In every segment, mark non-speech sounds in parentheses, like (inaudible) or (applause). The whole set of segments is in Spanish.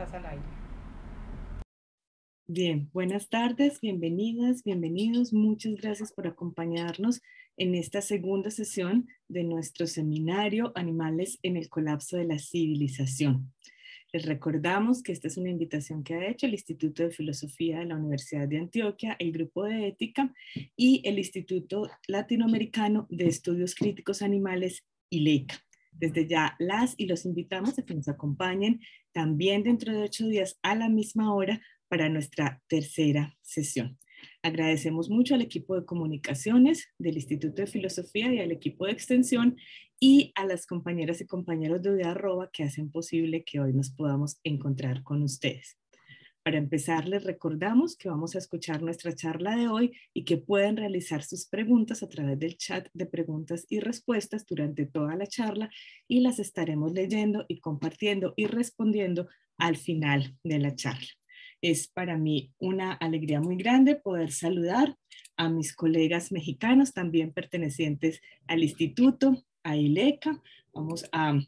al Bien, buenas tardes, bienvenidas, bienvenidos. Muchas gracias por acompañarnos en esta segunda sesión de nuestro seminario Animales en el colapso de la civilización. Les recordamos que esta es una invitación que ha hecho el Instituto de Filosofía de la Universidad de Antioquia, el Grupo de Ética y el Instituto Latinoamericano de Estudios Críticos Animales, ILECA. Desde ya las y los invitamos a que nos acompañen también dentro de ocho días a la misma hora para nuestra tercera sesión. Agradecemos mucho al equipo de comunicaciones del Instituto de Filosofía y al equipo de extensión y a las compañeras y compañeros de Arroba que hacen posible que hoy nos podamos encontrar con ustedes. Para empezar, les recordamos que vamos a escuchar nuestra charla de hoy y que pueden realizar sus preguntas a través del chat de preguntas y respuestas durante toda la charla y las estaremos leyendo y compartiendo y respondiendo al final de la charla. Es para mí una alegría muy grande poder saludar a mis colegas mexicanos, también pertenecientes al instituto, a ILECA. Vamos a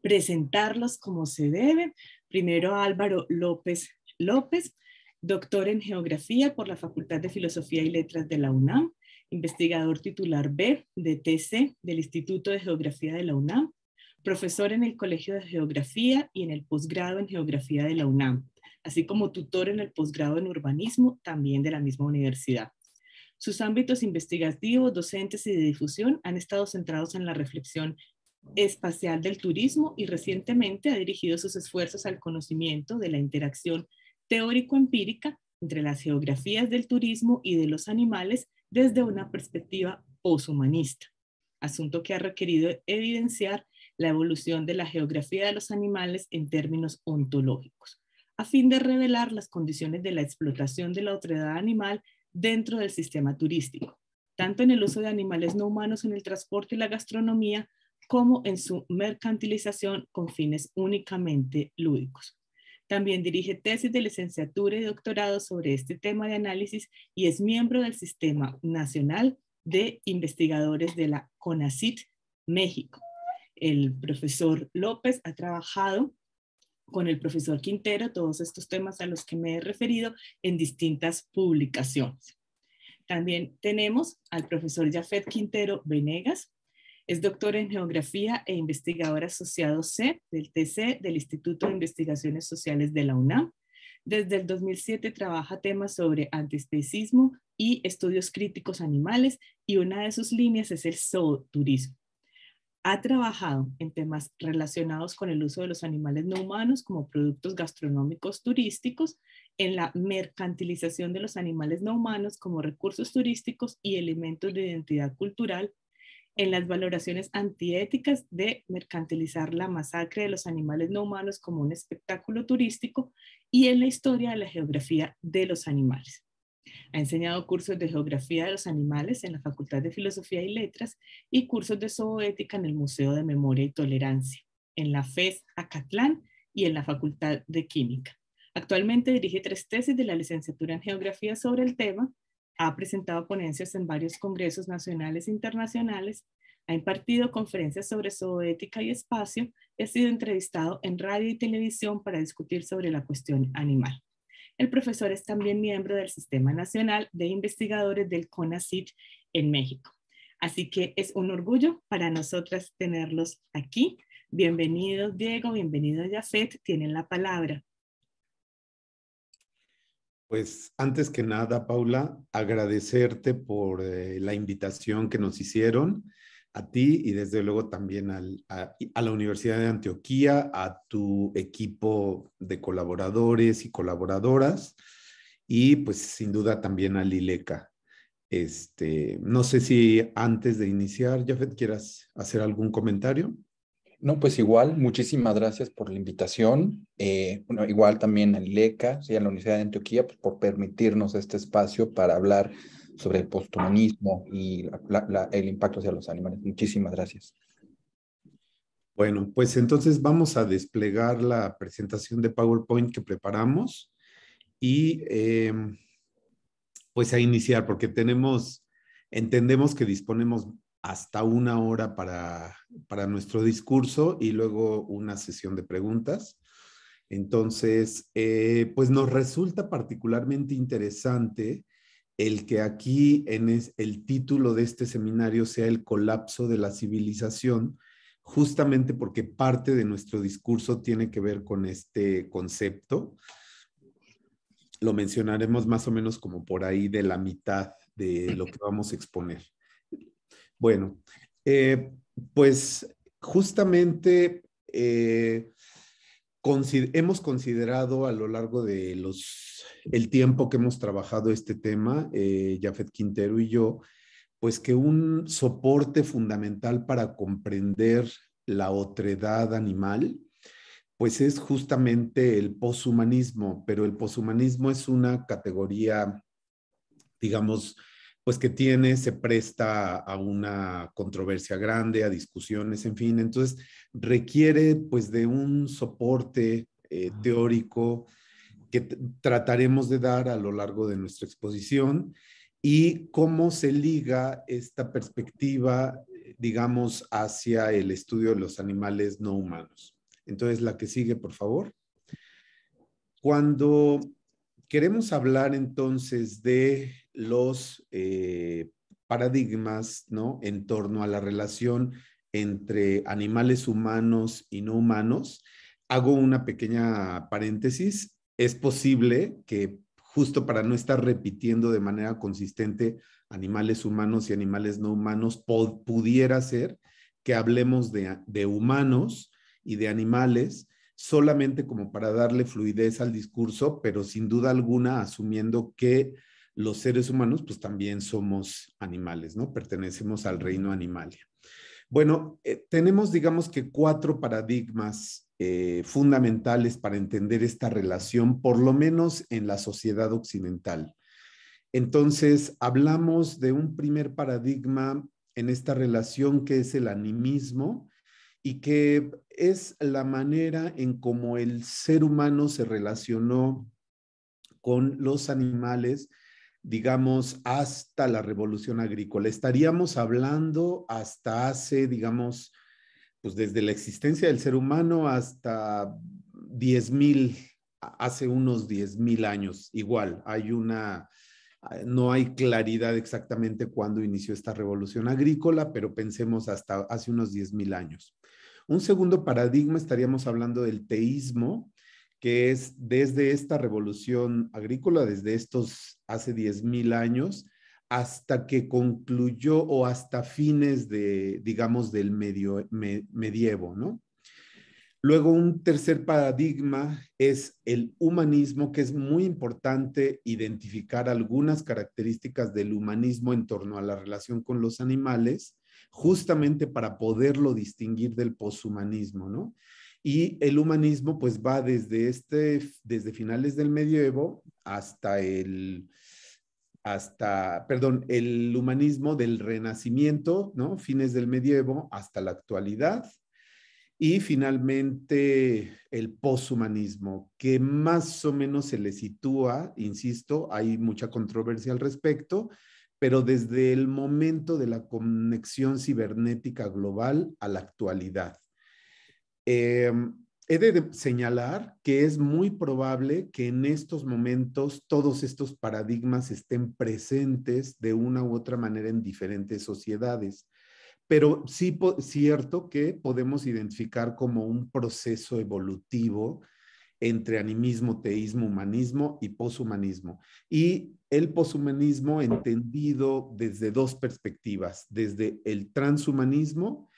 presentarlos como se debe. Primero Álvaro López López, doctor en Geografía por la Facultad de Filosofía y Letras de la UNAM, investigador titular B de TC del Instituto de Geografía de la UNAM, profesor en el Colegio de Geografía y en el posgrado en Geografía de la UNAM, así como tutor en el posgrado en Urbanismo también de la misma universidad. Sus ámbitos investigativos, docentes y de difusión han estado centrados en la reflexión Espacial del Turismo y recientemente ha dirigido sus esfuerzos al conocimiento de la interacción teórico-empírica entre las geografías del turismo y de los animales desde una perspectiva poshumanista, asunto que ha requerido evidenciar la evolución de la geografía de los animales en términos ontológicos, a fin de revelar las condiciones de la explotación de la otredad animal dentro del sistema turístico, tanto en el uso de animales no humanos en el transporte y la gastronomía, como en su mercantilización con fines únicamente lúdicos. También dirige tesis de licenciatura y doctorado sobre este tema de análisis y es miembro del Sistema Nacional de Investigadores de la CONACIT México. El profesor López ha trabajado con el profesor Quintero todos estos temas a los que me he referido en distintas publicaciones. También tenemos al profesor Jafet Quintero Venegas, es doctor en Geografía e investigadora asociado C del TC del Instituto de Investigaciones Sociales de la UNAM. Desde el 2007 trabaja temas sobre antiespecismo y estudios críticos animales y una de sus líneas es el zooturismo. Ha trabajado en temas relacionados con el uso de los animales no humanos como productos gastronómicos turísticos, en la mercantilización de los animales no humanos como recursos turísticos y elementos de identidad cultural en las valoraciones antiéticas de mercantilizar la masacre de los animales no humanos como un espectáculo turístico y en la historia de la geografía de los animales. Ha enseñado cursos de geografía de los animales en la Facultad de Filosofía y Letras y cursos de zooética en el Museo de Memoria y Tolerancia, en la FES Acatlán y en la Facultad de Química. Actualmente dirige tres tesis de la licenciatura en geografía sobre el tema ha presentado ponencias en varios congresos nacionales e internacionales, ha impartido conferencias sobre zoética y espacio y ha sido entrevistado en radio y televisión para discutir sobre la cuestión animal. El profesor es también miembro del Sistema Nacional de Investigadores del CONACYT en México. Así que es un orgullo para nosotras tenerlos aquí. Bienvenidos Diego, bienvenido Yafet, tienen la palabra. Pues antes que nada, Paula, agradecerte por eh, la invitación que nos hicieron a ti y desde luego también a, la Universidad de Antioquía, a tu equipo de colaboradores y colaboradoras y pues sin duda también a Lileca. Este, no sé si antes de iniciar, Jafet, quieras hacer algún comentario. No, pues igual, muchísimas gracias por la invitación. Eh, igual también al LECA y a la Universidad de Antioquía, pues, por permitirnos este espacio para hablar sobre el posthumanismo y el impacto hacia los animales. Muchísimas gracias. Bueno, pues entonces vamos a desplegar la presentación de PowerPoint que preparamos y em, pues a iniciar, porque tenemos, entendemos que disponemos hasta una hora para, nuestro discurso y luego una sesión de preguntas. Entonces, eh, pues nos resulta particularmente interesante el que aquí en el título de este seminario sea el colapso de la civilización, justamente porque parte de nuestro discurso tiene que ver con este concepto. Lo mencionaremos más o menos como por ahí de la mitad de lo que vamos a exponer. Bueno, eh, pues justamente eh, hemos considerado a lo largo de los el tiempo que hemos trabajado este tema, eh, Jafet Quintero y yo, pues que un soporte fundamental para comprender la otredad animal, pues es justamente el poshumanismo, pero el poshumanismo es una categoría, digamos, pues que tiene, se presta a una controversia grande, a discusiones, en fin. Entonces, requiere pues de un soporte eh, teórico que trataremos de dar a lo largo de nuestra exposición y cómo se liga esta perspectiva, eh, digamos, hacia el estudio de los animales no humanos. Entonces, la que sigue, por favor. Cuando queremos hablar entonces de los eh, paradigmas, ¿no? En torno a la relación entre animales humanos y no humanos. Hago una pequeña paréntesis. Es posible que justo para no estar repitiendo de manera consistente animales humanos y animales no humanos, pudiera ser que hablemos de humanos y de animales solamente como para darle fluidez al discurso, pero sin duda alguna asumiendo que los seres humanos, pues también somos animales, ¿no? Pertenecemos al reino animal. Bueno, eh, tenemos, digamos que, cuatro paradigmas eh, fundamentales para entender esta relación, por lo menos en la sociedad occidental. Entonces, hablamos de un primer paradigma en esta relación que es el animismo y que es la manera en cómo el ser humano se relacionó con los animales digamos, hasta la revolución agrícola. Estaríamos hablando hasta hace, digamos, pues desde la existencia del ser humano hasta 10.000, hace unos 10.000 años. Igual, hay una, no hay claridad exactamente cuándo inició esta revolución agrícola, pero pensemos hasta hace unos 10.000 años. Un segundo paradigma, estaríamos hablando del teísmo, que es desde esta revolución agrícola, desde estos hace 10.000 años, hasta que concluyó o hasta fines de, digamos, del medio, medievo, ¿no? Luego, un tercer paradigma es el humanismo, que es muy importante identificar algunas características del humanismo en torno a la relación con los animales, justamente para poderlo distinguir del poshumanismo, ¿no? Y el humanismo pues va desde, este, desde finales del medievo hasta el, hasta, perdón, el humanismo del renacimiento, ¿no? Fines del medievo hasta la actualidad. Y finalmente el poshumanismo, que más o menos se le sitúa, insisto, hay mucha controversia al respecto, pero desde el momento de la conexión cibernética global a la actualidad, Em, he de señalar que es muy probable que en estos momentos todos estos paradigmas estén presentes de una u otra manera en diferentes sociedades, pero sí cierto que podemos identificar como un proceso evolutivo entre animismo, teísmo, humanismo y poshumanismo. Y el poshumanismo entendido desde dos perspectivas, desde el transhumanismo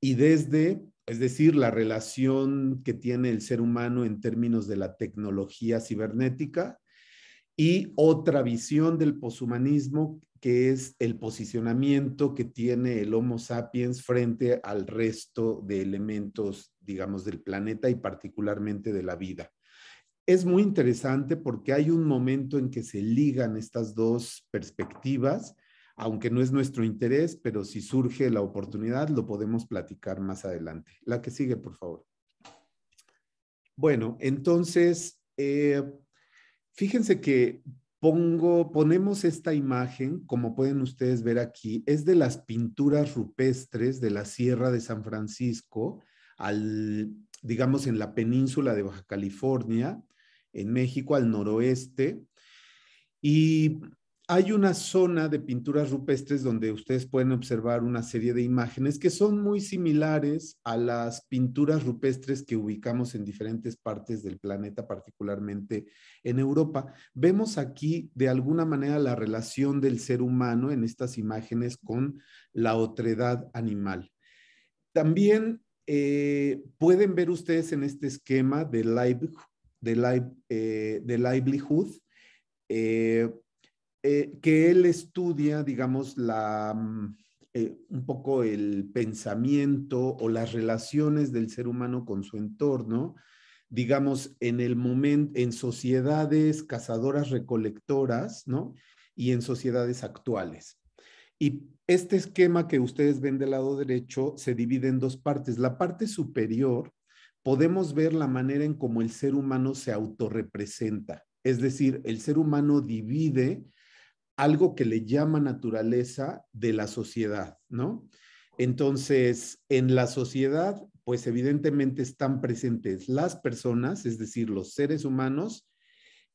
y desde es decir, la relación que tiene el ser humano en términos de la tecnología cibernética, y otra visión del poshumanismo, que es el posicionamiento que tiene el Homo sapiens frente al resto de elementos, digamos, del planeta y particularmente de la vida. Es muy interesante porque hay un momento en que se ligan estas dos perspectivas aunque no es nuestro interés, pero si surge la oportunidad, lo podemos platicar más adelante. La que sigue, por favor. Bueno, entonces, eh, fíjense que pongo, ponemos esta imagen, como pueden ustedes ver aquí, es de las pinturas rupestres de la Sierra de San Francisco, al, digamos, en la península de Baja California, en México, al noroeste. Y hay una zona de pinturas rupestres donde ustedes pueden observar una serie de imágenes que son muy similares a las pinturas rupestres que ubicamos en diferentes partes del planeta, particularmente en Europa. Vemos aquí de alguna manera la relación del ser humano en estas imágenes con la otredad animal. También eh, pueden ver ustedes en este esquema de, de, livelihood eh, eh, que él estudia, digamos, mm, eh, un poco el pensamiento o las relaciones del ser humano con su entorno, digamos, en el momento, en sociedades cazadoras recolectoras, ¿no? Y en sociedades actuales. Y este esquema que ustedes ven del lado derecho se divide en dos partes. La parte superior podemos ver la manera en cómo el ser humano se autorrepresenta, es decir, el ser humano divide algo que le llama naturaleza de la sociedad, ¿no? Entonces, en la sociedad, pues evidentemente están presentes las personas, es decir, los seres humanos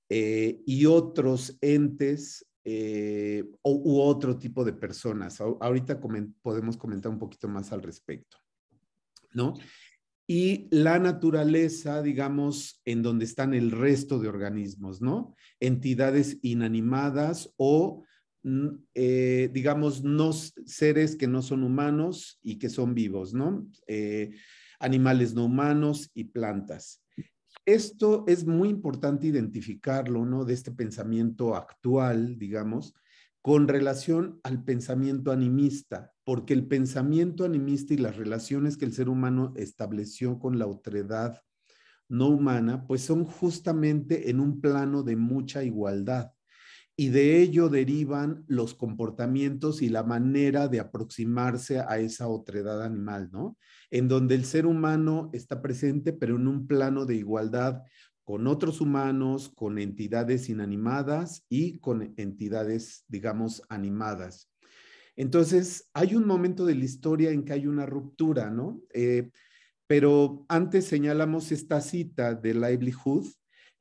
eh, y otros entes eh, u, otro tipo de personas. Ahorita podemos comentar un poquito más al respecto, ¿no? y la naturaleza, digamos, en donde están el resto de organismos, ¿no? Entidades inanimadas o, mm, eh, digamos, no, seres que no son humanos y que son vivos, ¿no? Eh, animales no humanos y plantas. Esto es muy importante identificarlo, ¿no? De este pensamiento actual, digamos, con relación al pensamiento animista, porque el pensamiento animista y las relaciones que el ser humano estableció con la otredad no humana, pues son justamente en un plano de mucha igualdad. Y de ello derivan los comportamientos y la manera de aproximarse a esa otredad animal, ¿no? En donde el ser humano está presente, pero en un plano de igualdad con otros humanos, con entidades inanimadas y con entidades, digamos, animadas. Entonces, hay un momento de la historia en que hay una ruptura, ¿no? Eh, pero antes señalamos esta cita de Livelihood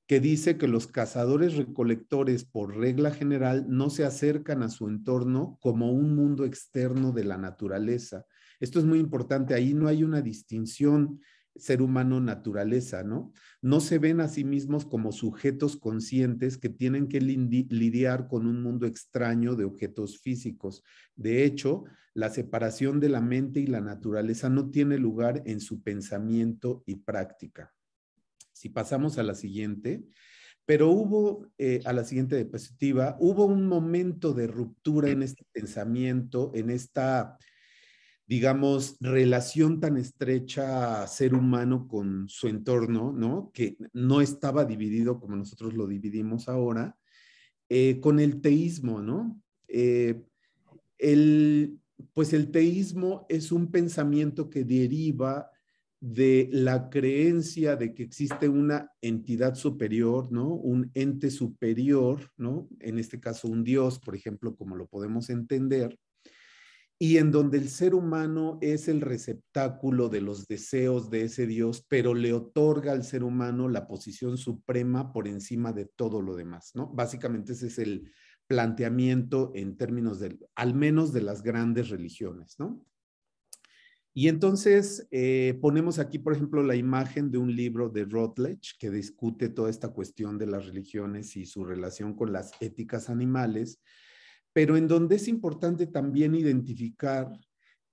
que dice que los cazadores recolectores, por regla general, no se acercan a su entorno como un mundo externo de la naturaleza. Esto es muy importante, ahí no hay una distinción ser humano naturaleza, ¿no? No se ven a sí mismos como sujetos conscientes que tienen que lidiar con un mundo extraño de objetos físicos. De hecho, la separación de la mente y la naturaleza no tiene lugar en su pensamiento y práctica. Si pasamos a la siguiente, pero hubo, eh, a la siguiente diapositiva, hubo un momento de ruptura en este pensamiento, en esta digamos, relación tan estrecha ser humano con su entorno, ¿no? Que no estaba dividido como nosotros lo dividimos ahora, eh, con el teísmo, ¿no? Eh, pues el teísmo es un pensamiento que deriva de la creencia de que existe una entidad superior, ¿no? Un ente superior, ¿no? En este caso, un Dios, por ejemplo, como lo podemos entender, y en donde el ser humano es el receptáculo de los deseos de ese Dios, pero le otorga al ser humano la posición suprema por encima de todo lo demás, ¿no? Básicamente ese es el planteamiento en términos del, al menos de las grandes religiones, ¿no? Y entonces eh, ponemos aquí, por ejemplo, la imagen de un libro de Rutledge que discute toda esta cuestión de las religiones y su relación con las éticas animales pero en donde es importante también identificar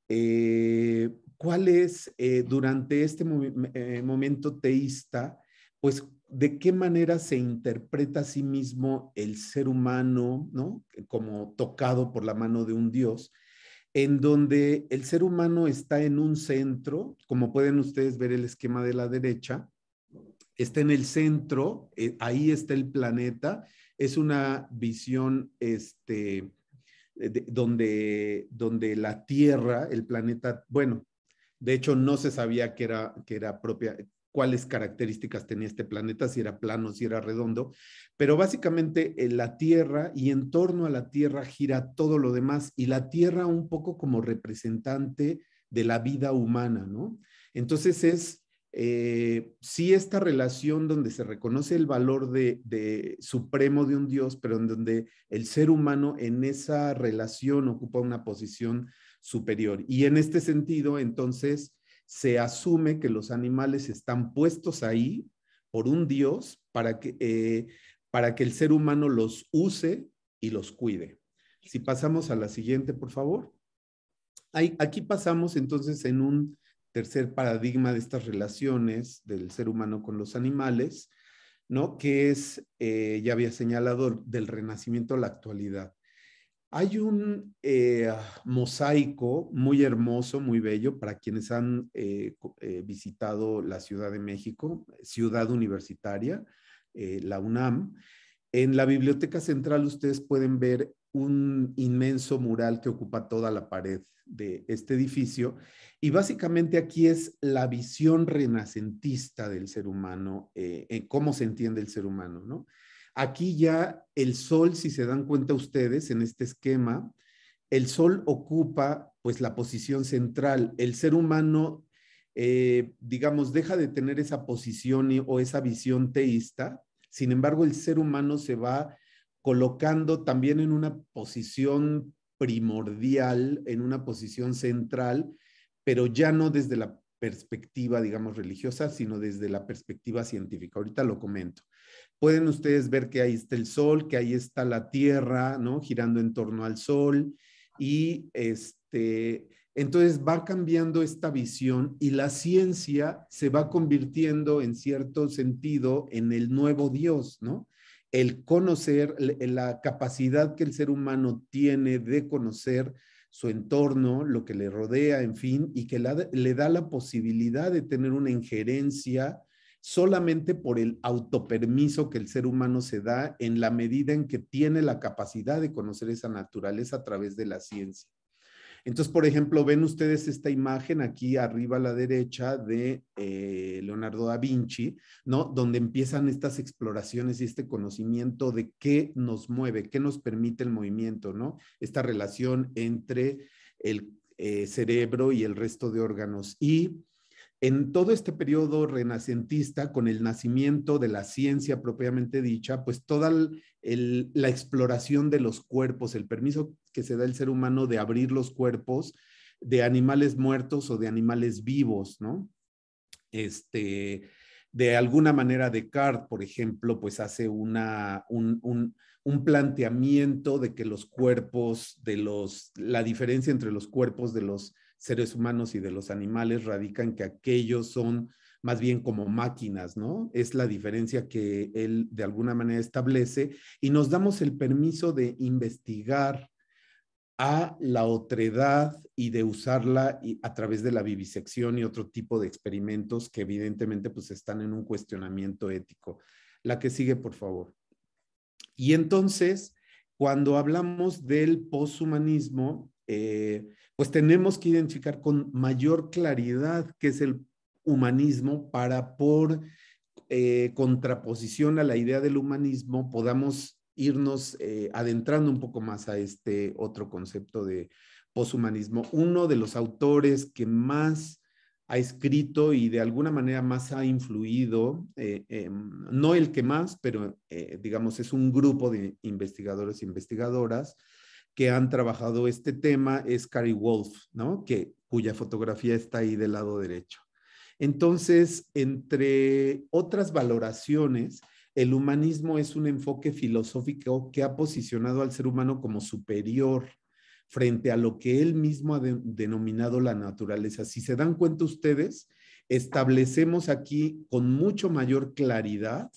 eh, cuál es eh, durante este eh, momento teísta, pues de qué manera se interpreta a sí mismo el ser humano, ¿no? Como tocado por la mano de un Dios, en donde el ser humano está en un centro, como pueden ustedes ver el esquema de la derecha, está en el centro, ahí está el planeta, es una visión este, eh, donde, donde la Tierra, el planeta, bueno, de hecho no se sabía que era, que era propia, cuáles características tenía este planeta, si era plano, si era redondo, pero básicamente eh, la Tierra y en torno a la Tierra gira todo lo demás y la Tierra un poco como representante de la vida humana, ¿no? Entonces es eh, sí esta relación donde se reconoce el valor de, supremo de un Dios, pero en donde el ser humano en esa relación ocupa una posición superior. Y en este sentido, entonces, se asume que los animales están puestos ahí por un Dios para que, eh, para que el ser humano los use y los cuide. Si pasamos a la siguiente, por favor. aquí pasamos entonces en un tercer paradigma de estas relaciones del ser humano con los animales, ¿no? Que es, eh, ya había señalado, del renacimiento a la actualidad. Hay un eh, mosaico muy hermoso, muy bello, para quienes han eh, visitado la Ciudad de México, Ciudad Universitaria, la UNAM. En la Biblioteca Central ustedes pueden ver un inmenso mural que ocupa toda la pared de este edificio. Y básicamente aquí es la visión renacentista del ser humano, eh, en cómo se entiende el ser humano, ¿no? Aquí ya el sol, si se dan cuenta ustedes en este esquema, el sol ocupa pues la posición central. El ser humano, eh, digamos, deja de tener esa posición o esa visión teísta. Sin embargo, el ser humano se va colocando también en una posición primordial en una posición central, pero ya no desde la perspectiva, digamos, religiosa, sino desde la perspectiva científica. Ahorita lo comento. Pueden ustedes ver que ahí está el sol, que ahí está la tierra, ¿no? Girando en torno al sol. Y este, entonces va cambiando esta visión y la ciencia se va convirtiendo en cierto sentido en el nuevo Dios, ¿no? el conocer, la capacidad que el ser humano tiene de conocer su entorno, lo que le rodea, en fin, y que le da la posibilidad de tener una injerencia solamente por el autopermiso que el ser humano se da en la medida en que tiene la capacidad de conocer esa naturaleza a través de la ciencia. Entonces, por ejemplo, ven ustedes esta imagen aquí arriba a la derecha de eh, Leonardo da Vinci, ¿no? Donde empiezan estas exploraciones y este conocimiento de qué nos mueve, qué nos permite el movimiento, ¿no? Esta relación entre el eh, cerebro y el resto de órganos. Y en todo este periodo renacentista, con el nacimiento de la ciencia propiamente dicha, pues toda la exploración de los cuerpos, el permiso que se da el ser humano de abrir los cuerpos de animales muertos o de animales vivos, ¿no? Este, de alguna manera Descartes, por ejemplo, pues hace una, un, un planteamiento de que los cuerpos de los, la diferencia entre los cuerpos de los seres humanos y de los animales radican que aquellos son más bien como máquinas, ¿no? Es la diferencia que él de alguna manera establece y nos damos el permiso de investigar a la otredad y de usarla a través de la vivisección y otro tipo de experimentos que evidentemente pues están en un cuestionamiento ético. La que sigue, por favor. Y entonces, cuando hablamos del poshumanismo, eh, pues tenemos que identificar con mayor claridad qué es el humanismo para por eh, contraposición a la idea del humanismo podamos irnos eh, adentrando un poco más a este otro concepto de poshumanismo. Uno de los autores que más ha escrito y de alguna manera más ha influido, eh, em, no el que más, pero digamos es un grupo de investigadores e investigadoras que han trabajado este tema es Carrie Wolf, ¿no? Que, cuya fotografía está ahí del lado derecho. Entonces, entre otras valoraciones, el humanismo es un enfoque filosófico que ha posicionado al ser humano como superior frente a lo que él mismo ha denominado la naturaleza. Si se dan cuenta ustedes, establecemos aquí con mucho mayor claridad.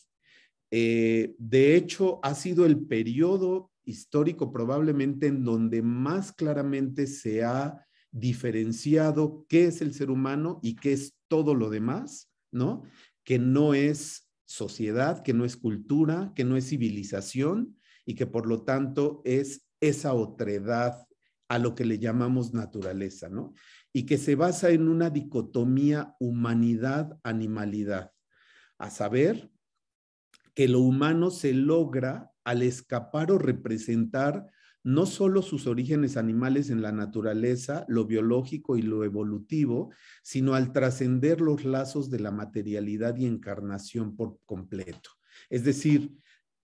Eh, de hecho, ha sido el periodo histórico probablemente en donde más claramente se ha diferenciado qué es el ser humano y qué es todo lo demás, ¿no? Que no es sociedad, que no es cultura, que no es civilización y que por lo tanto es esa otredad a lo que le llamamos naturaleza, ¿no? Y que se basa en una dicotomía humanidad-animalidad, a saber que lo humano se logra al escapar o representar no solo sus orígenes animales en la naturaleza, lo biológico y lo evolutivo, sino al trascender los lazos de la materialidad y encarnación por completo. Es decir,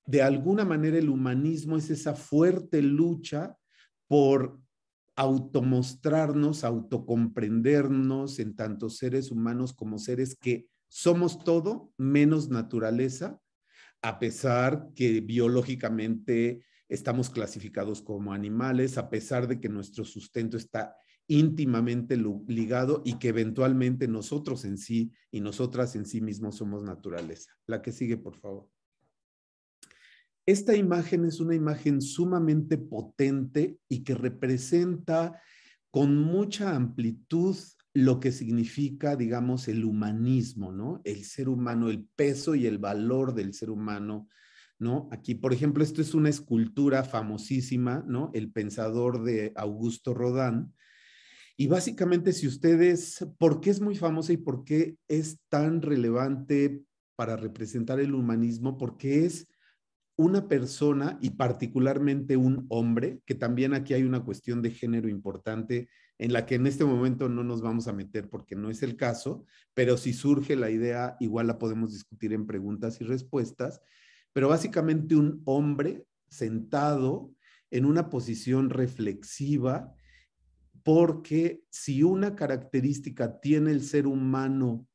de alguna manera el humanismo es esa fuerte lucha por automostrarnos, autocomprendernos en tanto seres humanos como seres que somos todo menos naturaleza a pesar que biológicamente estamos clasificados como animales, a pesar de que nuestro sustento está íntimamente ligado y que eventualmente nosotros en sí y nosotras en sí mismos somos naturaleza. La que sigue, por favor. Esta imagen es una imagen sumamente potente y que representa con mucha amplitud lo que significa, digamos, el humanismo, ¿no? El ser humano, el peso y el valor del ser humano, ¿no? Aquí, por ejemplo, esto es una escultura famosísima, ¿no? El pensador de Augusto Rodán. Y básicamente, si ustedes, ¿por qué es muy famosa y por qué es tan relevante para representar el humanismo? Porque es una persona y particularmente un hombre, que también aquí hay una cuestión de género importante en la que en este momento no nos vamos a meter porque no es el caso, pero si surge la idea, igual la podemos discutir en preguntas y respuestas, pero básicamente un hombre sentado en una posición reflexiva, porque si una característica tiene el ser humano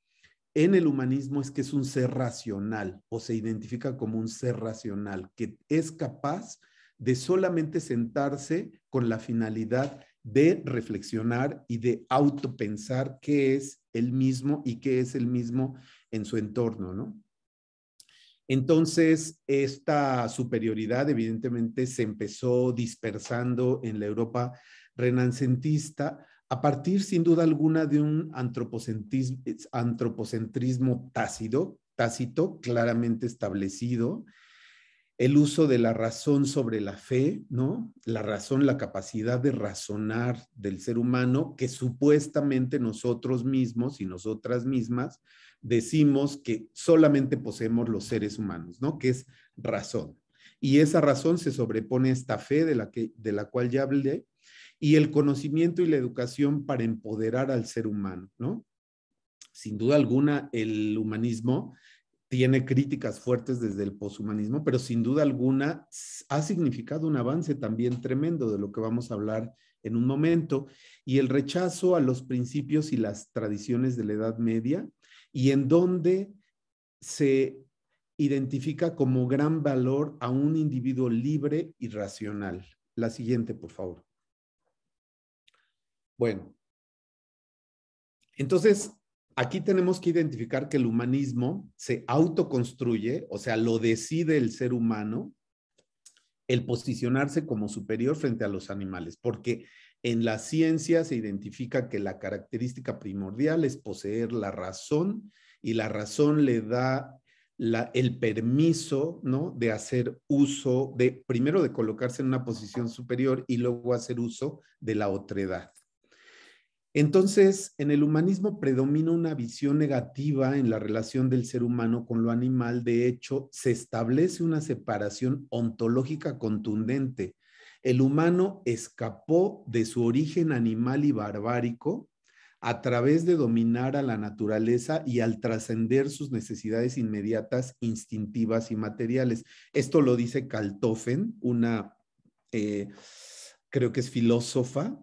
en el humanismo es que es un ser racional o se identifica como un ser racional, que es capaz de solamente sentarse con la finalidad de reflexionar y de autopensar qué es el mismo y qué es el mismo en su entorno, ¿no? Entonces, esta superioridad evidentemente se empezó dispersando en la Europa renacentista a partir sin duda alguna de un antropocentrismo, antropocentrismo tácido, tácito, claramente establecido, el uso de la razón sobre la fe, ¿no? La razón, la capacidad de razonar del ser humano que supuestamente nosotros mismos y nosotras mismas decimos que solamente poseemos los seres humanos, ¿no? Que es razón. Y esa razón se sobrepone esta fe de la, que, de la cual ya hablé, y el conocimiento y la educación para empoderar al ser humano, ¿no? Sin duda alguna, el humanismo tiene críticas fuertes desde el poshumanismo, pero sin duda alguna ha significado un avance también tremendo de lo que vamos a hablar en un momento, y el rechazo a los principios y las tradiciones de la Edad Media, y en donde se identifica como gran valor a un individuo libre y racional. La siguiente, por favor. Bueno, entonces, aquí tenemos que identificar que el humanismo se autoconstruye, o sea, lo decide el ser humano, el posicionarse como superior frente a los animales, porque en la ciencia se identifica que la característica primordial es poseer la razón y la razón le da el permiso, ¿no? De hacer uso, de primero de colocarse en una posición superior y luego hacer uso de la otredad, entonces, en el humanismo predomina una visión negativa en la relación del ser humano con lo animal. De hecho, se establece una separación ontológica contundente. El humano escapó de su origen animal y barbárico a través de dominar a la naturaleza y al trascender sus necesidades inmediatas, instintivas y materiales. Esto lo dice Kaltofen, una, eh, creo que es filósofa,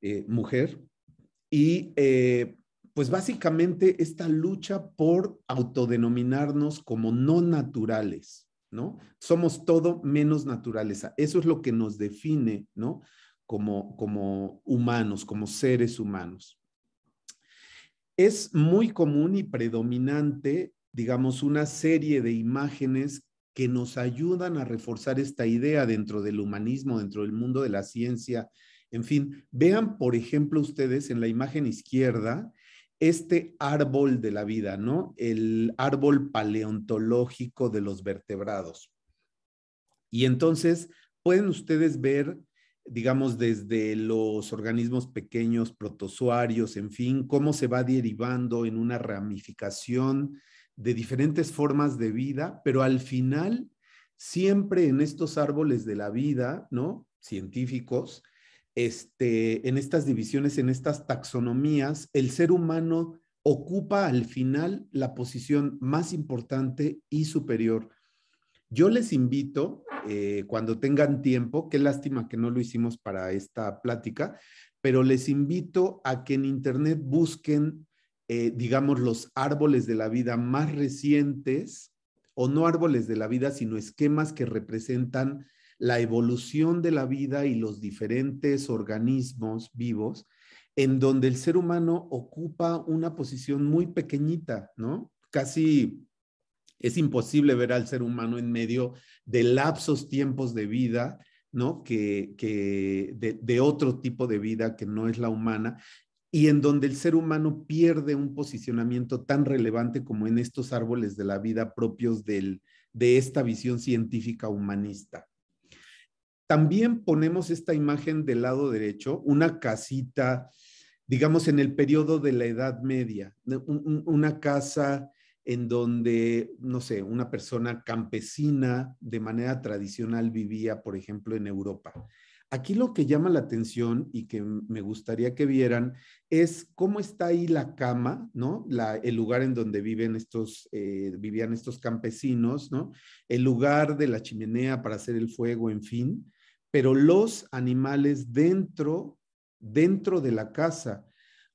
eh, mujer, y eh, pues básicamente esta lucha por autodenominarnos como no naturales, ¿no? Somos todo menos naturaleza. Eso es lo que nos define, ¿no? Como, como humanos, como seres humanos. Es muy común y predominante, digamos, una serie de imágenes que nos ayudan a reforzar esta idea dentro del humanismo, dentro del mundo de la ciencia en fin, vean, por ejemplo, ustedes en la imagen izquierda, este árbol de la vida, ¿no? El árbol paleontológico de los vertebrados. Y entonces pueden ustedes ver, digamos, desde los organismos pequeños, protozoarios, en fin, cómo se va derivando en una ramificación de diferentes formas de vida, pero al final, siempre en estos árboles de la vida, ¿no? Científicos, este, en estas divisiones, en estas taxonomías, el ser humano ocupa al final la posición más importante y superior. Yo les invito, eh, cuando tengan tiempo, qué lástima que no lo hicimos para esta plática, pero les invito a que en Internet busquen, eh, digamos, los árboles de la vida más recientes, o no árboles de la vida, sino esquemas que representan la evolución de la vida y los diferentes organismos vivos, en donde el ser humano ocupa una posición muy pequeñita, ¿no? Casi es imposible ver al ser humano en medio de lapsos tiempos de vida, ¿no? Que, de, otro tipo de vida que no es la humana y en donde el ser humano pierde un posicionamiento tan relevante como en estos árboles de la vida propios de esta visión científica humanista. También ponemos esta imagen del lado derecho, una casita, digamos, en el periodo de la Edad Media, una casa en donde, no sé, una persona campesina de manera tradicional vivía, por ejemplo, en Europa. Aquí lo que llama la atención y que me gustaría que vieran es cómo está ahí la cama, ¿no? el lugar en donde viven estos, eh, vivían estos campesinos, ¿no? El lugar de la chimenea para hacer el fuego, en fin pero los animales dentro, dentro de la casa,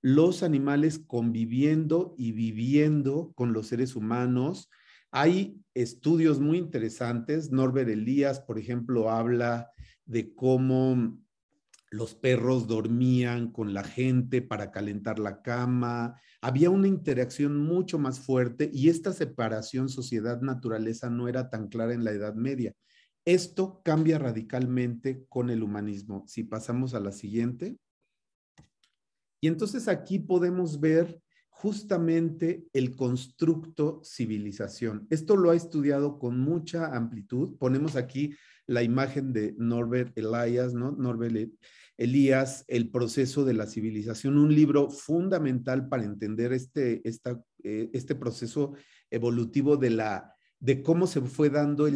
los animales conviviendo y viviendo con los seres humanos. Hay estudios muy interesantes. Norbert Elías, por ejemplo, habla de cómo los perros dormían con la gente para calentar la cama. Había una interacción mucho más fuerte y esta separación sociedad-naturaleza no era tan clara en la Edad Media. Esto cambia radicalmente con el humanismo. Si pasamos a la siguiente. Y entonces aquí podemos ver justamente el constructo civilización. Esto lo ha estudiado con mucha amplitud. Ponemos aquí la imagen de Norbert Elias, ¿no? Norbert e-, Elias, El proceso de la civilización, un libro fundamental para entender este, eh, este proceso evolutivo de la de cómo se fue dando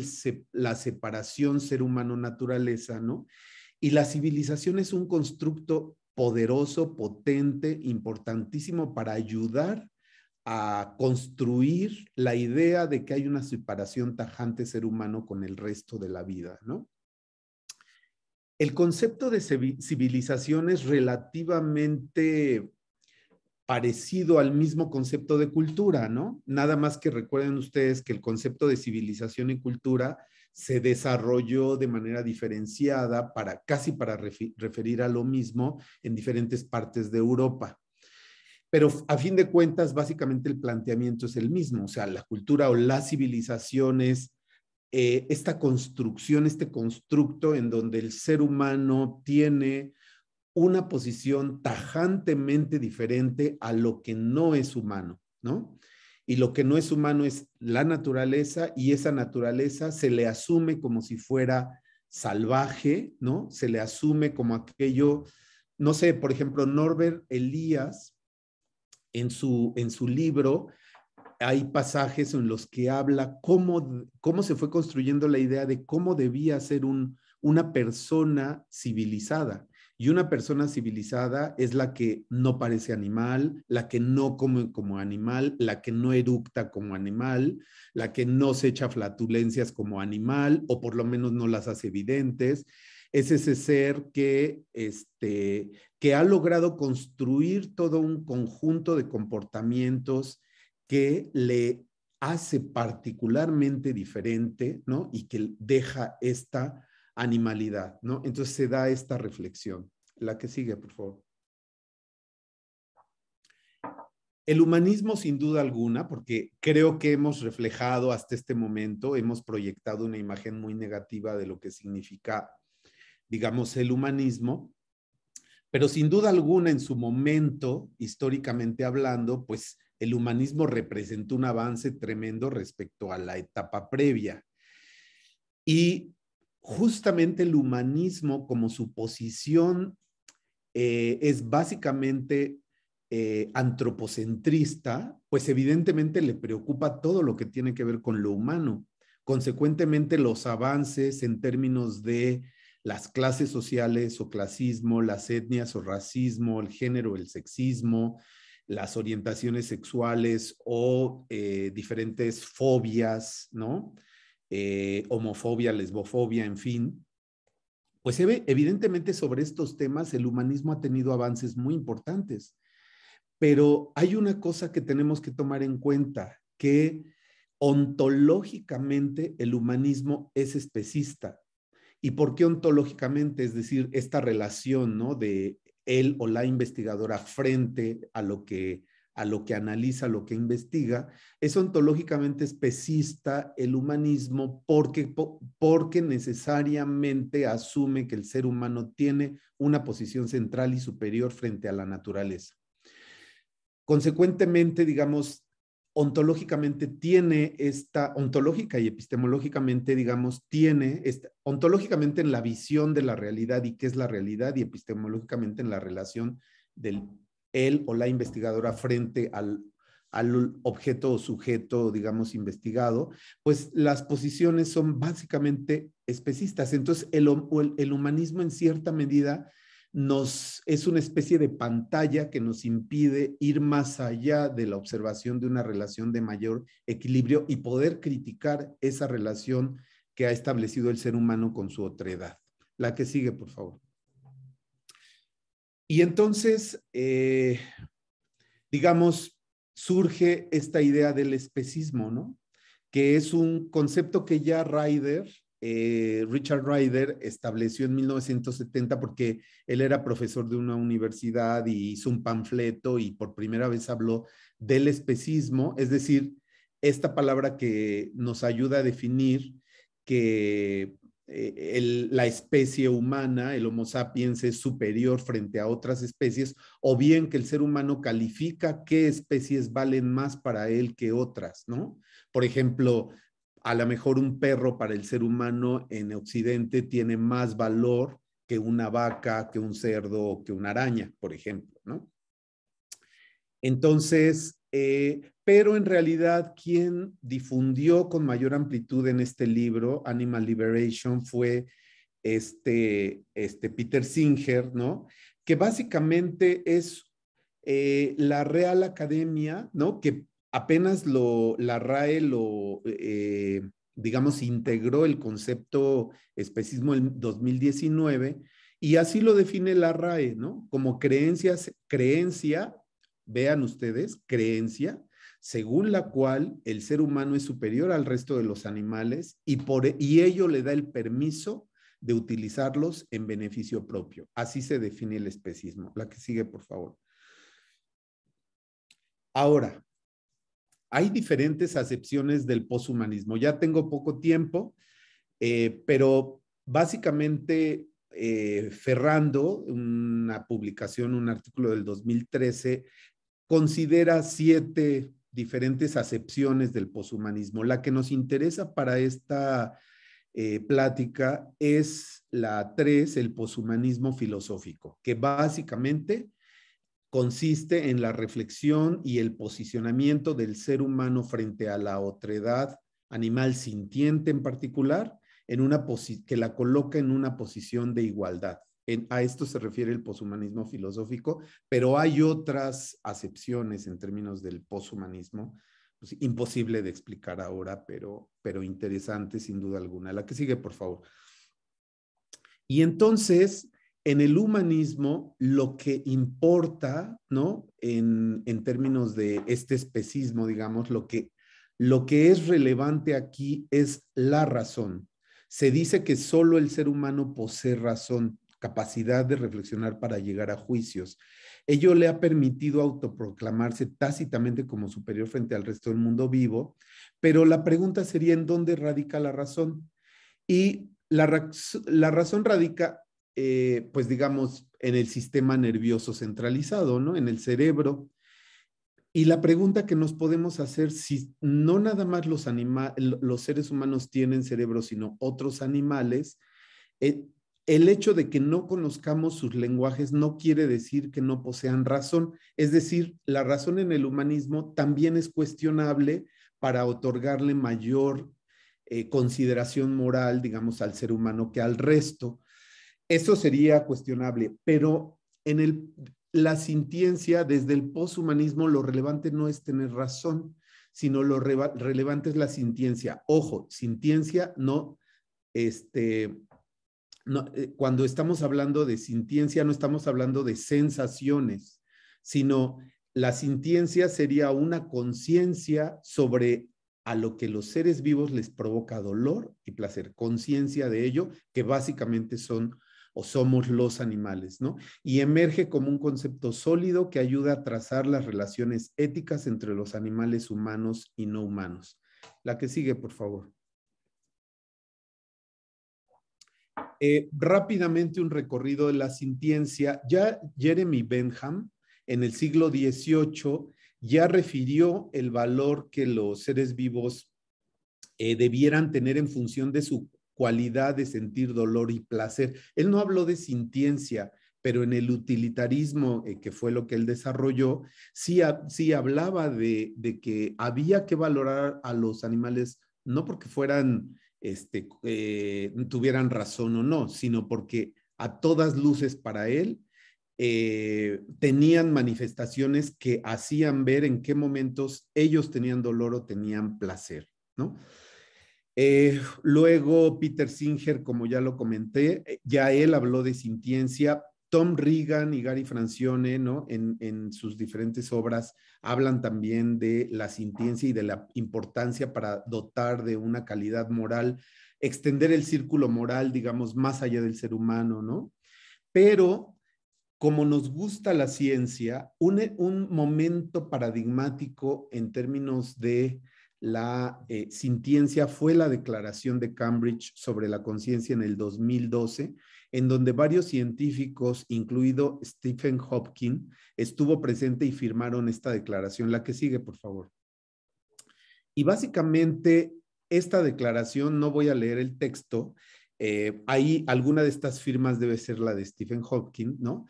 la separación ser humano-naturaleza, ¿no? Y la civilización es un constructo poderoso, potente, importantísimo para ayudar a construir la idea de que hay una separación tajante ser humano con el resto de la vida, ¿no? El concepto de civilización es relativamente parecido al mismo concepto de cultura, ¿no? Nada más que recuerden ustedes que el concepto de civilización y cultura se desarrolló de manera diferenciada para casi para referir a lo mismo en diferentes partes de Europa. Pero a fin de cuentas, básicamente el planteamiento es el mismo, o sea, la cultura o las civilizaciones eh, esta construcción, este constructo en donde el ser humano tiene una posición tajantemente diferente a lo que no es humano, ¿no? Y lo que no es humano es la naturaleza y esa naturaleza se le asume como si fuera salvaje, ¿no? Se le asume como aquello, no sé, por ejemplo, Norbert Elías, en su, en su libro, hay pasajes en los que habla cómo, cómo se fue construyendo la idea de cómo debía ser un, una persona civilizada. Y una persona civilizada es la que no parece animal, la que no come como animal, la que no eructa como animal, la que no se echa flatulencias como animal, o por lo menos no las hace evidentes. Es ese ser que, este, que ha logrado construir todo un conjunto de comportamientos que le hace particularmente diferente, Y que deja esta animalidad, ¿no? Entonces se da esta reflexión. La que sigue, por favor. El humanismo, sin duda alguna, porque creo que hemos reflejado hasta este momento, hemos proyectado una imagen muy negativa de lo que significa, digamos, el humanismo, pero sin duda alguna en su momento, históricamente hablando, pues el humanismo representó un avance tremendo respecto a la etapa previa. Y justamente el humanismo como su posición eh, es básicamente eh, antropocentrista, pues evidentemente le preocupa todo lo que tiene que ver con lo humano. Consecuentemente, los avances en términos de las clases sociales o clasismo, las etnias o racismo, el género, el sexismo, las orientaciones sexuales o eh, diferentes fobias, ¿no? Eh, homofobia, lesbofobia, en fin, pues evidentemente sobre estos temas el humanismo ha tenido avances muy importantes. Pero hay una cosa que tenemos que tomar en cuenta, que ontológicamente el humanismo es especista. ¿Y por qué ontológicamente? Es decir, esta relación ¿no? de él o la investigadora frente a lo que a lo que analiza, a lo que investiga, es ontológicamente especista el humanismo porque, porque necesariamente asume que el ser humano tiene una posición central y superior frente a la naturaleza. Consecuentemente, digamos, ontológicamente tiene esta, ontológica y epistemológicamente, digamos, tiene, esta, ontológicamente en la visión de la realidad y qué es la realidad y epistemológicamente en la relación del él o la investigadora frente al, objeto o sujeto, digamos, investigado, pues las posiciones son básicamente especistas. Entonces, el, el, humanismo en cierta medida nos, es una especie de pantalla que nos impide ir más allá de la observación de una relación de mayor equilibrio y poder criticar esa relación que ha establecido el ser humano con su otredad. La que sigue, por favor. Y entonces, eh, digamos, surge esta idea del especismo, ¿no? Que es un concepto que ya Ryder, eh, Richard Ryder, estableció en 1970 porque él era profesor de una universidad y hizo un panfleto y por primera vez habló del especismo, es decir, esta palabra que nos ayuda a definir que eh, la especie humana, el Homo sapiens, es superior frente a otras especies, o bien que el ser humano califica qué especies valen más para él que otras, ¿no? Por ejemplo, a lo mejor un perro para el ser humano en Occidente tiene más valor que una vaca, que un cerdo, que una araña, por ejemplo, ¿no? Entonces, eh, pero en realidad quien difundió con mayor amplitud en este libro, Animal Liberation, fue este, este Peter Singer, ¿no? Que básicamente es eh, la Real Academia, ¿no? Que apenas lo, la RAE lo, eh, digamos, integró el concepto especismo en 2019 y así lo define la RAE, Como creencias, creencia vean ustedes, creencia según la cual el ser humano es superior al resto de los animales y, por, e, y ello le da el permiso de utilizarlos en beneficio propio. Así se define el especismo. La que sigue, por favor. Ahora, hay diferentes acepciones del poshumanismo. Ya tengo poco tiempo, eh, pero básicamente eh, Ferrando, una publicación, un artículo del 2013, considera siete diferentes acepciones del poshumanismo. La que nos interesa para esta eh, plática es la tres, el poshumanismo filosófico, que básicamente consiste en la reflexión y el posicionamiento del ser humano frente a la otredad, animal sintiente en particular, en una que la coloca en una posición de igualdad a esto se refiere el poshumanismo filosófico, pero hay otras acepciones en términos del poshumanismo, pues, imposible de explicar ahora, pero, pero interesante sin duda alguna. La que sigue, por favor. Y entonces, en el humanismo, lo que importa, ¿no? En, términos de este especismo, digamos, lo que, lo que es relevante aquí es la razón. Se dice que solo el ser humano posee razón capacidad de reflexionar para llegar a juicios. Ello le ha permitido autoproclamarse tácitamente como superior frente al resto del mundo vivo, pero la pregunta sería en dónde radica la razón. Y la, la razón radica, eh, pues digamos, en el sistema nervioso centralizado, ¿no? En el cerebro. Y la pregunta que nos podemos hacer si no nada más los, los seres humanos tienen cerebro, sino otros animales, eh, el hecho de que no conozcamos sus lenguajes no quiere decir que no posean razón. Es decir, la razón en el humanismo también es cuestionable para otorgarle mayor eh, consideración moral, digamos, al ser humano que al resto. Eso sería cuestionable, pero en la sintiencia, desde el poshumanismo, lo relevante no es tener razón, sino lo relevante es la sintiencia. Ojo, sintiencia no este, eh, cuando estamos hablando de sintiencia, no estamos hablando de sensaciones, sino la sintiencia sería una conciencia sobre a lo que los seres vivos les provoca dolor y placer, conciencia de ello, que básicamente son o somos los animales, ¿no? Y emerge como un concepto sólido que ayuda a trazar las relaciones éticas entre los animales humanos y no humanos. La que sigue, por favor. Eh, rápidamente un recorrido de la sintiencia. Ya Jeremy Benham, en el siglo XVIII, ya refirió el valor que los seres vivos eh, debieran tener en función de su cualidad de sentir dolor y placer. Él no habló de sintiencia, pero en el utilitarismo, eh, que fue lo que él desarrolló, sí, hablaba de, que había que valorar a los animales no porque fueran este, eh, tuvieran razón o no, sino porque a todas luces para él eh, tenían manifestaciones que hacían ver en qué momentos ellos tenían dolor o tenían placer, ¿no? Eh, luego Peter Singer, como ya lo comenté, ya él habló de sintiencia, Tom Regan y Gary Francione, ¿no? En, sus diferentes obras hablan también de la sintiencia y de la importancia para dotar de una calidad moral, extender el círculo moral, digamos, más allá del ser humano, ¿no? Pero, como nos gusta la ciencia, un, momento paradigmático en términos de la eh, sintiencia fue la declaración de Cambridge sobre la conciencia en el 2012 en donde varios científicos, incluido Stephen Hopkins, estuvo presente y firmaron esta declaración. La que sigue, por favor. Y básicamente esta declaración, no voy a leer el texto, eh, ahí alguna de estas firmas debe ser la de Stephen Hopkins, ¿no?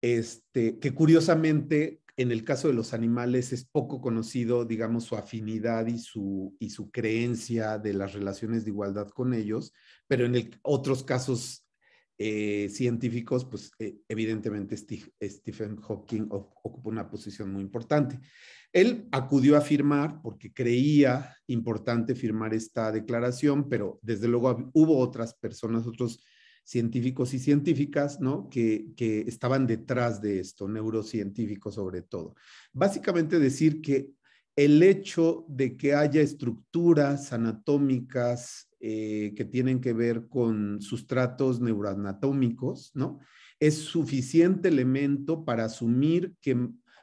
Este, que curiosamente en el caso de los animales es poco conocido, digamos, su afinidad y su, y su creencia de las relaciones de igualdad con ellos, pero en otros casos eh, científicos, pues eh, evidentemente Stephen Hawking ocupa una posición muy importante. Él acudió a firmar porque creía importante firmar esta declaración, pero desde luego hubo otras personas, otros científicos y científicas, ¿no? Que, que estaban detrás de esto, neurocientíficos sobre todo. Básicamente decir que el hecho de que haya estructuras anatómicas eh, que tienen que ver con sustratos neuroanatómicos, ¿no? Es suficiente elemento para asumir que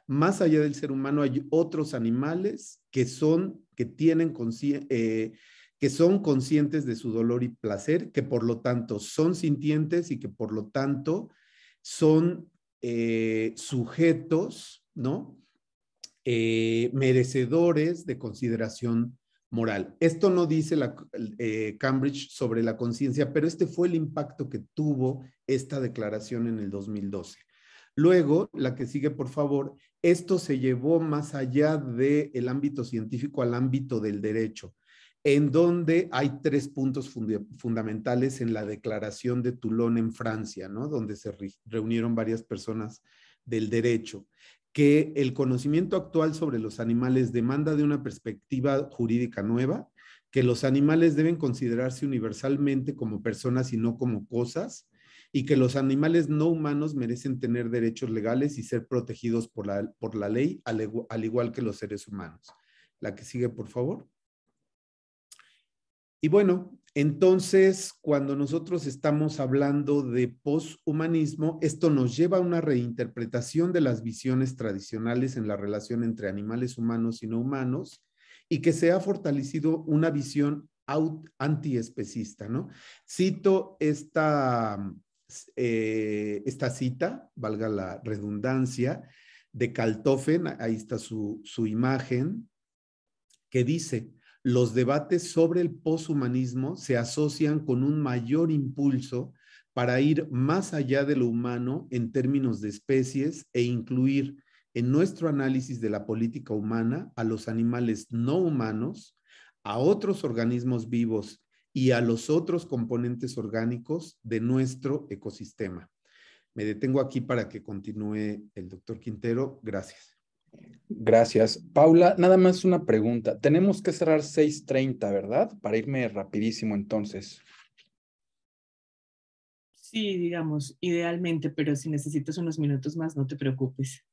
más allá del ser humano hay otros animales que son, que tienen eh, que son conscientes de su dolor y placer, que por lo tanto son sintientes y que por lo tanto son eh, sujetos, ¿no? Eh, merecedores de consideración moral. Esto no dice la, eh, Cambridge sobre la conciencia, pero este fue el impacto que tuvo esta declaración en el 2012. Luego, la que sigue, por favor, esto se llevó más allá del ámbito científico al ámbito del derecho, en donde hay tres puntos fundamentales en la declaración de Toulon en Francia, ¿no? Donde se reunieron varias personas del derecho que el conocimiento actual sobre los animales demanda de una perspectiva jurídica nueva, que los animales deben considerarse universalmente como personas y no como cosas, y que los animales no humanos merecen tener derechos legales y ser protegidos por la, ley, al igual que los seres humanos. La que sigue, por favor. Y bueno, entonces, cuando nosotros estamos hablando de poshumanismo, esto nos lleva a una reinterpretación de las visiones tradicionales en la relación entre animales humanos y no humanos y que se ha fortalecido una visión antiespecista, ¿no? Cito esta, eh, esta cita, valga la redundancia, de Kaltofen, ahí está su, su imagen, que dice, los debates sobre el poshumanismo se asocian con un mayor impulso para ir más allá de lo humano en términos de especies e incluir en nuestro análisis de la política humana a los animales no humanos, a otros organismos vivos y a los otros componentes orgánicos de nuestro ecosistema. Me detengo aquí para que continúe el doctor Quintero. Gracias. Gracias. Paula, nada más una pregunta. Tenemos que cerrar 6.30, ¿verdad? Para irme rapidísimo entonces. Sí, digamos, idealmente, pero si necesitas unos minutos más, no te preocupes.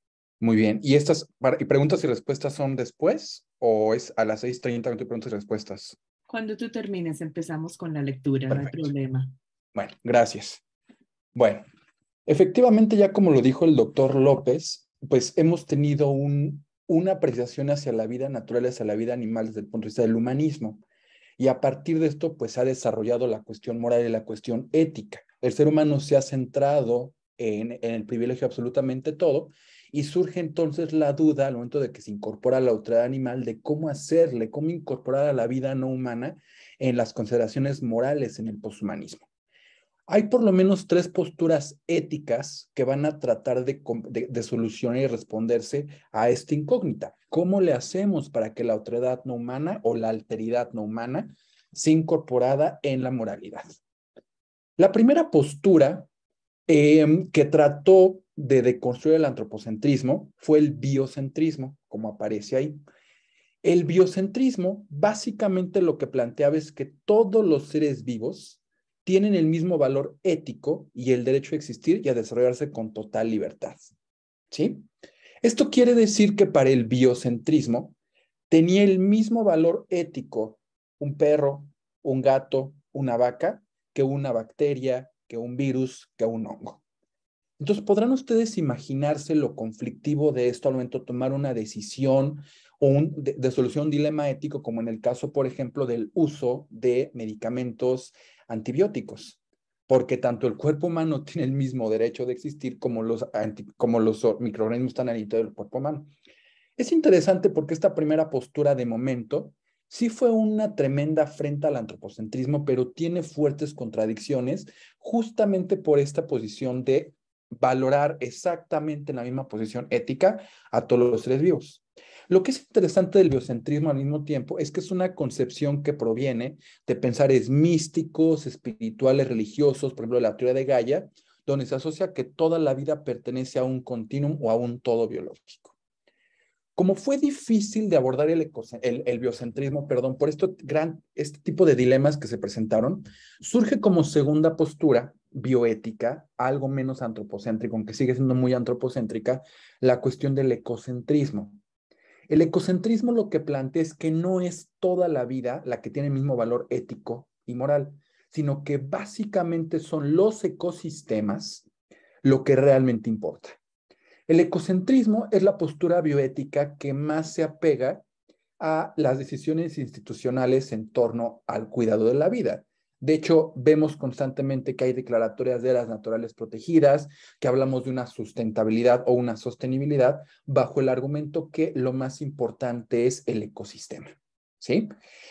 Muy bien. ¿Y estas preguntas y respuestas son después o es a las 6.30 preguntas y respuestas? Cuando tú termines, empezamos con la lectura, no hay problema. Bueno, gracias. Bueno, efectivamente, ya como lo dijo el doctor López, pues hemos tenido una apreciación hacia la vida natural, hacia la vida animal desde el punto de vista del humanismo. Y a partir de esto, pues ha desarrollado la cuestión moral y la cuestión ética. El ser humano se ha centrado en, en el privilegio absolutamente todo y surge entonces la duda al momento de que se incorpora la otra animal de cómo hacerle, cómo incorporar a la vida no humana en las consideraciones morales en el poshumanismo. Hay por lo menos tres posturas éticas que van a tratar de, solucionar y responderse a esta incógnita. ¿Cómo le hacemos para que la autoridad no humana o la alteridad no humana sea incorporada en la moralidad? La primera postura em, que trató de deconstruir el antropocentrismo fue el biocentrismo, como aparece ahí. El biocentrismo básicamente lo que planteaba es que todos los seres vivos tienen el mismo valor ético y el derecho a existir y a desarrollarse con total libertad. ¿Sí? Esto quiere decir que para el biocentrismo tenía el mismo valor ético un perro, un gato, una vaca, que una bacteria, que un virus, que un hongo. Entonces, ¿podrán ustedes imaginarse lo conflictivo de esto al momento de tomar una decisión un, de, solución dilema ético, como en el caso, por ejemplo, del uso de medicamentos antibióticos, porque tanto el cuerpo humano (laughs) tiene el mismo derecho de existir como los, como los microorganismos están del cuerpo humano. Es interesante porque esta primera postura de momento sí fue una tremenda frente al antropocentrismo, pero tiene fuertes contradicciones justamente por esta posición de valorar exactamente la misma posición ética a todos los seres vivos. Lo que es interesante del biocentrismo al mismo tiempo es que es una concepción que proviene de pensares místicos, espirituales, religiosos, por ejemplo, la teoría de Gaia, donde se asocia que toda la vida pertenece a un continuum o a un todo biológico. Como fue difícil de abordar el, biocentrismo, perdón, por esto, gran, este tipo de dilemas que se presentaron, surge como segunda postura bioética, algo menos antropocéntrica, aunque sigue siendo muy antropocéntrica, la cuestión del ecocentrismo. El ecocentrismo lo que plantea es que no es toda la vida la que tiene el mismo valor ético y moral, sino que básicamente son los ecosistemas lo que realmente importa. El ecocentrismo es la postura bioética que más se apega a las decisiones institucionales en torno al cuidado de la vida. De hecho, vemos constantemente que hay declaratorias de áreas naturales protegidas, que hablamos de una sustentabilidad o una sostenibilidad bajo el argumento que lo más importante es el ecosistema. ¿Sí?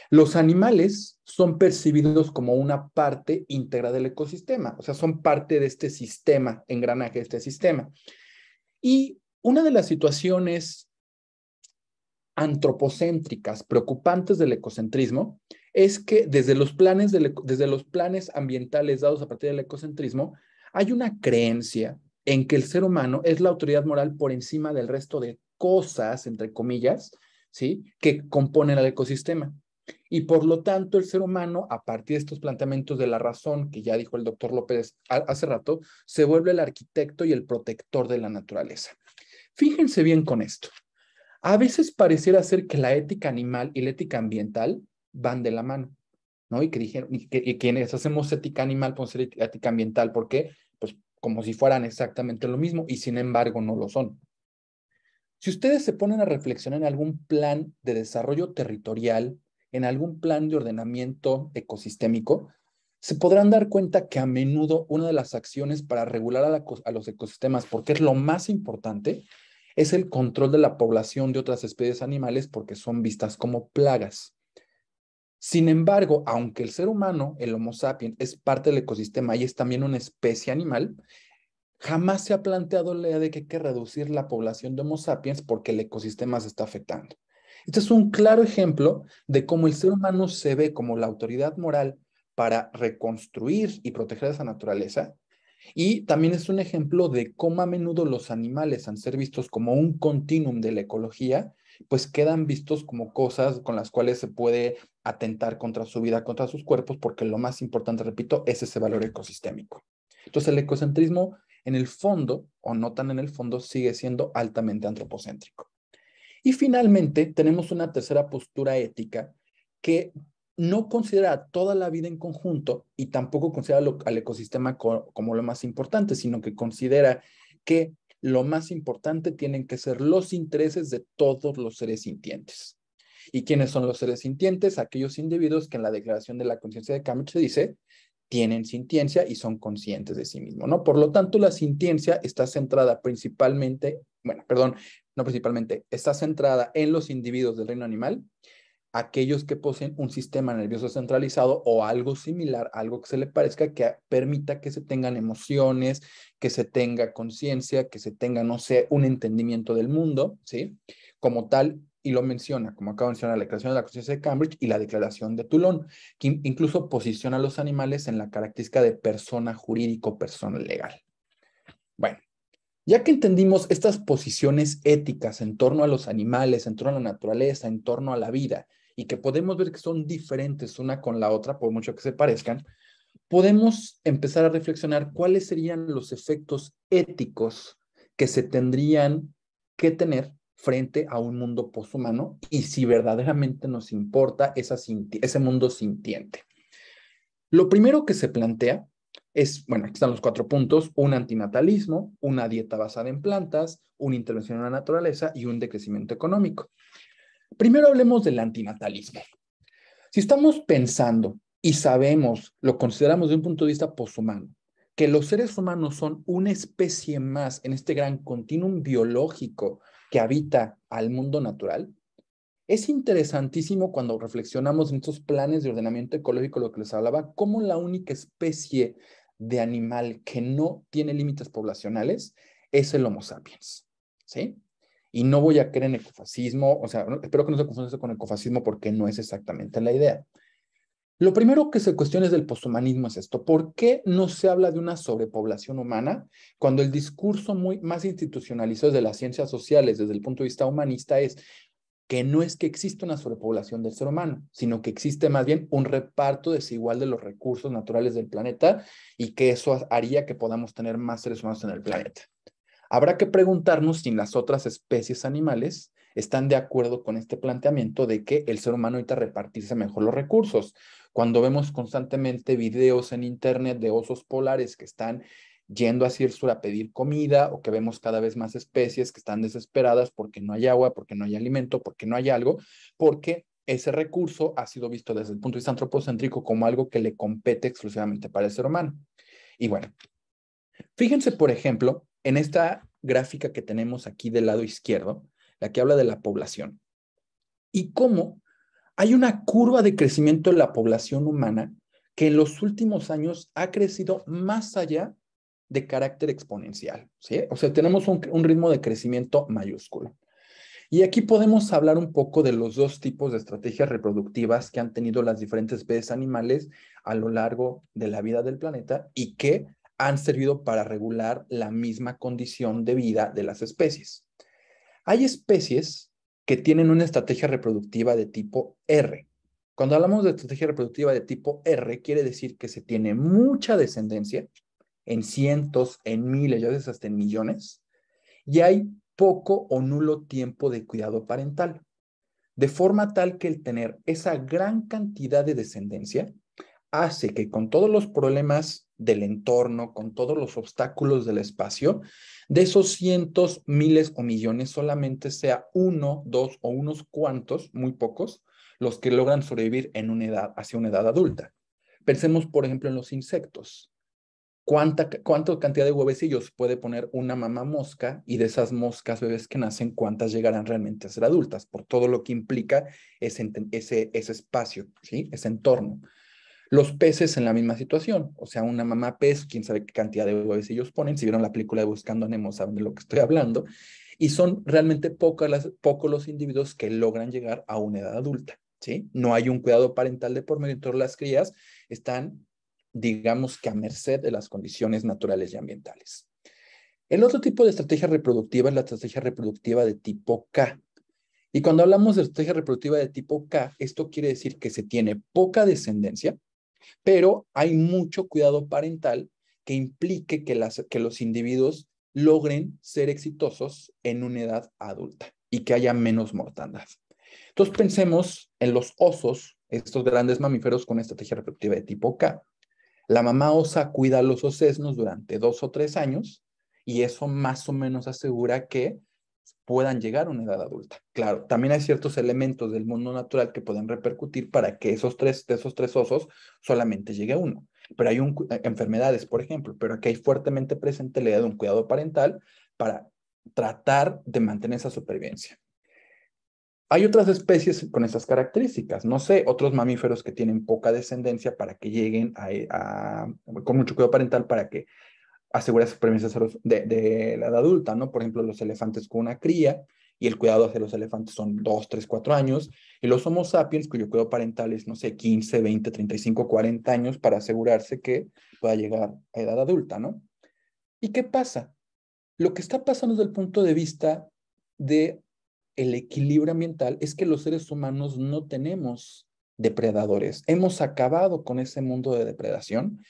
Los animales son percibidos como una parte íntegra del ecosistema, o sea, son parte de este sistema, engranaje de este sistema. Y una de las situaciones antropocéntricas preocupantes del ecocentrismo es que desde los planes, desde los planes ambientales dados a partir del ecocentrismo, hay una creencia en que el ser humano es la autoridad moral por encima del resto de cosas, entre comillas, ¿sí? que componen al ecosistema. Y por lo tanto, el ser humano, a partir de estos planteamientos de la razón, que ya dijo el doctor López hace rato, se vuelve el arquitecto y el protector de la naturaleza. Fíjense bien con esto. A veces pareciera ser que la ética animal y la ética ambiental van de la mano, ¿no? Y que dijeron, y que, quienes hacemos ética animal, pues, con ética ambiental, ¿por qué? Pues como si fueran exactamente lo mismo y sin embargo no lo son. Si ustedes se ponen a reflexionar en algún plan de desarrollo territorial, en algún plan de ordenamiento ecosistémico, se podrán dar cuenta que a menudo una de las acciones para regular a, los ecosistemas, porque es lo más importante, es el control de la población de otras especies animales porque son vistas como plagas. Sin embargo, aunque el ser humano, el Homo sapiens, es parte del ecosistema y es también una especie animal, jamás se ha planteado la idea de que hay que reducir la población de Homo sapiens porque el ecosistema se está afectando. Este es un claro ejemplo de cómo el ser humano se ve como la autoridad moral para reconstruir y proteger esa naturaleza. Y también es un ejemplo de cómo a menudo los animales han ser vistos como un continuum de la ecología pues quedan vistos como cosas con las cuales se puede atentar contra su vida, contra sus cuerpos, porque lo más importante, repito, es ese valor ecosistémico. Entonces el ecocentrismo en el fondo, o no tan en el fondo, sigue siendo altamente antropocéntrico. Y finalmente tenemos una tercera postura ética que no considera toda la vida en conjunto y tampoco considera al ecosistema como lo más importante, sino que considera que lo más importante tienen que ser los intereses de todos los seres sintientes. ¿Y quiénes son los seres sintientes? Aquellos individuos que en la declaración de la conciencia de Cambridge se dice tienen sintiencia y son conscientes de sí mismos, ¿no? Por lo tanto, la sintiencia está centrada principalmente, bueno, perdón, no principalmente, está centrada en los individuos del reino animal aquellos que poseen un sistema nervioso centralizado o algo similar, algo que se le parezca, que permita que se tengan emociones, que se tenga conciencia, que se tenga, no sé, un entendimiento del mundo, ¿sí? Como tal, y lo menciona, como acaba de mencionar, la Declaración de la Conciencia de Cambridge y la Declaración de Toulon, que incluso posiciona a los animales en la característica de persona jurídico, persona legal. Bueno, ya que entendimos estas posiciones éticas en torno a los animales, en torno a la naturaleza, en torno a la vida, y que podemos ver que son diferentes una con la otra, por mucho que se parezcan, podemos empezar a reflexionar cuáles serían los efectos éticos que se tendrían que tener frente a un mundo poshumano y si verdaderamente nos importa esa ese mundo sintiente. Lo primero que se plantea es, bueno, aquí están los cuatro puntos, un antinatalismo, una dieta basada en plantas, una intervención en la naturaleza y un decrecimiento económico. Primero hablemos del antinatalismo. Si estamos pensando y sabemos, lo consideramos de un punto de vista poshumano, que los seres humanos son una especie más en este gran continuum biológico que habita al mundo natural, es interesantísimo cuando reflexionamos en estos planes de ordenamiento ecológico, lo que les hablaba, como la única especie de animal que no tiene límites poblacionales es el Homo sapiens. ¿Sí? y no voy a creer en ecofascismo, o sea, espero que no se confunda eso con ecofascismo porque no es exactamente la idea. Lo primero que se cuestiona es del posthumanismo es esto. ¿Por qué no se habla de una sobrepoblación humana cuando el discurso muy, más institucionalizado desde las ciencias sociales desde el punto de vista humanista es que no es que exista una sobrepoblación del ser humano, sino que existe más bien un reparto desigual de los recursos naturales del planeta y que eso haría que podamos tener más seres humanos en el planeta? Habrá que preguntarnos si las otras especies animales están de acuerdo con este planteamiento de que el ser humano necesita repartirse mejor los recursos. Cuando vemos constantemente videos en internet de osos polares que están yendo a el a pedir comida o que vemos cada vez más especies que están desesperadas porque no hay agua, porque no hay alimento, porque no hay algo, porque ese recurso ha sido visto desde el punto de vista antropocéntrico como algo que le compete exclusivamente para el ser humano. Y bueno, fíjense, por ejemplo, en esta gráfica que tenemos aquí del lado izquierdo, la que habla de la población, y cómo hay una curva de crecimiento de la población humana que en los últimos años ha crecido más allá de carácter exponencial, ¿sí? O sea, tenemos un, un ritmo de crecimiento mayúsculo. Y aquí podemos hablar un poco de los dos tipos de estrategias reproductivas que han tenido las diferentes especies animales a lo largo de la vida del planeta y que han servido para regular la misma condición de vida de las especies. Hay especies que tienen una estrategia reproductiva de tipo R. Cuando hablamos de estrategia reproductiva de tipo R, quiere decir que se tiene mucha descendencia, en cientos, en miles, ya veces hasta en millones, y hay poco o nulo tiempo de cuidado parental. De forma tal que el tener esa gran cantidad de descendencia hace que con todos los problemas del entorno, con todos los obstáculos del espacio, de esos cientos, miles o millones, solamente sea uno, dos o unos cuantos, muy pocos, los que logran sobrevivir en una edad, hacia una edad adulta. Pensemos, por ejemplo, en los insectos. ¿Cuánta, ¿Cuánta cantidad de huevecillos puede poner una mamá mosca y de esas moscas bebés que nacen, cuántas llegarán realmente a ser adultas? Por todo lo que implica ese, ese, espacio, ese entorno. Los peces en la misma situación, o sea, una mamá pez, quién sabe qué cantidad de huevos ellos ponen, si vieron la película de Buscando a Nemo saben de lo que estoy hablando, y son realmente pocas pocos los individuos que logran llegar a una edad adulta, ¿sí? No hay un cuidado parental de por medio, todas las crías están, digamos que a merced de las condiciones naturales y ambientales. El otro tipo de estrategia reproductiva es la estrategia reproductiva de tipo K, y cuando hablamos de estrategia reproductiva de tipo K, esto quiere decir que se tiene poca descendencia, pero hay mucho cuidado parental que implique que, los individuos logren ser exitosos en una edad adulta y que haya menos mortandad. Entonces pensemos en los osos, estos grandes mamíferos con estrategia reproductiva de tipo K. La mamá osa cuida a los osesnos durante dos o tres años y eso más o menos asegura que puedan llegar a una edad adulta. Claro, también hay ciertos elementos del mundo natural que pueden repercutir para que esos tres, de esos tres osos solamente llegue a uno. Pero hay eh, enfermedades, por ejemplo, pero aquí hay fuertemente presente la idea de un cuidado parental para tratar de mantener esa supervivencia. Hay otras especies con esas características, no sé, otros mamíferos que tienen poca descendencia para que lleguen a, con mucho cuidado parental para que asegura su supervivencia de, la edad adulta, ¿no? Por ejemplo, los elefantes con una cría y el cuidado hacia los elefantes son dos, tres, cuatro años, y los Homo sapiens, cuyo cuidado parental es, no sé, 15, 20, 35, 40 años para asegurarse que pueda llegar a edad adulta, ¿no? ¿Y qué pasa? Lo que está pasando desde el punto de vista de el equilibrio ambiental es que los seres humanos no tenemos depredadores. Hemos acabado con ese mundo de depredación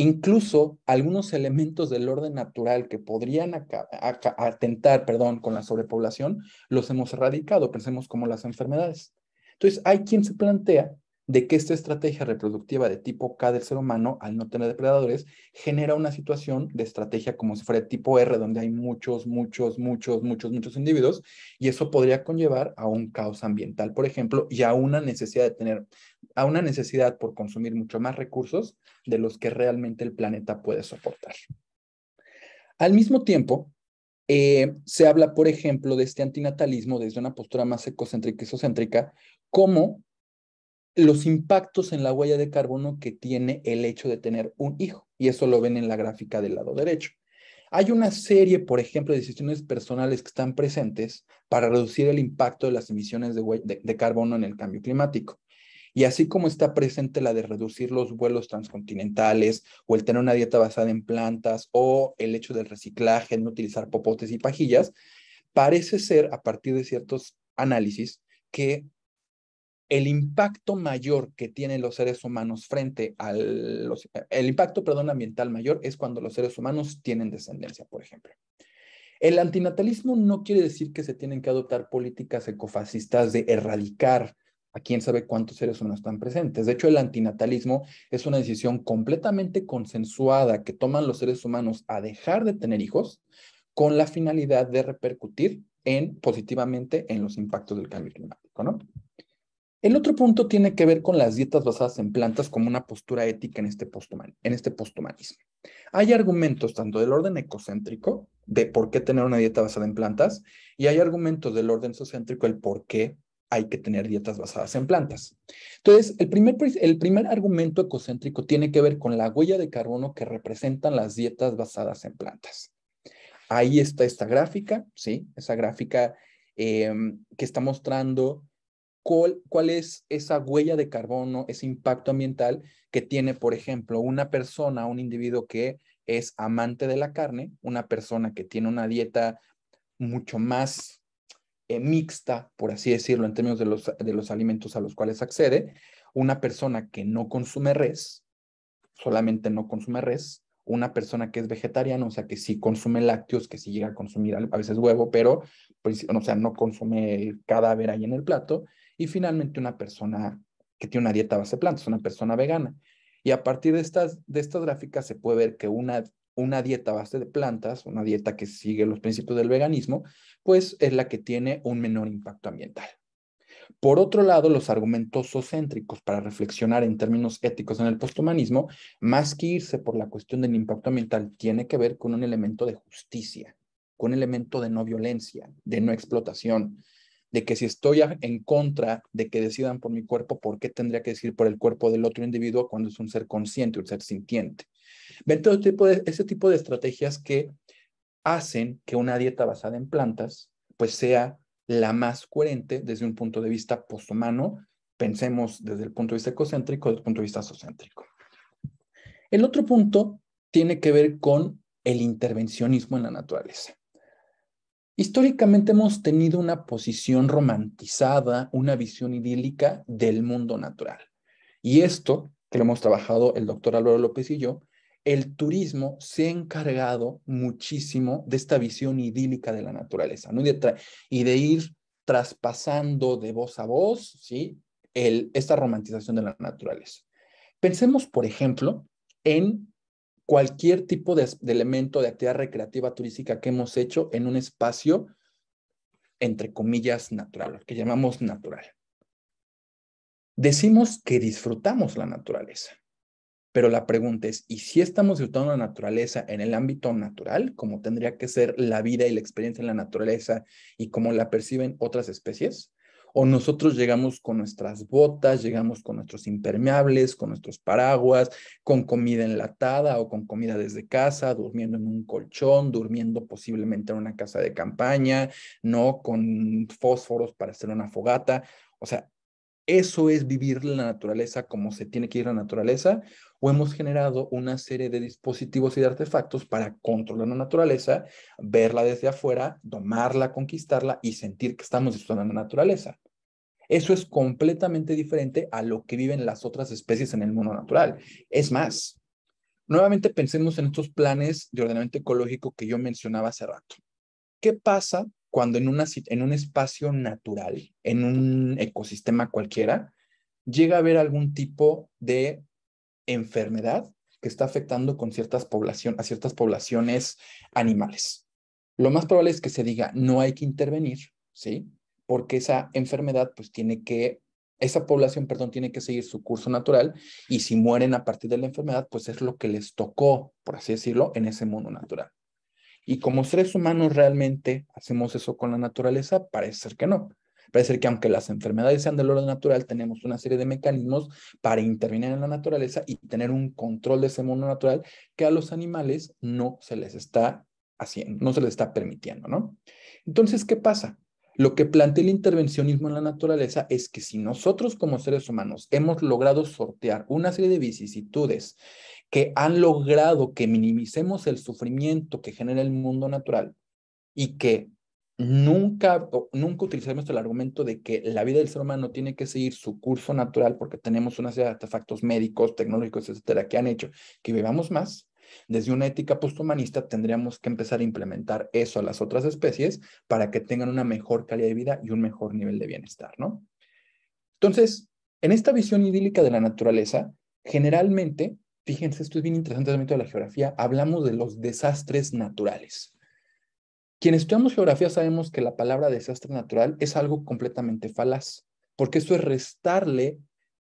Incluso algunos elementos del orden natural que podrían atentar perdón, con la sobrepoblación, los hemos erradicado, pensemos como las enfermedades. Entonces, hay quien se plantea de que esta estrategia reproductiva de tipo K del ser humano, al no tener depredadores, genera una situación de estrategia como si fuera tipo R, donde hay muchos, muchos, muchos, muchos, muchos individuos, y eso podría conllevar a un caos ambiental, por ejemplo, y a una necesidad de tener a una necesidad por consumir mucho más recursos de los que realmente el planeta puede soportar. Al mismo tiempo, eh, se habla, por ejemplo, de este antinatalismo desde una postura más ecocéntrica y como los impactos en la huella de carbono que tiene el hecho de tener un hijo. Y eso lo ven en la gráfica del lado derecho. Hay una serie, por ejemplo, de decisiones personales que están presentes para reducir el impacto de las emisiones de, carbono en el cambio climático. Y así como está presente la de reducir los vuelos transcontinentales o el tener una dieta basada en plantas o el hecho del reciclaje, no utilizar popotes y pajillas, parece ser a partir de ciertos análisis que el impacto mayor que tienen los seres humanos frente al el impacto perdón ambiental mayor es cuando los seres humanos tienen descendencia, por ejemplo. El antinatalismo no quiere decir que se tienen que adoptar políticas ecofascistas de erradicar a quién sabe cuántos seres humanos están presentes. De hecho, el antinatalismo es una decisión completamente consensuada que toman los seres humanos a dejar de tener hijos con la finalidad de repercutir en, positivamente en los impactos del cambio climático. ¿no? El otro punto tiene que ver con las dietas basadas en plantas como una postura ética en este, posthumanismo. Este hay argumentos tanto del orden ecocéntrico, de por qué tener una dieta basada en plantas, y hay argumentos del orden sociocéntrico el por qué hay que tener dietas basadas en plantas. Entonces, el primer, el primer argumento ecocéntrico tiene que ver con la huella de carbono que representan las dietas basadas en plantas. Ahí está esta gráfica, ¿sí? Esa gráfica em, que está mostrando cuál, cuál es esa huella de carbono, ese impacto ambiental que tiene, por ejemplo, una persona, un individuo que es amante de la carne, una persona que tiene una dieta mucho más eh, mixta, por así decirlo, en términos de los, de los alimentos a los cuales accede, una persona que no consume res, solamente no consume res, una persona que es vegetariana, o sea, que sí consume lácteos, que sí llega a consumir a veces huevo, pero, pues, o sea, no consume el cadáver ahí en el plato, y finalmente una persona que tiene una dieta base de plantas, una persona vegana. Y a partir de estas, de estas gráficas se puede ver que una una dieta a base de plantas, una dieta que sigue los principios del veganismo, pues es la que tiene un menor impacto ambiental. Por otro lado, los argumentos socéntricos para reflexionar en términos éticos en el posthumanismo, más que irse por la cuestión del impacto ambiental, tiene que ver con un elemento de justicia, con un elemento de no violencia, de no explotación, de que si estoy en contra de que decidan por mi cuerpo, ¿por qué tendría que decir por el cuerpo del otro individuo cuando es un ser consciente, un ser sintiente? ven todo tipo de, ese tipo de estrategias que hacen que una dieta basada en plantas pues sea la más coherente desde un punto de vista posthumano, pensemos desde el punto de vista ecocéntrico, desde el punto de vista sociéntrico. El otro punto tiene que ver con el intervencionismo en la naturaleza. Históricamente hemos tenido una posición romantizada, una visión idílica del mundo natural. Y esto, que lo hemos trabajado el doctor Álvaro López y yo, el turismo se ha encargado muchísimo de esta visión idílica de la naturaleza, y, de ir traspasando de voz a voz, ¿sí? esta romantización de la naturaleza. Pensemos, por ejemplo, en cualquier tipo de, de, elemento de actividad recreativa turística que hemos hecho en un espacio, entre comillas, natural, que llamamos natural. Decimos que disfrutamos la naturaleza, pero la pregunta es, ¿y si estamos disfrutando la naturaleza en el ámbito natural, como tendría que ser la vida y la experiencia en la naturaleza y como la perciben otras especies? ¿O nosotros llegamos con nuestras botas, llegamos con nuestros impermeables, con nuestros paraguas, con comida enlatada o con comida desde casa, durmiendo en un colchón, durmiendo posiblemente en una casa de campaña, ¿no? Con fósforos para hacer una fogata. O sea, ¿eso es vivir la naturaleza como se tiene que ir la naturaleza? o hemos generado una serie de dispositivos y de artefactos para controlar la naturaleza, verla desde afuera, domarla, conquistarla y sentir que estamos en la naturaleza. Eso es completamente diferente a lo que viven las otras especies en el mundo natural. Es más, nuevamente pensemos en estos planes de ordenamiento ecológico que yo mencionaba hace rato. ¿Qué pasa cuando en, en un espacio natural, en un ecosistema cualquiera, llega a haber algún tipo de enfermedad que está afectando con ciertas a ciertas poblaciones animales. Lo más probable es que se diga, no hay que intervenir, ¿sí? Porque esa enfermedad, pues tiene que, esa población, perdón, tiene que seguir su curso natural y si mueren a partir de la enfermedad, pues es lo que les tocó, por así decirlo, en ese mundo natural. Y como seres humanos realmente hacemos eso con la naturaleza, parece ser que no. Parece que aunque las enfermedades sean del orden natural, tenemos una serie de mecanismos para intervenir en la naturaleza y tener un control de ese mundo natural que a los animales no se les está haciendo, no se les está permitiendo, ¿no? Entonces, ¿qué pasa? Lo que plantea el intervencionismo en la naturaleza es que si nosotros como seres humanos hemos logrado sortear una serie de vicisitudes que han logrado que minimicemos el sufrimiento que genera el mundo natural y que nunca, nunca el argumento de que la vida del ser humano tiene que seguir su curso natural porque tenemos una serie de artefactos médicos, tecnológicos, etcétera, que han hecho que vivamos más. Desde una ética posthumanista tendríamos que empezar a implementar eso a las otras especies para que tengan una mejor calidad de vida y un mejor nivel de bienestar, ¿no? Entonces, en esta visión idílica de la naturaleza, generalmente, fíjense, esto es bien interesante ámbito de la geografía, hablamos de los desastres naturales. Quienes estudiamos geografía sabemos que la palabra desastre natural es algo completamente falaz, porque eso es restarle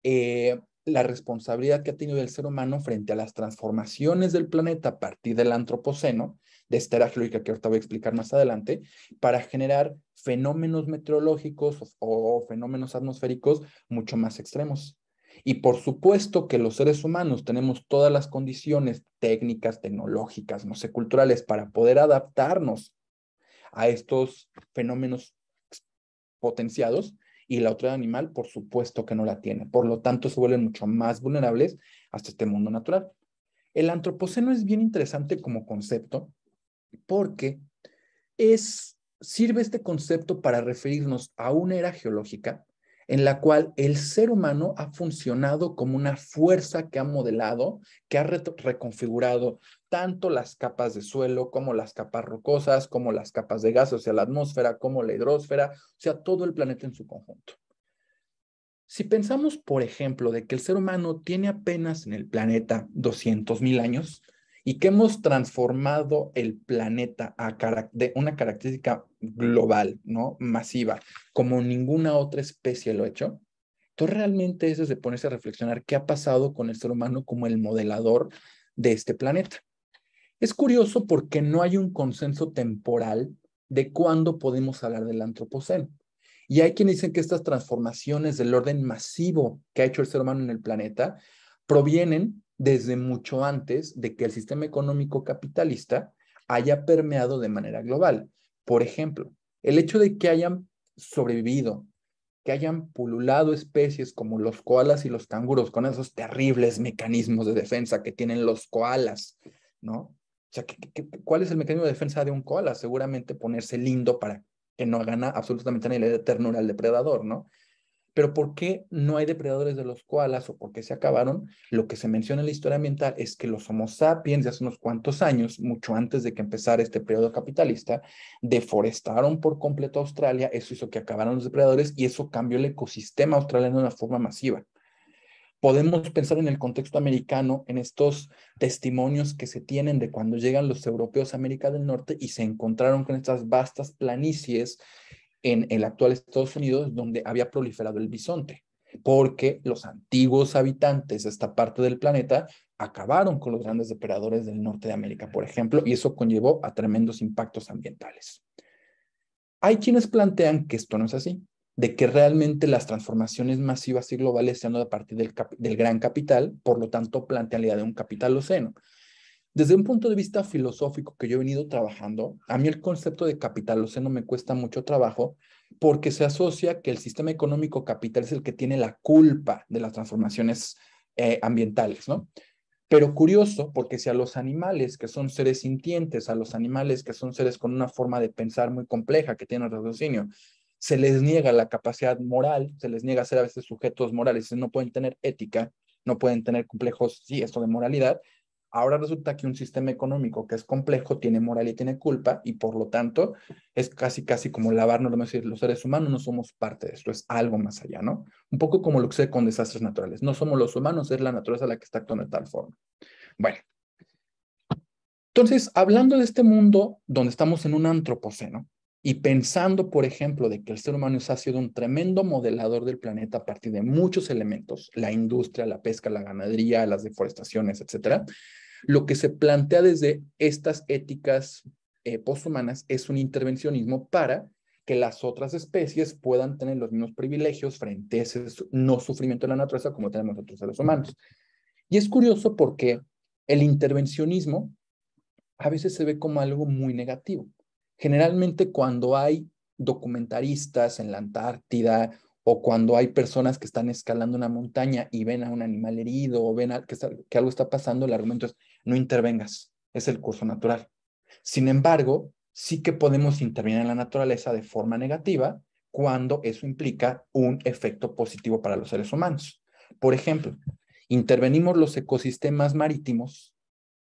eh, la responsabilidad que ha tenido el ser humano frente a las transformaciones del planeta a partir del antropoceno, de esta era geológica que ahorita voy a explicar más adelante, para generar fenómenos meteorológicos o, o fenómenos atmosféricos mucho más extremos. Y por supuesto que los seres humanos tenemos todas las condiciones técnicas, tecnológicas, no sé, culturales para poder adaptarnos a estos fenómenos potenciados y la otra animal, por supuesto que no la tiene. Por lo tanto, se vuelven mucho más vulnerables hasta este mundo natural. El antropoceno es bien interesante como concepto porque es, sirve este concepto para referirnos a una era geológica en la cual el ser humano ha funcionado como una fuerza que ha modelado, que ha reconfigurado tanto las capas de suelo como las capas rocosas, como las capas de gas, o sea, la atmósfera, como la hidrosfera, o sea, todo el planeta en su conjunto. Si pensamos, por ejemplo, de que el ser humano tiene apenas en el planeta 200.000 años, y que hemos transformado el planeta a de una característica global, ¿no? Masiva, como ninguna otra especie lo ha hecho. Entonces realmente eso es de ponerse a reflexionar qué ha pasado con el ser humano como el modelador de este planeta. Es curioso porque no hay un consenso temporal de cuándo podemos hablar del antropoceno. Y hay quienes dicen que estas transformaciones del orden masivo que ha hecho el ser humano en el planeta provienen desde mucho antes de que el sistema económico capitalista haya permeado de manera global. Por ejemplo, el hecho de que hayan sobrevivido, que hayan pululado especies como los koalas y los canguros, con esos terribles mecanismos de defensa que tienen los koalas, ¿no? O sea, cuál es el mecanismo de defensa de un koala? Seguramente ponerse lindo para que no gana absolutamente ni la ternura al depredador, ¿no? Pero ¿por qué no hay depredadores de los koalas o por qué se acabaron? Lo que se menciona en la historia ambiental es que los Homo sapiens de hace unos cuantos años, mucho antes de que empezara este periodo capitalista, deforestaron por completo Australia, eso hizo que acabaran los depredadores y eso cambió el ecosistema australiano de una forma masiva podemos pensar en el contexto americano, en estos testimonios que se tienen de cuando llegan los europeos a América del Norte y se encontraron con estas vastas planicies en el actual Estados Unidos, donde había proliferado el bisonte, porque los antiguos habitantes de esta parte del planeta acabaron con los grandes depredadores del norte de América, por ejemplo, y eso conllevó a tremendos impactos ambientales. Hay quienes plantean que esto no es así, de que realmente las transformaciones masivas y globales se han dado a partir del, gran capital, por lo tanto plantean la idea de un capital océano. Desde un punto de vista filosófico que yo he venido trabajando, a mí el concepto de capital o no me cuesta mucho trabajo porque se asocia que el sistema económico capital es el que tiene la culpa de las transformaciones eh, ambientales, ¿no? Pero curioso, porque si a los animales que son seres sintientes, a los animales que son seres con una forma de pensar muy compleja, que tienen raciocinio, se les niega la capacidad moral, se les niega a ser a veces sujetos morales, no pueden tener ética, no pueden tener complejos, sí, esto de moralidad, Ahora resulta que un sistema económico que es complejo tiene moral y tiene culpa y por lo tanto es casi, casi como lavarnos, decir, los seres humanos no somos parte de esto, es algo más allá, ¿no? Un poco como lo que sucede con desastres naturales, no somos los humanos, es la naturaleza la que está actuando de tal forma. Bueno, entonces, hablando de este mundo donde estamos en un antropoceno, y pensando, por ejemplo, de que el ser humano ha sido un tremendo modelador del planeta a partir de muchos elementos, la industria, la pesca, la ganadería, las deforestaciones, etcétera, lo que se plantea desde estas éticas eh, posthumanas es un intervencionismo para que las otras especies puedan tener los mismos privilegios frente a ese no sufrimiento de la naturaleza como tenemos nosotros seres humanos. Y es curioso porque el intervencionismo a veces se ve como algo muy negativo generalmente cuando hay documentaristas en la Antártida o cuando hay personas que están escalando una montaña y ven a un animal herido o ven que, que algo está pasando, el argumento es no intervengas, es el curso natural. Sin embargo, sí que podemos intervenir en la naturaleza de forma negativa cuando eso implica un efecto positivo para los seres humanos. Por ejemplo, intervenimos los ecosistemas marítimos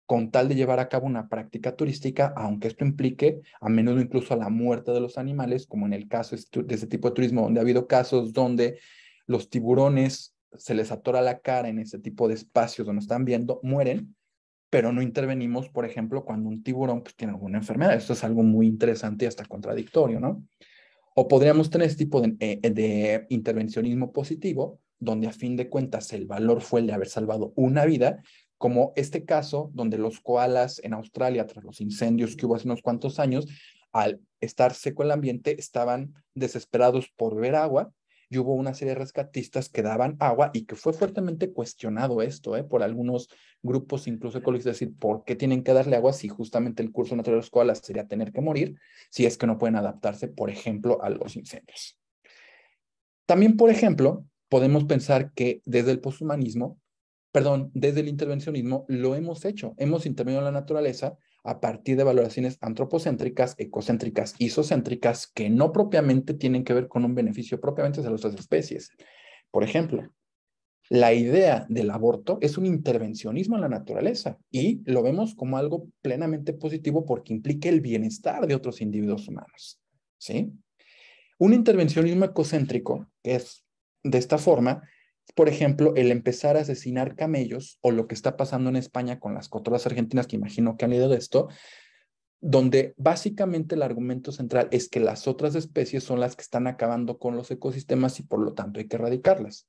con tal de llevar a cabo una práctica turística, aunque esto implique a menudo incluso a la muerte de los animales, como en el caso de ese tipo de turismo, donde ha habido casos donde los tiburones se les atora la cara en ese tipo de espacios donde están viendo, mueren, pero no intervenimos, por ejemplo, cuando un tiburón pues, tiene alguna enfermedad. Esto es algo muy interesante y hasta contradictorio, ¿no? O podríamos tener este tipo de, eh, eh, de intervencionismo positivo, donde a fin de cuentas el valor fue el de haber salvado una vida, como este caso donde los koalas en Australia, tras los incendios que hubo hace unos cuantos años, al estar seco el ambiente, estaban desesperados por ver agua y hubo una serie de rescatistas que daban agua y que fue fuertemente cuestionado esto ¿eh? por algunos grupos, incluso ecológicos, decir, ¿por qué tienen que darle agua si justamente el curso natural de los koalas sería tener que morir si es que no pueden adaptarse, por ejemplo, a los incendios? También, por ejemplo, podemos pensar que desde el poshumanismo perdón, desde el intervencionismo lo hemos hecho. Hemos intervenido en la naturaleza a partir de valoraciones antropocéntricas, ecocéntricas, isocéntricas, que no propiamente tienen que ver con un beneficio propiamente de otras especies. Por ejemplo, la idea del aborto es un intervencionismo en la naturaleza y lo vemos como algo plenamente positivo porque implica el bienestar de otros individuos humanos. ¿sí? Un intervencionismo ecocéntrico, que es de esta forma, por ejemplo, el empezar a asesinar camellos o lo que está pasando en España con las cotorras argentinas, que imagino que han de esto, donde básicamente el argumento central es que las otras especies son las que están acabando con los ecosistemas y por lo tanto hay que erradicarlas.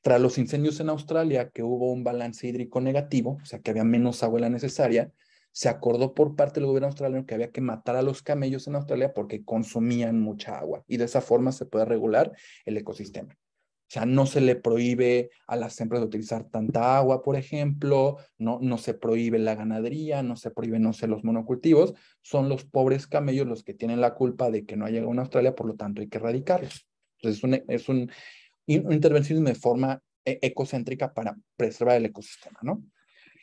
Tras los incendios en Australia, que hubo un balance hídrico negativo, o sea que había menos agua la necesaria, se acordó por parte del gobierno australiano que había que matar a los camellos en Australia porque consumían mucha agua y de esa forma se puede regular el ecosistema. O sea, no se le prohíbe a las empresas utilizar tanta agua, por ejemplo, no, no se prohíbe la ganadería, no se prohíben, no sé, los monocultivos. Son los pobres camellos los que tienen la culpa de que no haya llegado a Australia, por lo tanto hay que erradicarlos. Entonces, es un, es intervencionismo de forma e, ecocéntrica para preservar el ecosistema, ¿no?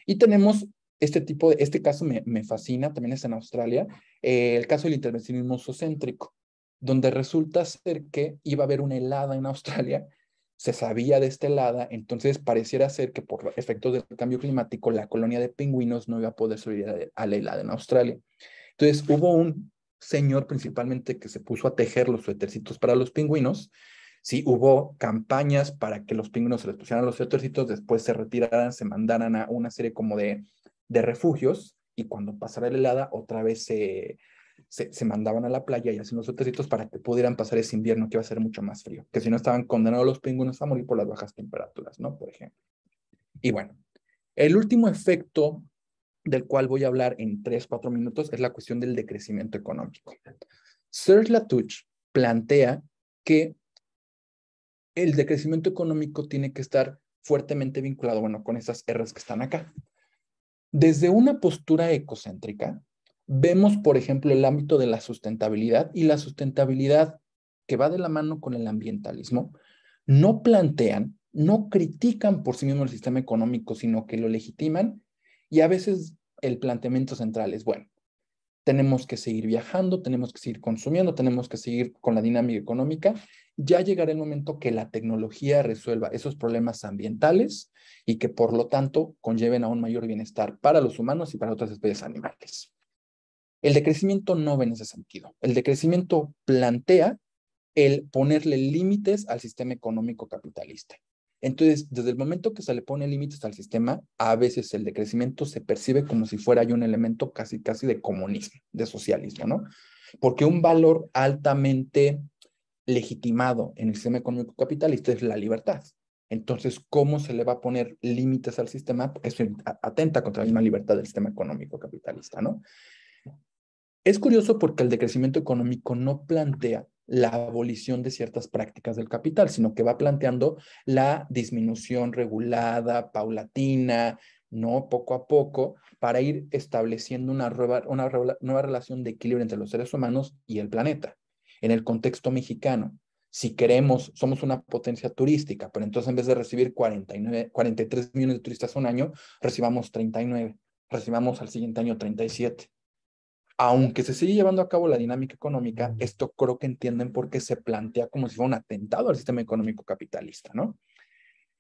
Y tenemos este tipo de, este caso me, fascina, también es en Australia, eh, el caso del intervencionismo zoocéntrico, donde resulta ser que iba a haber una helada en Australia se sabía de esta helada, entonces pareciera ser que por efectos del cambio climático la colonia de pingüinos no iba a poder subir a la helada en Australia. Entonces hubo un señor principalmente que se puso a tejer los suetercitos para los pingüinos, sí hubo campañas para que los pingüinos se les pusieran los suetercitos, después se retiraran, se mandaran a una serie como de, de refugios y cuando pasara la helada otra vez se se, mandaban a la playa y hacían los hotelcitos para que pudieran pasar ese invierno que iba a ser mucho más frío, que si no estaban condenados los pingüinos a morir por las bajas temperaturas, ¿no? Por ejemplo. Y bueno, el último efecto del cual voy a hablar en tres, cuatro minutos es la cuestión del decrecimiento económico. Serge Latouche plantea que el decrecimiento económico tiene que estar fuertemente vinculado, bueno, con esas R's que están acá. Desde una postura ecocéntrica, Vemos, por ejemplo, el ámbito de la sustentabilidad y la sustentabilidad que va de la mano con el ambientalismo, no plantean, no critican por sí mismo el sistema económico, sino que lo legitiman y a veces el planteamiento central es, bueno, tenemos que seguir viajando, tenemos que seguir consumiendo, tenemos que seguir con la dinámica económica. Ya llegará el momento que la tecnología resuelva esos problemas ambientales y que por lo tanto conlleven a un mayor bienestar para los humanos y para otras especies animales. El decrecimiento no ve en ese sentido. El decrecimiento plantea el ponerle límites al sistema económico capitalista. Entonces, desde el momento que se le pone límites al sistema, a veces el decrecimiento se percibe como si fuera ya un elemento casi, casi de comunismo, de socialismo, ¿no? Porque un valor altamente legitimado en el sistema económico capitalista es la libertad. Entonces, ¿cómo se le va a poner límites al sistema? Eso atenta contra la misma libertad del sistema económico capitalista, ¿no? Es curioso porque el decrecimiento económico no plantea la abolición de ciertas prácticas del capital, sino que va planteando la disminución regulada, paulatina, ¿no? Poco a poco, para ir estableciendo una, nueva, relación de equilibrio entre los seres humanos y el planeta. En el contexto mexicano, si queremos, somos una potencia turística, pero entonces en vez de recibir 49, 43 millones de turistas un año, recibamos 39, recibamos al siguiente año 37 aunque se sigue llevando a cabo la dinámica económica, esto creo que entienden por qué se plantea como si fuera un atentado al sistema económico capitalista, ¿no?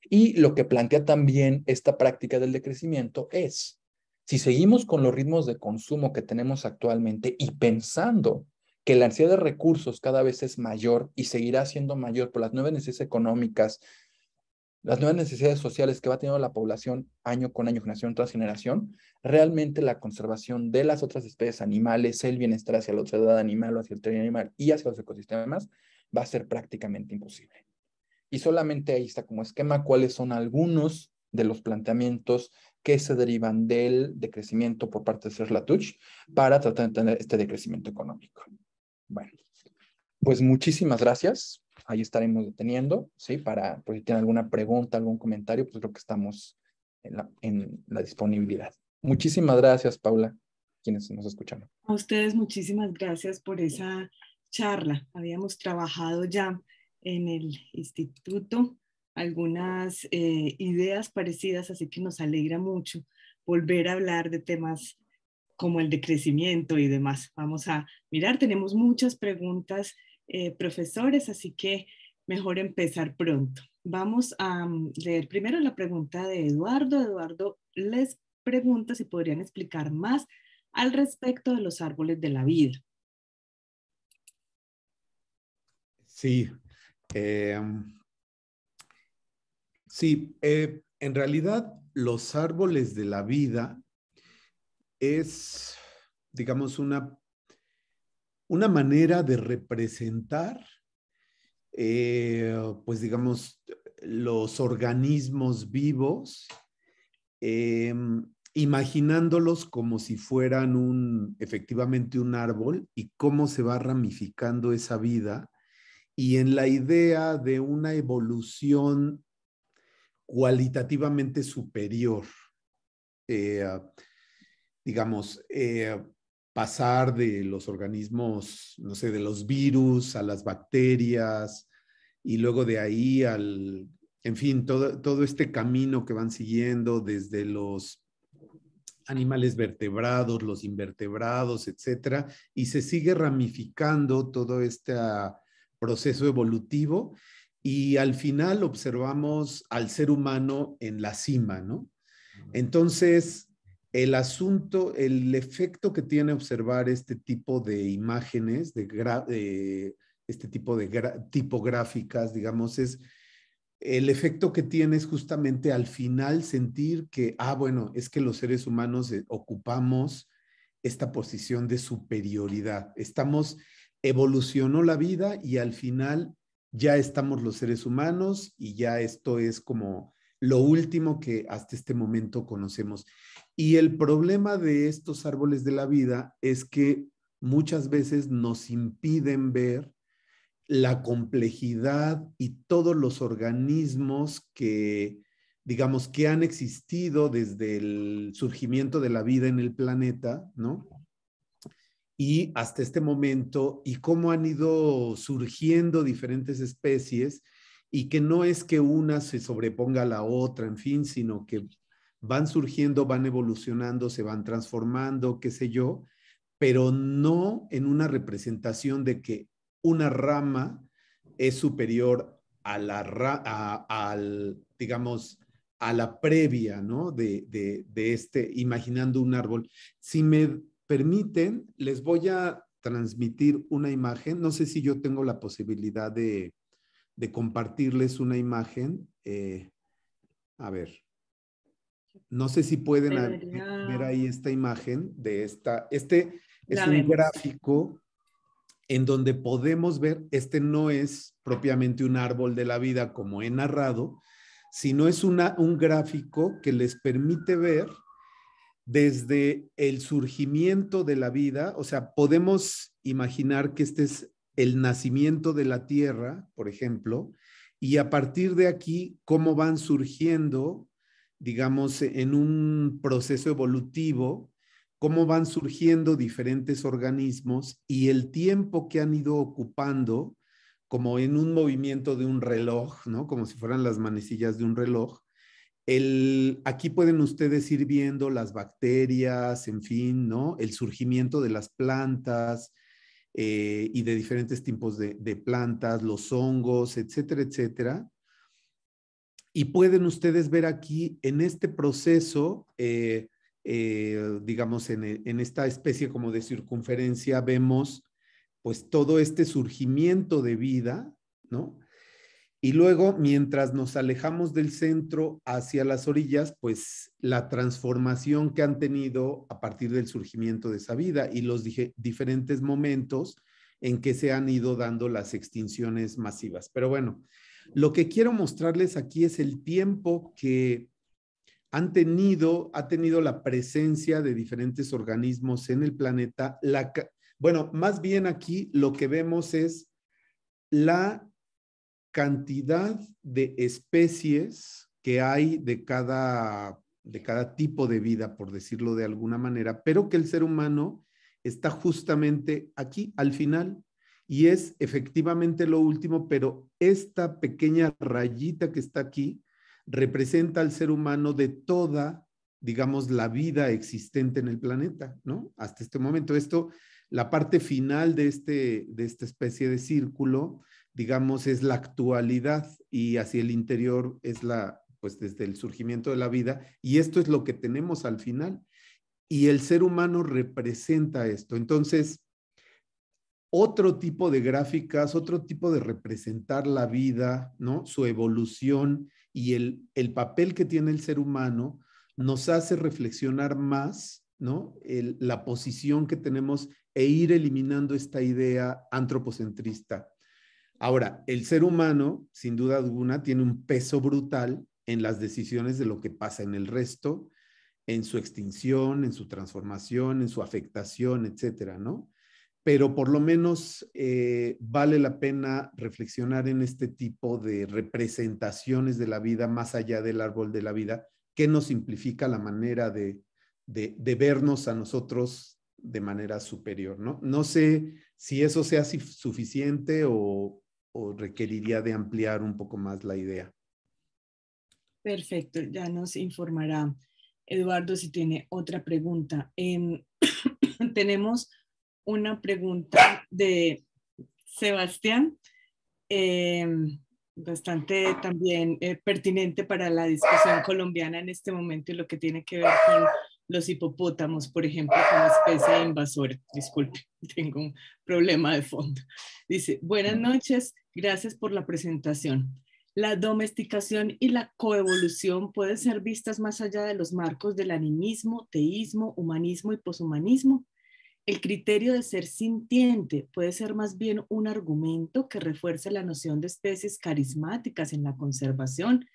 Y lo que plantea también esta práctica del decrecimiento es, si seguimos con los ritmos de consumo que tenemos actualmente y pensando que la ansiedad de recursos cada vez es mayor y seguirá siendo mayor por las nuevas necesidades económicas las nuevas necesidades sociales que va teniendo la población año con año, generación tras generación, realmente la conservación de las otras especies animales, el bienestar hacia la otra edad animal o hacia el terreno animal y hacia los ecosistemas va a ser prácticamente imposible. Y solamente ahí está como esquema cuáles son algunos de los planteamientos que se derivan del decrecimiento por parte de Serlatouch para tratar de entender este decrecimiento económico. Bueno, pues muchísimas gracias ahí estaremos deteniendo, ¿sí? Para, por pues, si tienen alguna pregunta, algún comentario, pues creo que estamos en la, disponibilidad. Muchísimas gracias, Paula, quienes nos escuchan. A ustedes muchísimas gracias por esa charla. Habíamos trabajado ya en el instituto algunas eh, ideas parecidas, así que nos alegra mucho volver a hablar de temas como el de crecimiento y demás. Vamos a mirar, tenemos muchas preguntas eh, profesores, así que mejor empezar pronto. Vamos a mm, leer primero la pregunta de Eduardo. Eduardo les pregunta si podrían explicar más al respecto de los árboles de la vida. Sí. Eh, sí, eh, en realidad los árboles de la vida es, digamos, una una manera de representar, eh, pues digamos, los organismos vivos, em, imaginándolos como si fueran un, efectivamente un árbol y cómo se va ramificando esa vida. Y en la idea de una evolución cualitativamente superior. Eh, digamos, eh, pasar de los organismos, no sé, de los virus a las bacterias y luego de ahí al, en fin, todo, todo este camino que van siguiendo desde los animales vertebrados, los invertebrados, etcétera, y se sigue ramificando todo este proceso evolutivo y al final observamos al ser humano en la cima, ¿no? Entonces, el asunto, el efecto que tiene observar este tipo de imágenes, de, este tipo de tipográficas, digamos, es el efecto que tiene es justamente al final sentir que, ah, bueno, es que los seres humanos eh, ocupamos esta posición de superioridad. Estamos, evolucionó la vida y al final ya estamos los seres humanos y ya esto es como lo último que hasta este momento conocemos. Y el problema de estos árboles de la vida es que muchas veces nos impiden ver la complejidad y todos los organismos que, digamos, que han existido desde el surgimiento de la vida en el planeta, ¿no? Y hasta este momento, y cómo han ido surgiendo diferentes especies, y que no es que una se sobreponga a la otra, en fin, sino que van surgiendo, van evolucionando, se van transformando, qué sé yo, pero no en una representación de que una rama es superior a la, al, digamos, a la previa, ¿no? De, este, imaginando un árbol. Si me permiten, les voy a transmitir una imagen. No sé si yo tengo la posibilidad de, compartirles una imagen. Eh, a ver. No sé si pueden ver ahí esta imagen de esta. Este es un gráfico en donde podemos ver, este no es propiamente un árbol de la vida como he narrado, sino es una, un gráfico que les permite ver desde el surgimiento de la vida, o sea, podemos imaginar que este es el nacimiento de la Tierra, por ejemplo, y a partir de aquí, cómo van surgiendo digamos, en un proceso evolutivo, cómo van surgiendo diferentes organismos y el tiempo que han ido ocupando, como en un movimiento de un reloj, ¿no? Como si fueran las manecillas de un reloj. aquí pueden ustedes ir viendo las bacterias, en fin, ¿no? El surgimiento de las plantas eh, y de diferentes tipos de plantas, los hongos, etcétera, etcétera. Y pueden ustedes ver aquí en este proceso, eh, eh, digamos, eh, en, esta especie como de circunferencia, vemos pues todo este surgimiento de vida, ¿no? Y luego, mientras nos alejamos del centro hacia las orillas, pues la transformación que han tenido a partir del surgimiento de esa vida y los diferentes momentos en que se han ido dando las extinciones masivas. Pero bueno, lo que quiero mostrarles aquí es el tiempo que han tenido, ha tenido la presencia de diferentes organismos en el planeta. bueno, más bien aquí lo que vemos es la cantidad de especies que hay de cada, de cada tipo de vida, por decirlo de alguna manera, pero que el ser humano está justamente aquí, al final, y es efectivamente lo último, pero esta pequeña rayita que está aquí representa al ser humano de toda, digamos, la vida existente en el planeta, ¿no? Hasta este momento. Esto, la parte final de, este, de esta especie de círculo, digamos, es la actualidad y hacia el interior es la, pues desde el surgimiento de la vida, y esto es lo que tenemos al final. Y el ser humano representa esto. Entonces, otro tipo de gráficas, otro tipo de representar la vida, ¿no? Su evolución y el, papel que tiene el ser humano nos hace reflexionar más, ¿no? la posición que tenemos e ir eliminando esta idea antropocentrista. Ahora, el ser humano, sin duda alguna, tiene un peso brutal en las decisiones de lo que pasa en el resto, en su extinción, en su transformación, en su afectación, etcétera, ¿no? pero por lo menos eh, vale la pena reflexionar en este tipo de representaciones de la vida más allá del árbol de la vida, que nos simplifica la manera de, vernos a nosotros de manera superior, ¿no? No sé si eso sea suficiente o, requeriría de ampliar un poco más la idea. Perfecto, ya nos informará Eduardo si tiene otra pregunta. Em, (coughs) tenemos una pregunta de Sebastián, eh, bastante también eh, pertinente para la discusión colombiana en este momento y lo que tiene que ver con los hipopótamos, por ejemplo, como especie invasora. Disculpe, (laughs) tengo un problema de fondo. Dice, buenas mm. noches, gracias por la presentación. La domesticación y la coevolución pueden ser vistas más allá de los marcos del animismo, teísmo, humanismo y poshumanismo. El criterio de ser sintiente puede ser más bien un argumento que refuerce la noción de especies carismáticas en la conservación,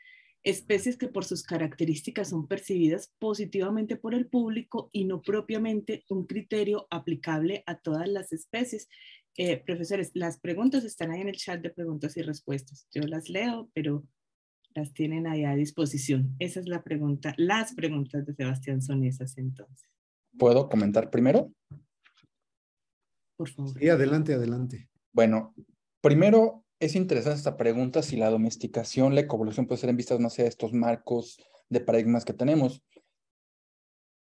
especies que por sus características son percibidas positivamente por el público y no propiamente un criterio aplicable a todas las especies. Eh, profesores, las preguntas están ahí en el chat de preguntas y respuestas. Yo las leo, pero las tienen ahí a disposición. Esa es la pregunta. Las preguntas de Sebastián son esas entonces. ¿Puedo comentar primero? por favor. adelante, adelante. Bueno, primero es interesante esta pregunta si la domesticación, la ecovolución puede ser en vistas más de estos marcos de paradigmas que tenemos.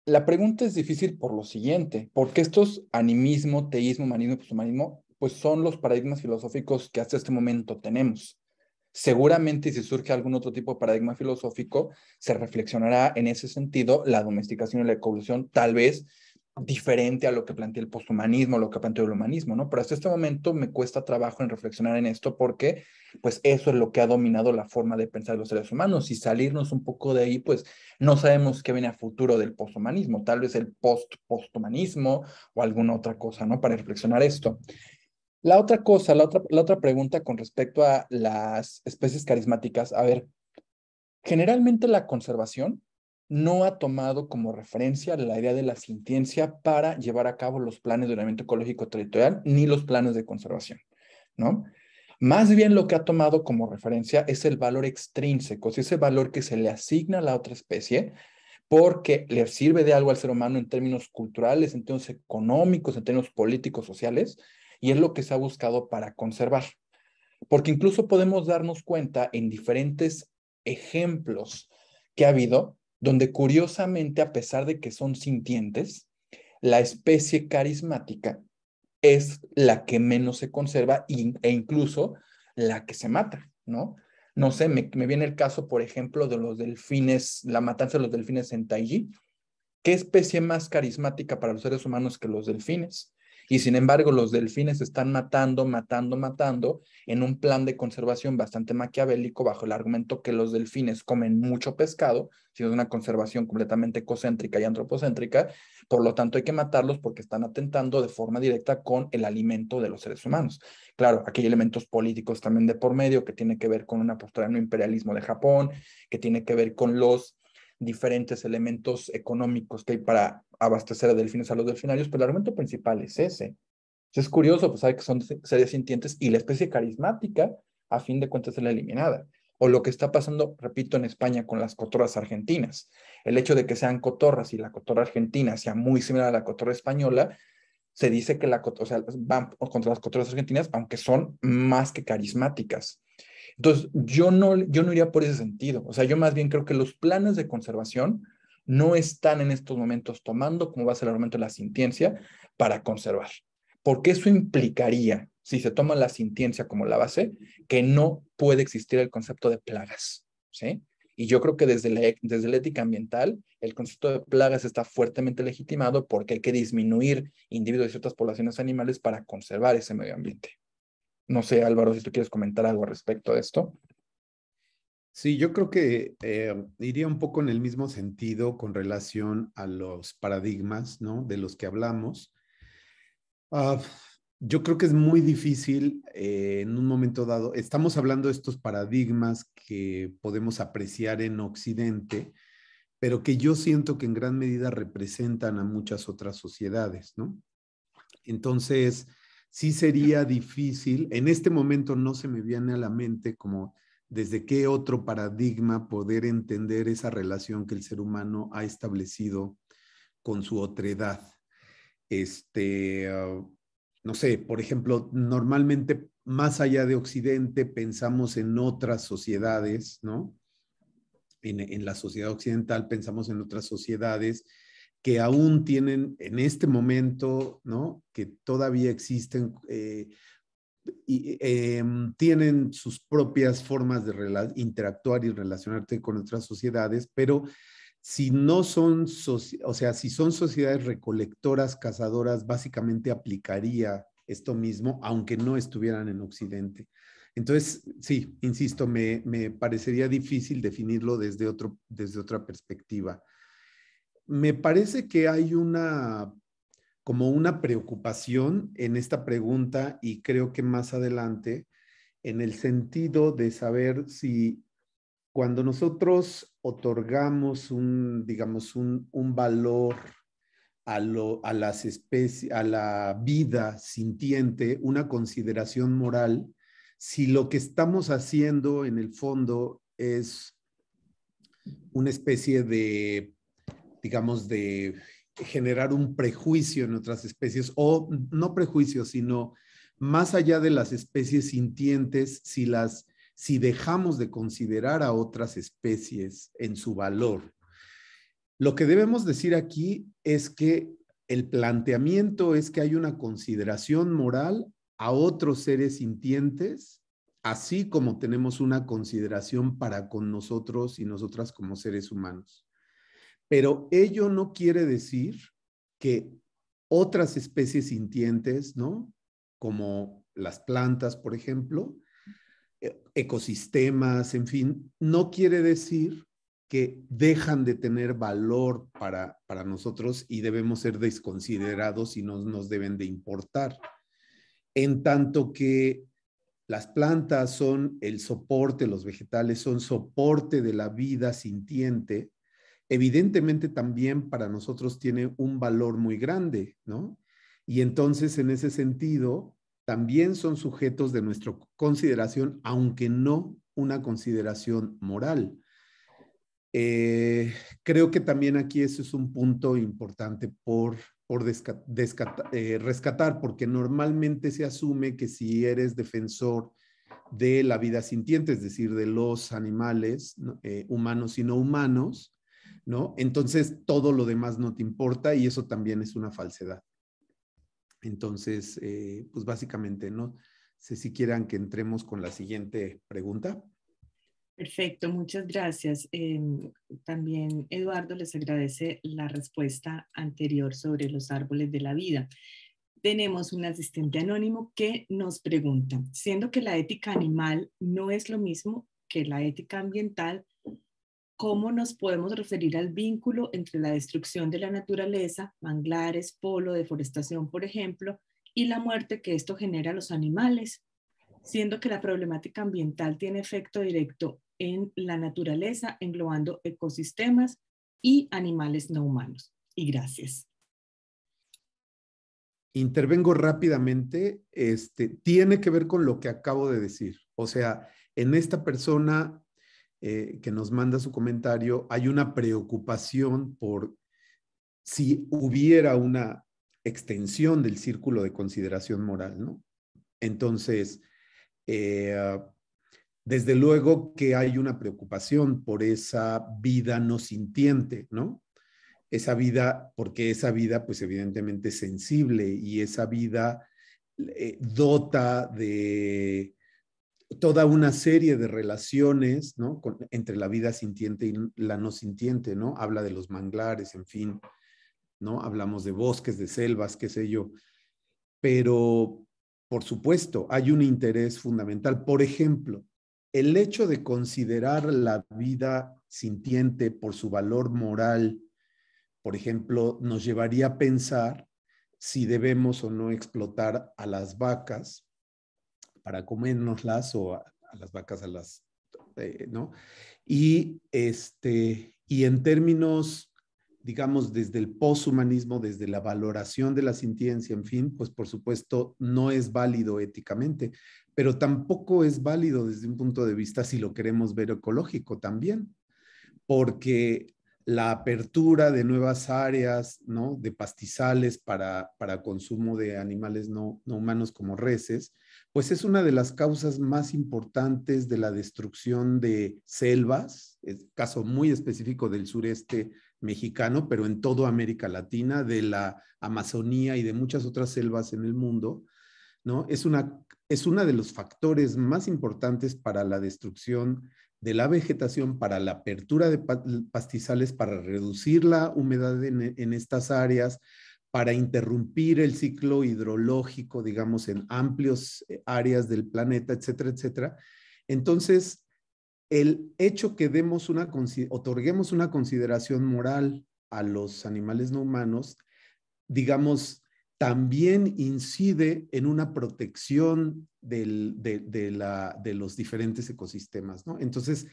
La pregunta es difícil por lo siguiente, porque estos animismo, teísmo, humanismo y pues son los paradigmas filosóficos que hasta este momento tenemos. Seguramente si surge algún otro tipo de paradigma filosófico, se reflexionará en ese sentido la domesticación y la evolución, tal vez diferente a lo que plantea el posthumanismo, lo que plantea el humanismo, ¿no? Pero hasta este momento me cuesta trabajo en reflexionar en esto porque, pues, eso es lo que ha dominado la forma de pensar los seres humanos y salirnos un poco de ahí, pues, no sabemos qué viene a futuro del posthumanismo, tal vez el post-posthumanismo o alguna otra cosa, ¿no? Para reflexionar esto. La otra cosa, la otra, la otra pregunta con respecto a las especies carismáticas, a ver, generalmente la conservación no ha tomado como referencia la idea de la sintiencia para llevar a cabo los planes de ordenamiento ecológico territorial ni los planes de conservación, ¿no? Más bien lo que ha tomado como referencia es el valor extrínseco, es ese valor que se le asigna a la otra especie porque le sirve de algo al ser humano en términos culturales, en términos económicos, en términos políticos, sociales, y es lo que se ha buscado para conservar. Porque incluso podemos darnos cuenta en diferentes ejemplos que ha habido donde curiosamente, a pesar de que son sintientes, la especie carismática es la que menos se conserva e incluso la que se mata, ¿no? No sé, me, viene el caso, por ejemplo, de los delfines, la matanza de los delfines en Taiji. ¿Qué especie más carismática para los seres humanos que los delfines? Y sin embargo, los delfines están matando, matando, matando en un plan de conservación bastante maquiavélico bajo el argumento que los delfines comen mucho pescado, si es una conservación completamente ecocéntrica y antropocéntrica, por lo tanto hay que matarlos porque están atentando de forma directa con el alimento de los seres humanos. Claro, aquí hay elementos políticos también de por medio que tiene que ver con una postura de imperialismo de Japón, que tiene que ver con los diferentes elementos económicos que hay para abastecer a delfines a los delfinarios, pero el argumento principal es ese. Es curioso, pues sabe que son seres sintientes y la especie carismática, a fin de cuentas, es la eliminada. O lo que está pasando, repito, en España con las cotorras argentinas. El hecho de que sean cotorras y la cotorra argentina sea muy similar a la cotorra española, se dice que la o sea, van contra las cotorras argentinas, aunque son más que carismáticas. Entonces, yo no, yo no iría por ese sentido. O sea, yo más bien creo que los planes de conservación no están en estos momentos tomando como base el argumento de la sintiencia para conservar. Porque eso implicaría, si se toma la sintiencia como la base, que no puede existir el concepto de plagas. ¿sí? Y yo creo que desde la, desde la ética ambiental, el concepto de plagas está fuertemente legitimado porque hay que disminuir individuos y ciertas poblaciones animales para conservar ese medio ambiente. No sé, Álvaro, si tú quieres comentar algo respecto a esto. Sí, yo creo que eh, iría un poco en el mismo sentido con relación a los paradigmas, ¿no? De los que hablamos. Ah, yo creo que es muy difícil eh, en un momento dado, estamos hablando de estos paradigmas que podemos apreciar en Occidente, pero que yo siento que en gran medida representan a muchas otras sociedades, ¿no? Entonces, sí sería difícil, en este momento no se me viene a la mente como desde qué otro paradigma poder entender esa relación que el ser humano ha establecido con su otredad. Este, ah, no sé, por ejemplo, normalmente más allá de Occidente pensamos en otras sociedades, ¿no? en la sociedad occidental pensamos en otras sociedades que aún tienen en este momento, ¿no? Que todavía existen, eh, y, eh, em, tienen sus propias formas de interactuar y relacionarte con otras sociedades, pero si no son, o sea, si son sociedades recolectoras, cazadoras, básicamente aplicaría esto mismo, aunque no estuvieran en Occidente. Entonces, sí, insisto, me, me parecería difícil definirlo desde, otro, desde otra perspectiva me parece que hay una como una preocupación en esta pregunta y creo que más adelante en el sentido de saber si cuando nosotros otorgamos un, digamos, un, valor a, a, las a la vida sintiente, una consideración moral, si lo que estamos haciendo en el fondo es una especie de digamos, de generar un prejuicio en otras especies, o no prejuicio, sino más allá de las especies sintientes, si las si dejamos de considerar a otras especies en su valor. Lo que debemos decir aquí es que el planteamiento es que hay una consideración moral a otros seres sintientes, así como tenemos una consideración para con nosotros y nosotras como seres humanos. Pero ello no quiere decir que otras especies sintientes, ¿no? Como las plantas, por ejemplo, eh, ecosistemas, en fin, no quiere decir que dejan de tener valor para, para nosotros y debemos ser desconsiderados y no nos deben de importar. En tanto que las plantas son el soporte, los vegetales son soporte de la vida sintiente, evidentemente también para nosotros tiene un valor muy grande, ¿no? Y entonces, en ese sentido, también son sujetos de nuestra consideración, aunque no una consideración moral. Eh, creo que también aquí ese es un punto importante por, eh, rescatar, porque normalmente se asume que si eres defensor de la vida sintiente, es decir, de los animales eh, humanos y no humanos, entonces todo lo demás no te importa y eso también es una falsedad. Entonces, eh, pues básicamente, ¿no? Sé si quieran que entremos con la siguiente pregunta. Perfecto, muchas gracias. Em, también Eduardo les agradece la respuesta anterior sobre los árboles de la vida. Tenemos un asistente anónimo que nos pregunta, siendo que la ética animal no es lo mismo que la ética ambiental, cómo nos podemos referir al vínculo entre la destrucción de la naturaleza, manglares, polo, deforestación, por ejemplo, y la muerte que esto genera a los animales, siendo que la problemática ambiental tiene efecto directo en la naturaleza, englobando ecosistemas y animales no humanos. Y gracias. Intervengo rápidamente, este, tiene que ver con lo que acabo de decir. O sea, en esta persona eh, que nos manda su comentario, hay una preocupación por si hubiera una extensión del círculo de consideración moral, ¿no? Entonces, eh, desde luego que hay una preocupación por esa vida no sintiente, ¿no? Esa vida, porque esa vida, pues evidentemente es sensible y esa vida eh, dota de toda una serie de relaciones, entre la vida sintiente y la no sintiente, ¿no? Habla de los manglares, en fin, ¿no? Hablamos de bosques, de selvas, qué sé yo. Pero, por supuesto, hay un interés fundamental. Por ejemplo, el hecho de considerar la vida sintiente por su valor moral, por ejemplo, nos llevaría a pensar si debemos o no explotar a las vacas para comérnoslas o a, las vacas a las, eh, ¿no? Y, este, y en términos, digamos, desde el poshumanismo, desde la valoración de la sintiencia, en fin, pues por supuesto no es válido éticamente, pero tampoco es válido desde un punto de vista, si lo queremos ver ecológico también, porque la apertura de nuevas áreas, ¿no? De pastizales para, consumo de animales no, no humanos como reses, pues es una de las causas más importantes de la destrucción de selvas, es caso muy específico del sureste mexicano, pero en toda América Latina, de la Amazonía y de muchas otras selvas en el mundo, Es una, es uno de los factores más importantes para la destrucción de la vegetación, para la apertura de pastizales, para reducir la humedad en estas áreas, para interrumpir el ciclo hidrológico, digamos, en amplios eh, áreas del planeta, etcétera, etcétera. Entonces, el hecho que demos una, otorguemos una consideración moral a los animales no humanos, digamos, también incide en una protección de, de, los diferentes ecosistemas, ¿no? Entonces,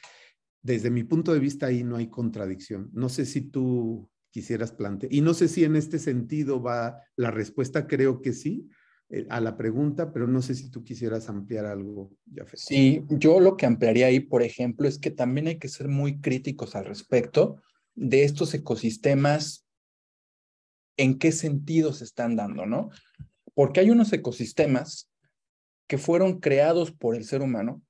desde mi punto de vista, ahí no hay contradicción. No sé si tú quisieras plantear. Y no sé si en este sentido va la respuesta, creo que sí, eh, a la pregunta, pero no sé si tú quisieras ampliar algo, Jafet. Sí, yo lo que ampliaría ahí, por ejemplo, es que también hay que ser muy críticos al respecto de estos ecosistemas, en qué sentido se están dando, ¿no? Porque hay unos ecosistemas que fueron creados por el ser humano,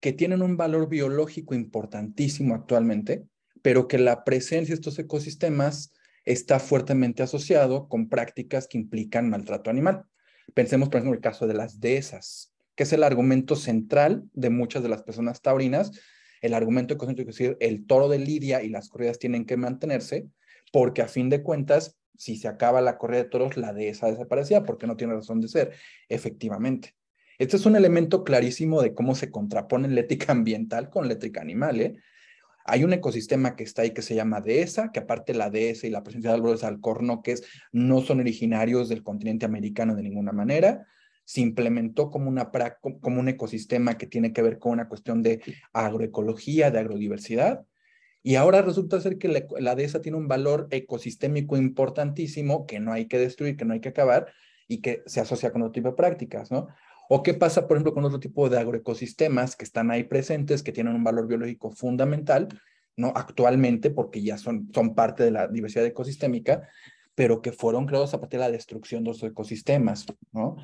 que tienen un valor biológico importantísimo actualmente, pero que la presencia de estos ecosistemas está fuertemente asociado con prácticas que implican maltrato animal. Pensemos, por ejemplo, en el caso de las dehesas, que es el argumento central de muchas de las personas taurinas, el argumento que es decir, el toro de lidia y las corridas tienen que mantenerse, porque a fin de cuentas, si se acaba la corrida de toros, la dehesa desaparecía, porque no tiene razón de ser, efectivamente. Este es un elemento clarísimo de cómo se contrapone la ética ambiental con la ética animal, ¿eh? Hay un ecosistema que está ahí que se llama dehesa, que aparte la dehesa y la presencia de árboles alcornoques no son originarios del continente americano de ninguna manera. Se implementó como, un ecosistema que tiene que ver con una cuestión de agroecología, de agrodiversidad. Y ahora resulta ser que la, la dehesa tiene un valor ecosistémico importantísimo que no hay que destruir, que no hay que acabar y que se asocia con otro tipo de prácticas, ¿no? ¿O qué pasa, por ejemplo, con otro tipo de agroecosistemas que están ahí presentes, que tienen un valor biológico fundamental, ¿no? Actualmente, porque ya son, son parte de la diversidad ecosistémica, pero que fueron creados a partir de la destrucción de los ecosistemas, ¿no?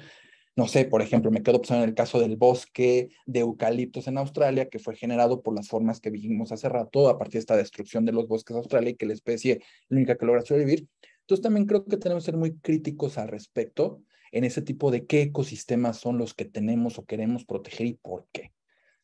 No sé, por ejemplo, me quedo pensando en el caso del bosque de eucaliptos en Australia, que fue generado por las formas que vimos hace rato, a partir de esta destrucción de los bosques de Australia y que la especie es la única que logra sobrevivir. Entonces, también creo que tenemos que ser muy críticos al respecto en ese tipo de qué ecosistemas son los que tenemos o queremos proteger y por qué.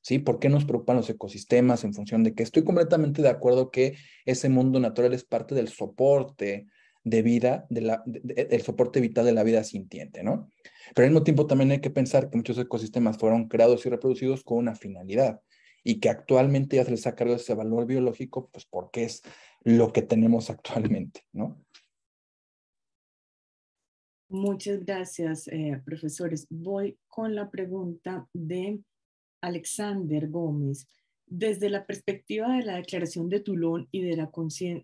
¿Sí? ¿Por qué nos preocupan los ecosistemas en función de que estoy completamente de acuerdo que ese mundo natural es parte del soporte de vida, de la, el soporte vital de la vida sintiente, ¿no? Pero al mismo tiempo también hay que pensar que muchos ecosistemas fueron creados y reproducidos con una finalidad y que actualmente ya se les ha cargado ese valor biológico, pues porque es lo que tenemos actualmente, ¿no? Muchas gracias, eh, profesores. Voy con la pregunta de Alexander Gómez. Desde la perspectiva de la Declaración de Toulon y de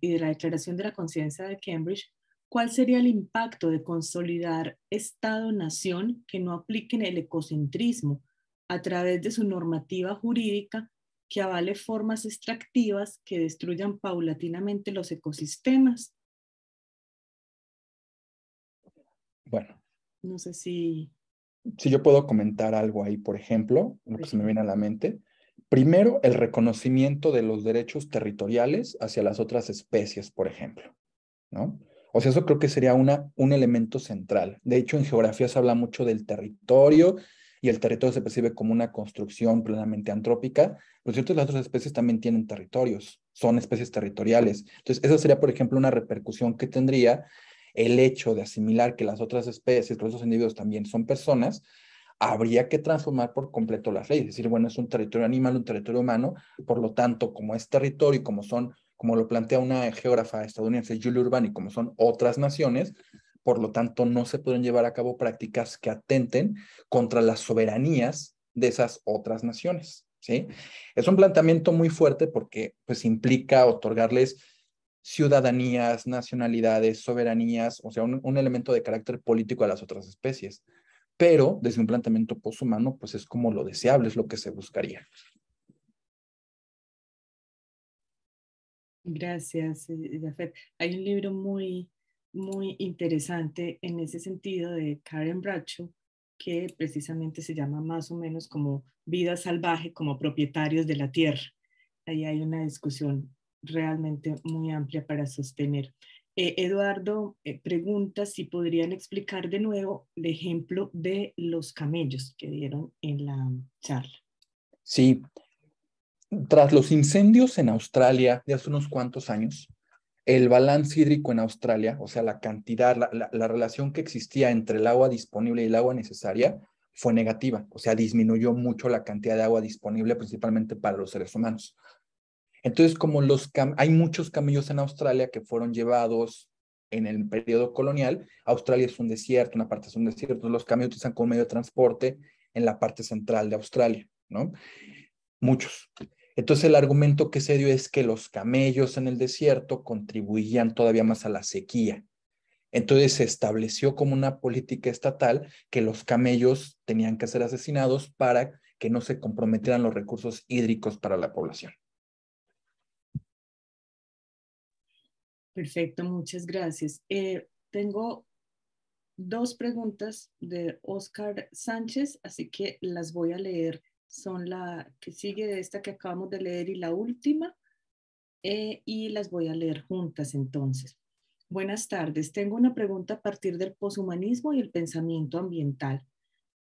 y de la Declaración de la Conciencia de Cambridge, ¿cuál sería el impacto de consolidar Estado-nación que no apliquen el ecocentrismo a través de su normativa jurídica que avale formas extractivas que destruyan paulatinamente los ecosistemas? Bueno. No sé si... Si yo puedo comentar algo ahí, por ejemplo, lo que pues se me viene a la mente. Primero, el reconocimiento de los derechos territoriales hacia las otras especies, por ejemplo, ¿no? O sea, eso creo que sería una, un elemento central. De hecho, en geografía se habla mucho del territorio y el territorio se percibe como una construcción plenamente antrópica. Por cierto, las otras especies también tienen territorios, son especies territoriales. Entonces, esa sería, por ejemplo, una repercusión que tendría el hecho de asimilar que las otras especies, que los otros individuos también son personas, habría que transformar por completo las leyes. Es decir, bueno, es un territorio animal, un territorio humano, por lo tanto, como es territorio y como son, como lo plantea una geógrafa estadounidense, Julie Urban, y como son otras naciones, por lo tanto, no se pueden llevar a cabo prácticas que atenten contra las soberanías de esas otras naciones. ¿sí? Es un planteamiento muy fuerte porque pues, implica otorgarles ciudadanías, nacionalidades, soberanías, o sea, un, elemento de carácter político a las otras especies. Pero desde un planteamiento poshumano, pues es como lo deseable, es lo que se buscaría. Gracias, eh, eh, Jafet. Hay un libro muy, muy interesante en ese sentido de Karen Bracho, que precisamente se llama más o menos como vida salvaje como propietarios de la tierra. Ahí hay una discusión realmente muy amplia para sostener. Eh, Eduardo eh, pregunta si podrían explicar de nuevo el ejemplo de los camellos que dieron en la charla. Sí. Tras los incendios en Australia de hace unos cuantos años, el balance hídrico en Australia, o sea, la cantidad, la relación que existía entre el agua disponible y el agua necesaria, fue negativa, o sea, disminuyó mucho la cantidad de agua disponible, principalmente para los seres humanos. Entonces, como los hay muchos camellos en Australia que fueron llevados en el periodo colonial, Australia es un desierto, una parte es un desierto, los camellos utilizan como medio de transporte en la parte central de Australia, ¿no? Muchos. Entonces el argumento que se dio es que los camellos en el desierto contribuían todavía más a la sequía. Entonces se estableció como una política estatal que los camellos tenían que ser asesinados para que no se comprometieran los recursos hídricos para la población. Perfecto, muchas gracias. Eh, tengo dos preguntas de Oscar Sánchez, así que las voy a leer. Son la que sigue de esta que acabamos de leer y la última. Eh, y las voy a leer juntas entonces. Buenas tardes. Tengo una pregunta a partir del poshumanismo y el pensamiento ambiental.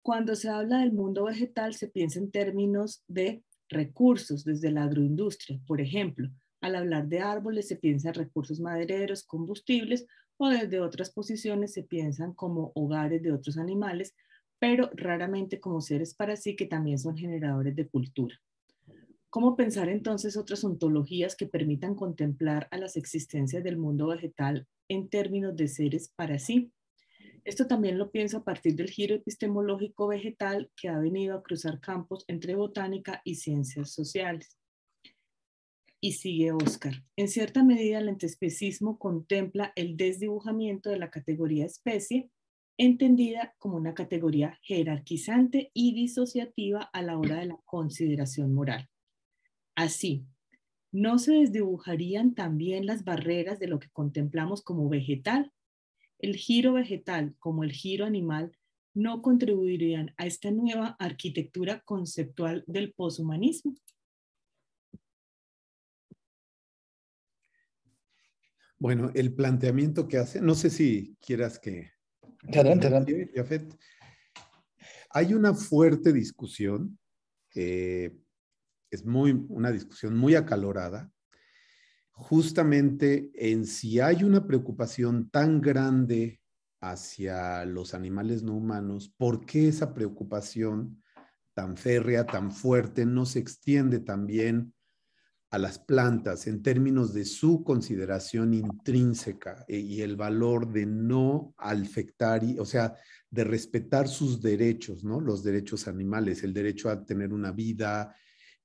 Cuando se habla del mundo vegetal, se piensa en términos de recursos desde la agroindustria, por ejemplo, al hablar de árboles se piensa en recursos madereros, combustibles o desde otras posiciones se piensan como hogares de otros animales, pero raramente como seres para sí que también son generadores de cultura. ¿Cómo pensar entonces otras ontologías que permitan contemplar a las existencias del mundo vegetal en términos de seres para sí? Esto también lo pienso a partir del giro epistemológico vegetal que ha venido a cruzar campos entre botánica y ciencias sociales y sigue Oscar. En cierta medida, el entespecismo contempla el desdibujamiento de la categoría especie, entendida como una categoría jerarquizante y disociativa a la hora de la consideración moral. Así, ¿no se desdibujarían también las barreras de lo que contemplamos como vegetal? El giro vegetal como el giro animal no contribuirían a esta nueva arquitectura conceptual del poshumanismo. Bueno, el planteamiento que hace, no sé si quieras que... Adelante, adelante. Hay una fuerte discusión, eh, es muy, una discusión muy acalorada, justamente en si hay una preocupación tan grande hacia los animales no humanos, ¿por qué esa preocupación tan férrea, tan fuerte, no se extiende también a las plantas en términos de su consideración intrínseca eh, y el valor de no afectar, o sea, de respetar sus derechos, ¿no? Los derechos animales, el derecho a tener una vida,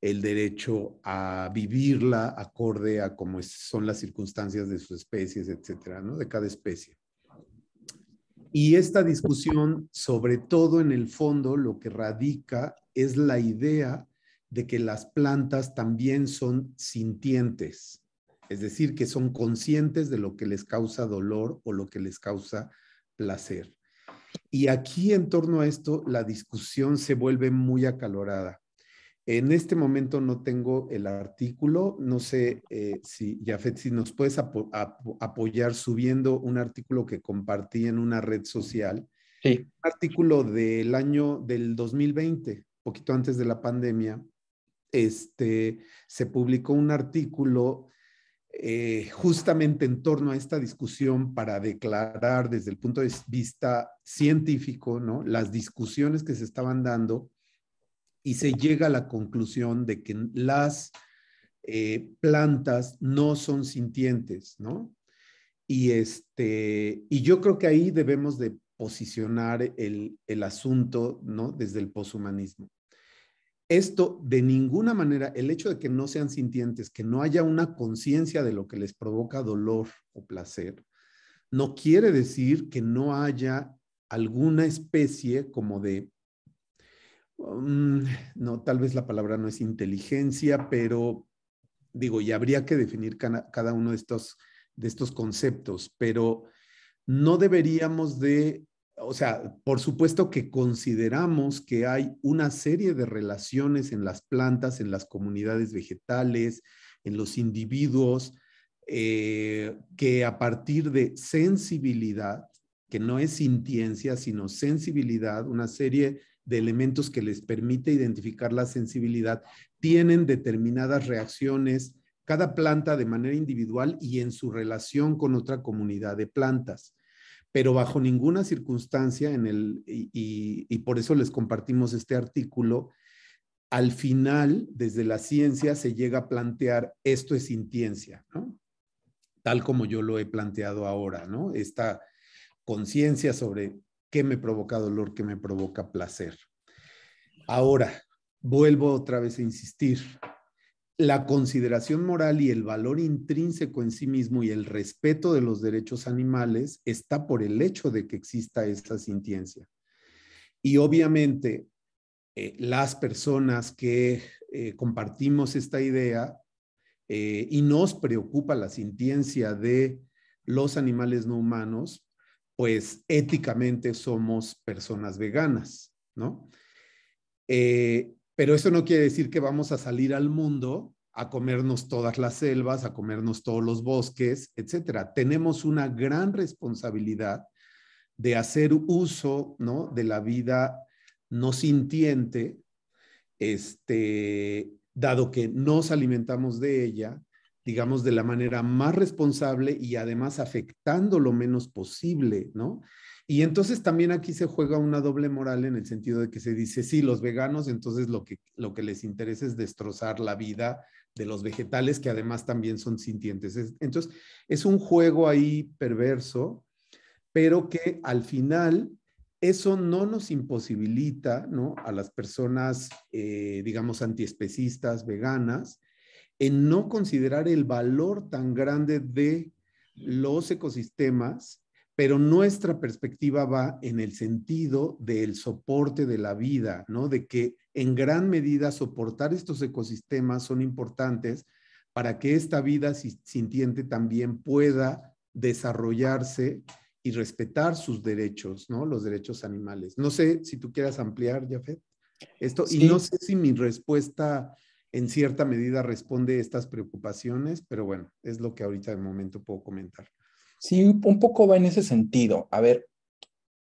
el derecho a vivirla acorde a cómo son las circunstancias de sus especies, etcétera, ¿no? De cada especie. Y esta discusión, sobre todo en el fondo, lo que radica es la idea de que las plantas también son sintientes, es decir, que son conscientes de lo que les causa dolor o lo que les causa placer. Y aquí en torno a esto la discusión se vuelve muy acalorada. En este momento no tengo el artículo, no sé eh, si Jafet, si nos puedes apoyar subiendo un artículo que compartí en una red social. Sí. artículo del año del 2020, poquito antes de la pandemia, este, se publicó un artículo eh, justamente en torno a esta discusión para declarar desde el punto de vista científico las discusiones que se estaban dando y se llega a la conclusión de que las eh, plantas no son sintientes, este, Y, yo creo que ahí debemos de posicionar el, asunto, ¿no? Desde el poshumanismo. Esto de ninguna manera, el hecho de que no sean sintientes, que no haya una conciencia de lo que les provoca dolor o placer, no quiere decir que no haya alguna especie como de, um, no, tal vez la palabra no es inteligencia, pero digo, y habría que definir cada, uno estos, de estos conceptos, pero no deberíamos de o sea, por supuesto que consideramos que hay una serie de relaciones en las plantas, en las comunidades vegetales, en los individuos, eh, que a partir de sensibilidad, que no es sintiencia, sino sensibilidad, una serie de elementos que les permite identificar la sensibilidad, tienen determinadas reacciones, cada planta de manera individual y en su relación con otra comunidad de plantas pero bajo ninguna circunstancia en el, y, por eso les compartimos este artículo, al final, desde la ciencia se llega a plantear esto es sintiencia, Tal como yo lo he planteado ahora, ¿no? Esta conciencia sobre qué me provoca dolor, qué me provoca placer. Ahora, vuelvo otra vez a insistir, la consideración moral y el valor intrínseco en sí mismo y el respeto de los derechos animales está por el hecho de que exista esta sintiencia. Y obviamente eh, las personas que eh, compartimos esta idea eh, y nos preocupa la sintiencia de los animales no humanos, pues éticamente somos personas veganas, ¿no? Pero eso no quiere decir que vamos a salir al mundo a comernos todas las selvas, a comernos todos los bosques, etcétera. Tenemos una gran responsabilidad de hacer uso, ¿no? De la vida no sintiente, este, dado que nos alimentamos de ella, digamos, de la manera más responsable y además afectando lo menos posible, ¿no? Y entonces también aquí se juega una doble moral en el sentido de que se dice, sí, los veganos, entonces lo que, lo que les interesa es destrozar la vida de los vegetales, que además también son sintientes. Entonces, es un juego ahí perverso, pero que al final eso no nos imposibilita, A las personas, eh, digamos, antiespecistas, veganas, en no considerar el valor tan grande de los ecosistemas pero nuestra perspectiva va en el sentido del soporte de la vida, ¿no? De que en gran medida soportar estos ecosistemas son importantes para que esta vida sintiente también pueda desarrollarse y respetar sus derechos, ¿no? Los derechos animales. No sé si tú quieras ampliar, Jafet, esto, y no sé si mi respuesta en cierta medida responde a estas preocupaciones, pero bueno, es lo que ahorita de momento puedo comentar. Sí, un poco va en ese sentido. A ver,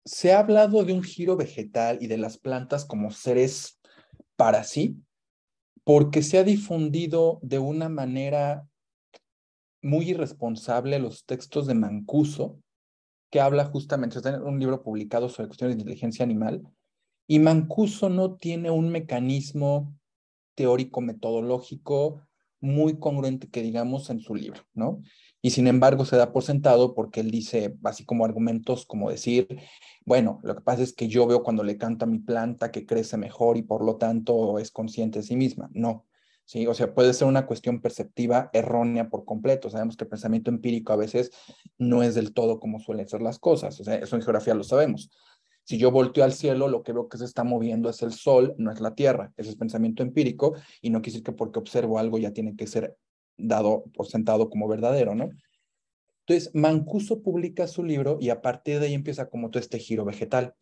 se ha hablado de un giro vegetal y de las plantas como seres para sí, porque se ha difundido de una manera muy irresponsable los textos de Mancuso, que habla justamente, es un libro publicado sobre cuestiones de inteligencia animal, y Mancuso no tiene un mecanismo teórico-metodológico muy congruente que digamos en su libro, ¿no? y sin embargo se da por sentado porque él dice así como argumentos como decir, bueno, lo que pasa es que yo veo cuando le canta a mi planta que crece mejor y por lo tanto es consciente de sí misma. No, ¿sí? O sea, puede ser una cuestión perceptiva errónea por completo. Sabemos que el pensamiento empírico a veces no es del todo como suelen ser las cosas. O sea, eso en geografía lo sabemos. Si yo volteo al cielo, lo que veo que se está moviendo es el sol, no es la tierra. Ese es pensamiento empírico y no quiere decir que porque observo algo ya tiene que ser dado por sentado como verdadero, ¿no? Entonces, Mancuso publica su libro y a partir de ahí empieza como todo este giro vegetal.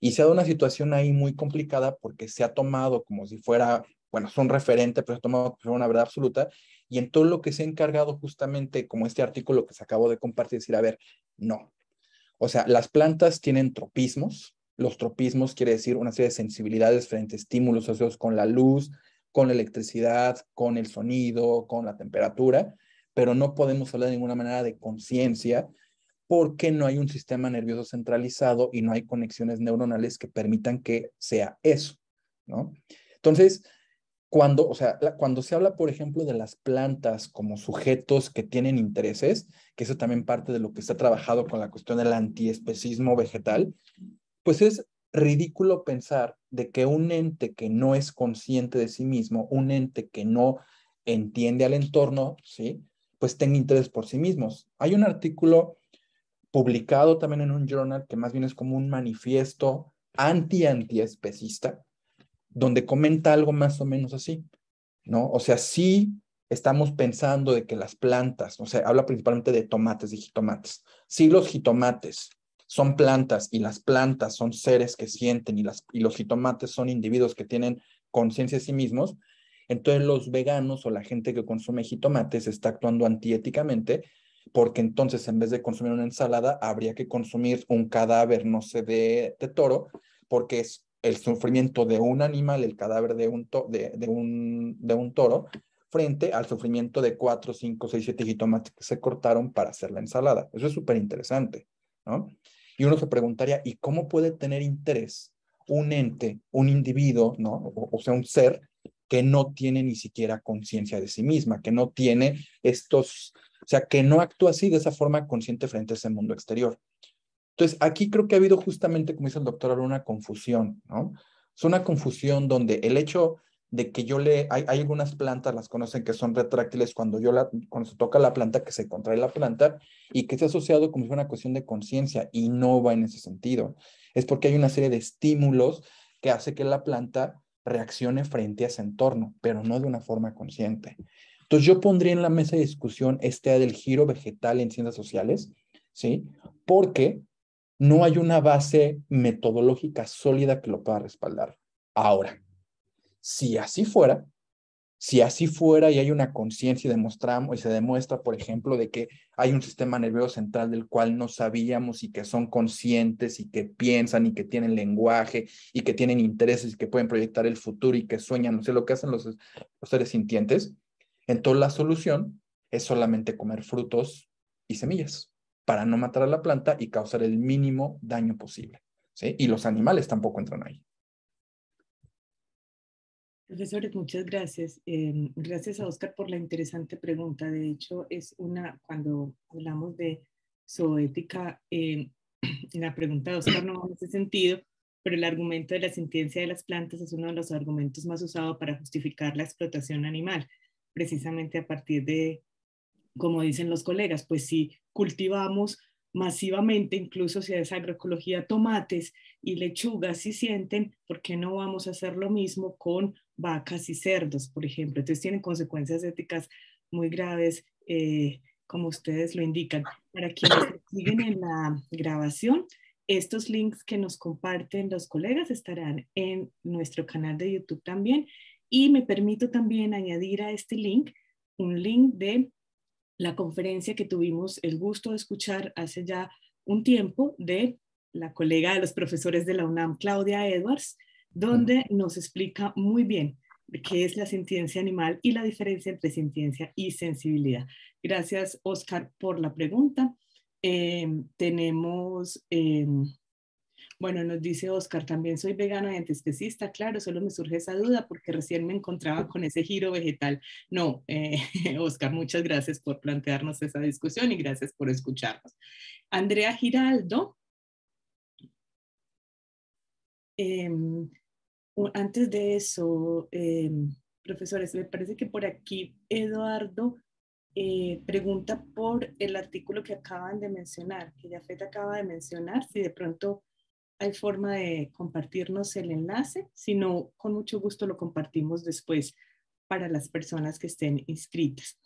Y se ha dado una situación ahí muy complicada porque se ha tomado como si fuera, bueno, son un referente, pero se ha tomado como una verdad absoluta. Y en todo lo que se ha encargado justamente, como este artículo que se acabó de compartir, decir, a ver, no. O sea, las plantas tienen tropismos. Los tropismos quiere decir una serie de sensibilidades frente a estímulos asociados con la luz, con la electricidad, con el sonido, con la temperatura, pero no podemos hablar de ninguna manera de conciencia porque no hay un sistema nervioso centralizado y no hay conexiones neuronales que permitan que sea eso, ¿no? Entonces, cuando, o sea, cuando se habla, por ejemplo, de las plantas como sujetos que tienen intereses, que eso también parte de lo que está trabajado con la cuestión del antiespecismo vegetal, pues es ridículo pensar de que un ente que no es consciente de sí mismo, un ente que no entiende al entorno, ¿sí? pues tenga interés por sí mismos. Hay un artículo publicado también en un journal que más bien es como un manifiesto anti-antiespecista, donde comenta algo más o menos así, ¿no? O sea, sí estamos pensando de que las plantas, o sea, habla principalmente de tomates, y jitomates, sí los jitomates son plantas y las plantas son seres que sienten y, las, y los jitomates son individuos que tienen conciencia de sí mismos, entonces los veganos o la gente que consume jitomates está actuando antiéticamente porque entonces en vez de consumir una ensalada habría que consumir un cadáver, no sé, de, toro, porque es el sufrimiento de un animal, el cadáver de un, de, un, de un toro, frente al sufrimiento de cuatro, cinco, seis, siete jitomates que se cortaron para hacer la ensalada. Eso es súper interesante, ¿no? Y uno se preguntaría, ¿y cómo puede tener interés un ente, un individuo, ¿no? o, o sea, un ser que no tiene ni siquiera conciencia de sí misma, que no tiene estos, o sea, que no actúa así de esa forma consciente frente a ese mundo exterior? Entonces, aquí creo que ha habido justamente, como dice el doctor, una confusión, ¿no? Es una confusión donde el hecho de que yo le, hay, algunas plantas, las conocen, que son retráctiles cuando yo la, cuando se toca la planta, que se contrae la planta y que se ha asociado como si fuera una cuestión de conciencia y no va en ese sentido. Es porque hay una serie de estímulos que hace que la planta reaccione frente a ese entorno, pero no de una forma consciente. Entonces yo pondría en la mesa de discusión este del giro vegetal en ciencias sociales, ¿sí? Porque no hay una base metodológica sólida que lo pueda respaldar ahora si así fuera, si así fuera y hay una conciencia y demostramos y se demuestra, por ejemplo, de que hay un sistema nervioso central del cual no sabíamos y que son conscientes y que piensan y que tienen lenguaje y que tienen intereses y que pueden proyectar el futuro y que sueñan, no sé lo que hacen los, los seres sintientes, entonces la solución es solamente comer frutos y semillas para no matar a la planta y causar el mínimo daño posible, Y los animales tampoco entran ahí. Profesores, muchas gracias. Em, gracias a Oscar por la interesante pregunta. De hecho, es una, cuando hablamos de zoética, em, (clears throat) la pregunta de Oscar no va en ese sentido, pero el argumento de la sentencia de las plantas es uno de los argumentos más usados para justificar la explotación animal, precisamente a partir de, como dicen los colegas, pues si cultivamos masivamente, incluso si es agroecología, tomates y lechugas, si sienten, ¿por qué no vamos a hacer lo mismo con vacas y cerdos, por ejemplo? Entonces tienen consecuencias éticas muy graves, eh, como ustedes lo indican. Para quienes (coughs) siguen en la grabación, estos links que nos comparten los colegas estarán en nuestro canal de YouTube también. Y me permito también añadir a este link un link de la conferencia que tuvimos el gusto de escuchar hace ya un tiempo de la colega de los profesores de la UNAM, Claudia Edwards, donde nos explica muy bien qué es la sentiencia animal y la diferencia entre sentiencia y sensibilidad. Gracias, Oscar, por la pregunta. Em, tenemos em, bueno, nos dice Oscar, también soy vegano y antiespecista, claro, solo me surge esa duda porque recién me encontraba con ese giro vegetal. No, eh, (laughs) Oscar, muchas gracias por plantearnos esa discusión y gracias por escucharnos. Andrea Giraldo. Em, antes de eso, em, profesores, me parece que por aquí Eduardo eh, pregunta por el artículo que acaban de mencionar, que ya Jafet acaba de mencionar, si de pronto hay forma de compartirnos el enlace, sino con mucho gusto lo compartimos después para las personas que estén inscritas.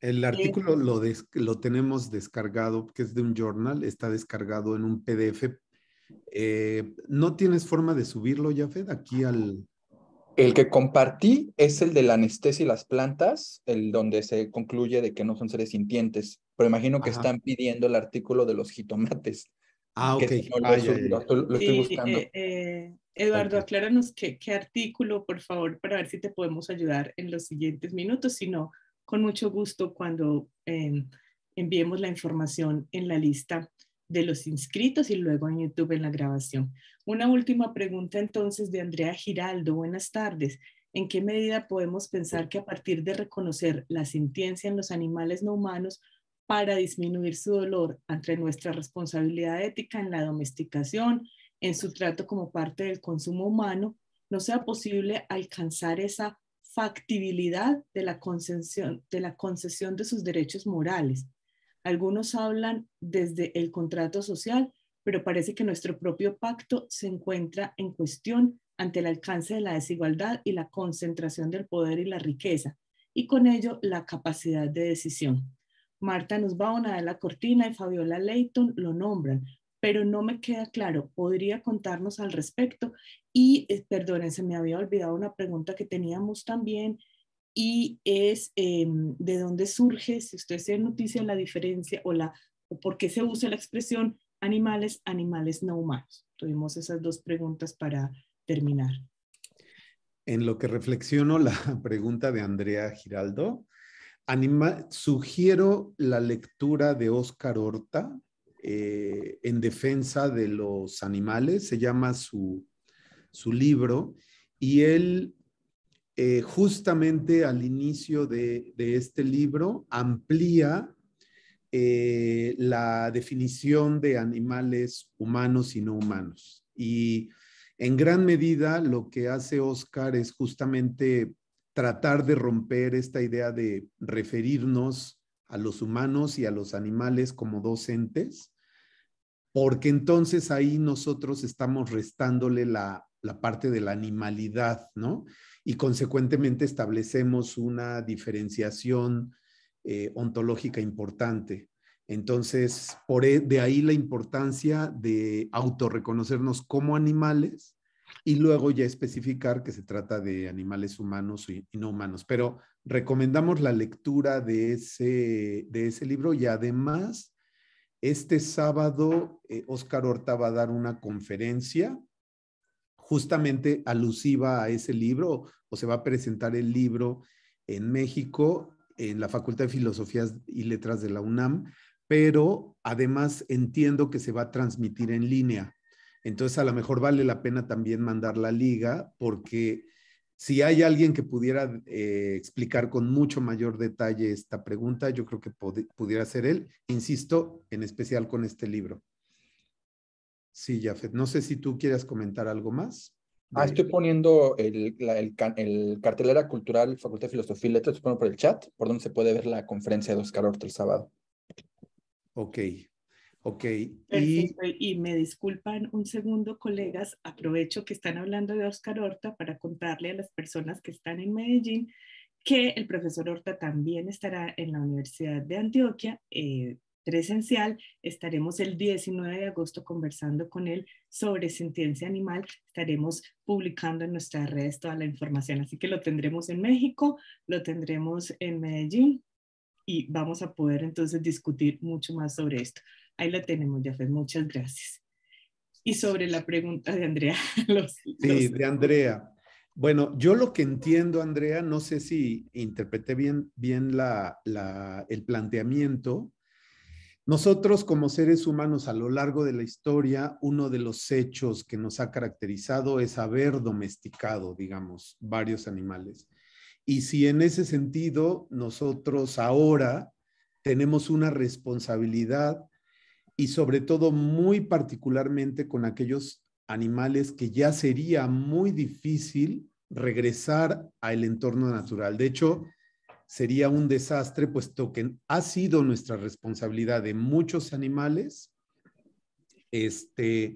El eh, artículo lo, lo tenemos descargado, que es de un journal, está descargado en un PDF. Eh, ¿No tienes forma de subirlo, Jafet, aquí al, el que compartí es el de la anestesia y las plantas, el donde se concluye de que no son seres sintientes, pero imagino que están pidiendo el artículo de los jitomates. Ah, ok. Ah, Eduardo, acláranos qué, qué artículo, por favor, para ver si te podemos ayudar en los siguientes minutos. Si no, con mucho gusto cuando em, enviemos la información en la lista de los inscritos y luego en YouTube en la grabación. Una última pregunta entonces de Andrea Giraldo. Buenas tardes. ¿En qué medida podemos pensar que a partir de reconocer la sentencia en los animales no humanos para disminuir su dolor ante nuestra responsabilidad ética en la domesticación, en su trato como parte del consumo humano, no sea posible alcanzar esa factibilidad de la concesión de, sus derechos morales. Algunos hablan desde el contrato social, pero parece que nuestro propio pacto se encuentra en cuestión ante el alcance de la desigualdad y la concentración del poder y la riqueza, y con ello la capacidad de decisión. Marta nos va a la cortina y Fabiola Leighton lo nombran, pero no me queda claro. ¿Podría contarnos al respecto? Y eh, perdónense, me había olvidado una pregunta que teníamos también y es em, de dónde surge, si ustedes tienen noticia, la diferencia o, la, o por qué se usa la expresión animales, animales no humanos. Tuvimos esas dos preguntas para terminar. En lo que reflexiono la pregunta de Andrea Giraldo, sugiero la lectura de Oscar Horta eh, en defensa de los animales, se llama su, su libro, y él eh, justamente al inicio de, de este libro amplía eh, la definición de animales humanos y no humanos. Y en gran medida lo que hace Oscar es justamente tratar de romper esta idea de referirnos a los humanos y a los animales como dos entes, porque entonces ahí nosotros estamos restándole la, parte de la animalidad, ¿no? Y consecuentemente establecemos una diferenciación eh, ontológica importante. Entonces, por, e, de ahí la importancia de autorreconocernos como animales y luego ya especificar que se trata de animales humanos y, no humanos. Pero recomendamos la lectura de ese, libro y además este sábado Oscar eh, Horta va a dar una conferencia justamente alusiva a ese libro o se va a presentar el libro en México en la Facultad de Filosofías y Letras de la UNAM, pero además entiendo que se va a transmitir en línea. Entonces, a lo mejor vale la pena también mandar la liga, porque si hay alguien que pudiera eh, explicar con mucho mayor detalle esta pregunta, yo creo que pudiera ser él, insisto, en especial con este libro. Sí, Jafet, no sé si tú quieras comentar algo más. Ah, estoy poniendo el, cartelera cultural Facultad de Filosofía y Letras, por el chat, por donde se puede ver la conferencia de Oscar Orte el sábado. Ok, Ok. Y... y... me disculpan un segundo, colegas, aprovecho que están hablando de Oscar Horta para contarle a las personas que están en Medellín que el profesor Horta también estará en la Universidad de Antioquia eh, presencial. Estaremos el 19 de agosto conversando con él sobre sentencia animal. Estaremos publicando en nuestras redes toda la información. Así que lo tendremos en México, lo tendremos en Medellín y vamos a poder entonces discutir mucho más sobre esto. Ahí la tenemos, Jafet, muchas gracias. Y sobre la pregunta de Andrea. (laughs) sí, de Andrea. Bueno, yo lo que entiendo, Andrea, no sé si interpreté bien, bien el planteamiento. Nosotros como seres humanos a lo largo de la historia, uno de los hechos que nos ha caracterizado es haber domesticado, digamos, varios animales. Y si en ese sentido nosotros ahora tenemos una responsabilidad y sobre todo muy particularmente con aquellos animales que ya sería muy difícil regresar al entorno natural. De hecho, sería un desastre, puesto que ha sido nuestra responsabilidad de muchos animales, este,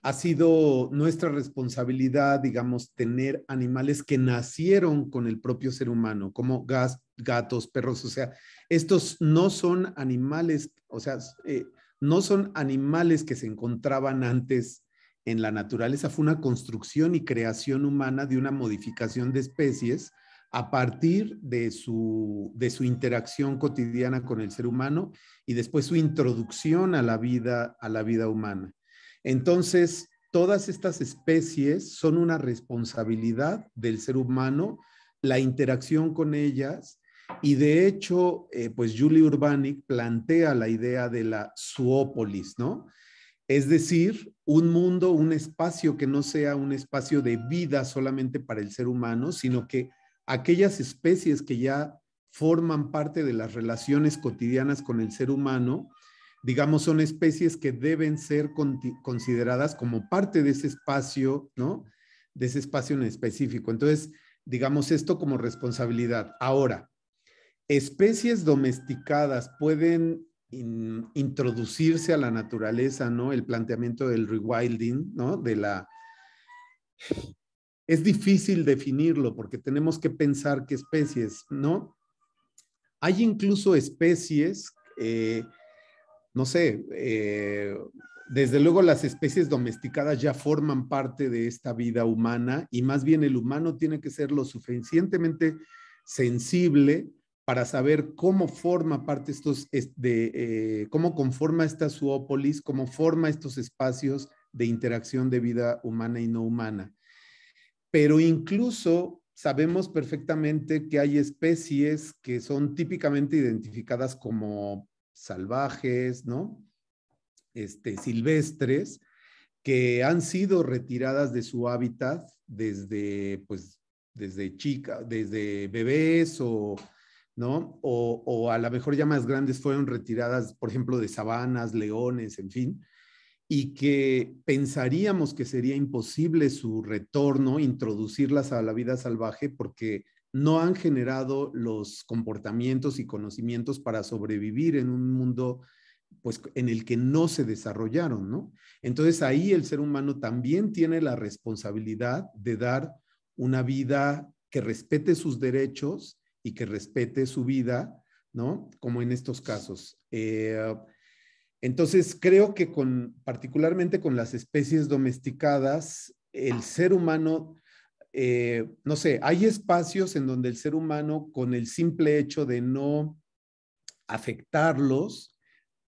ha sido nuestra responsabilidad, digamos, tener animales que nacieron con el propio ser humano, como gatos, perros, o sea, estos no son animales, o sea, eh, no son animales que se encontraban antes en la naturaleza, fue una construcción y creación humana de una modificación de especies a partir de su, de su interacción cotidiana con el ser humano y después su introducción a la vida, a la vida humana. Entonces, todas estas especies son una responsabilidad del ser humano, la interacción con ellas y de hecho, eh, pues Julie Urbanic plantea la idea de la suópolis, ¿no? Es decir, un mundo, un espacio que no sea un espacio de vida solamente para el ser humano, sino que aquellas especies que ya forman parte de las relaciones cotidianas con el ser humano, digamos, son especies que deben ser consideradas como parte de ese espacio, ¿no? De ese espacio en específico. Entonces, digamos esto como responsabilidad. Ahora, especies domesticadas pueden introducirse a la naturaleza, ¿no? El planteamiento del rewilding, ¿no? De la... Es difícil definirlo porque tenemos que pensar qué especies, ¿no? Hay incluso especies, eh, no sé, eh, desde luego las especies domesticadas ya forman parte de esta vida humana y más bien el humano tiene que ser lo suficientemente sensible para saber cómo forma parte estos, de, eh, cómo conforma esta suópolis cómo forma estos espacios de interacción de vida humana y no humana. Pero incluso sabemos perfectamente que hay especies que son típicamente identificadas como salvajes, ¿no? Este, silvestres, que han sido retiradas de su hábitat desde, pues, desde chica, desde bebés o ¿no? O, o a lo mejor ya más grandes fueron retiradas, por ejemplo, de sabanas, leones, en fin, y que pensaríamos que sería imposible su retorno, introducirlas a la vida salvaje porque no han generado los comportamientos y conocimientos para sobrevivir en un mundo pues en el que no se desarrollaron, ¿no? Entonces ahí el ser humano también tiene la responsabilidad de dar una vida que respete sus derechos y que respete su vida, ¿no? Como en estos casos. Eh, entonces, creo que con, particularmente con las especies domesticadas, el ser humano, eh, no sé, hay espacios en donde el ser humano, con el simple hecho de no afectarlos,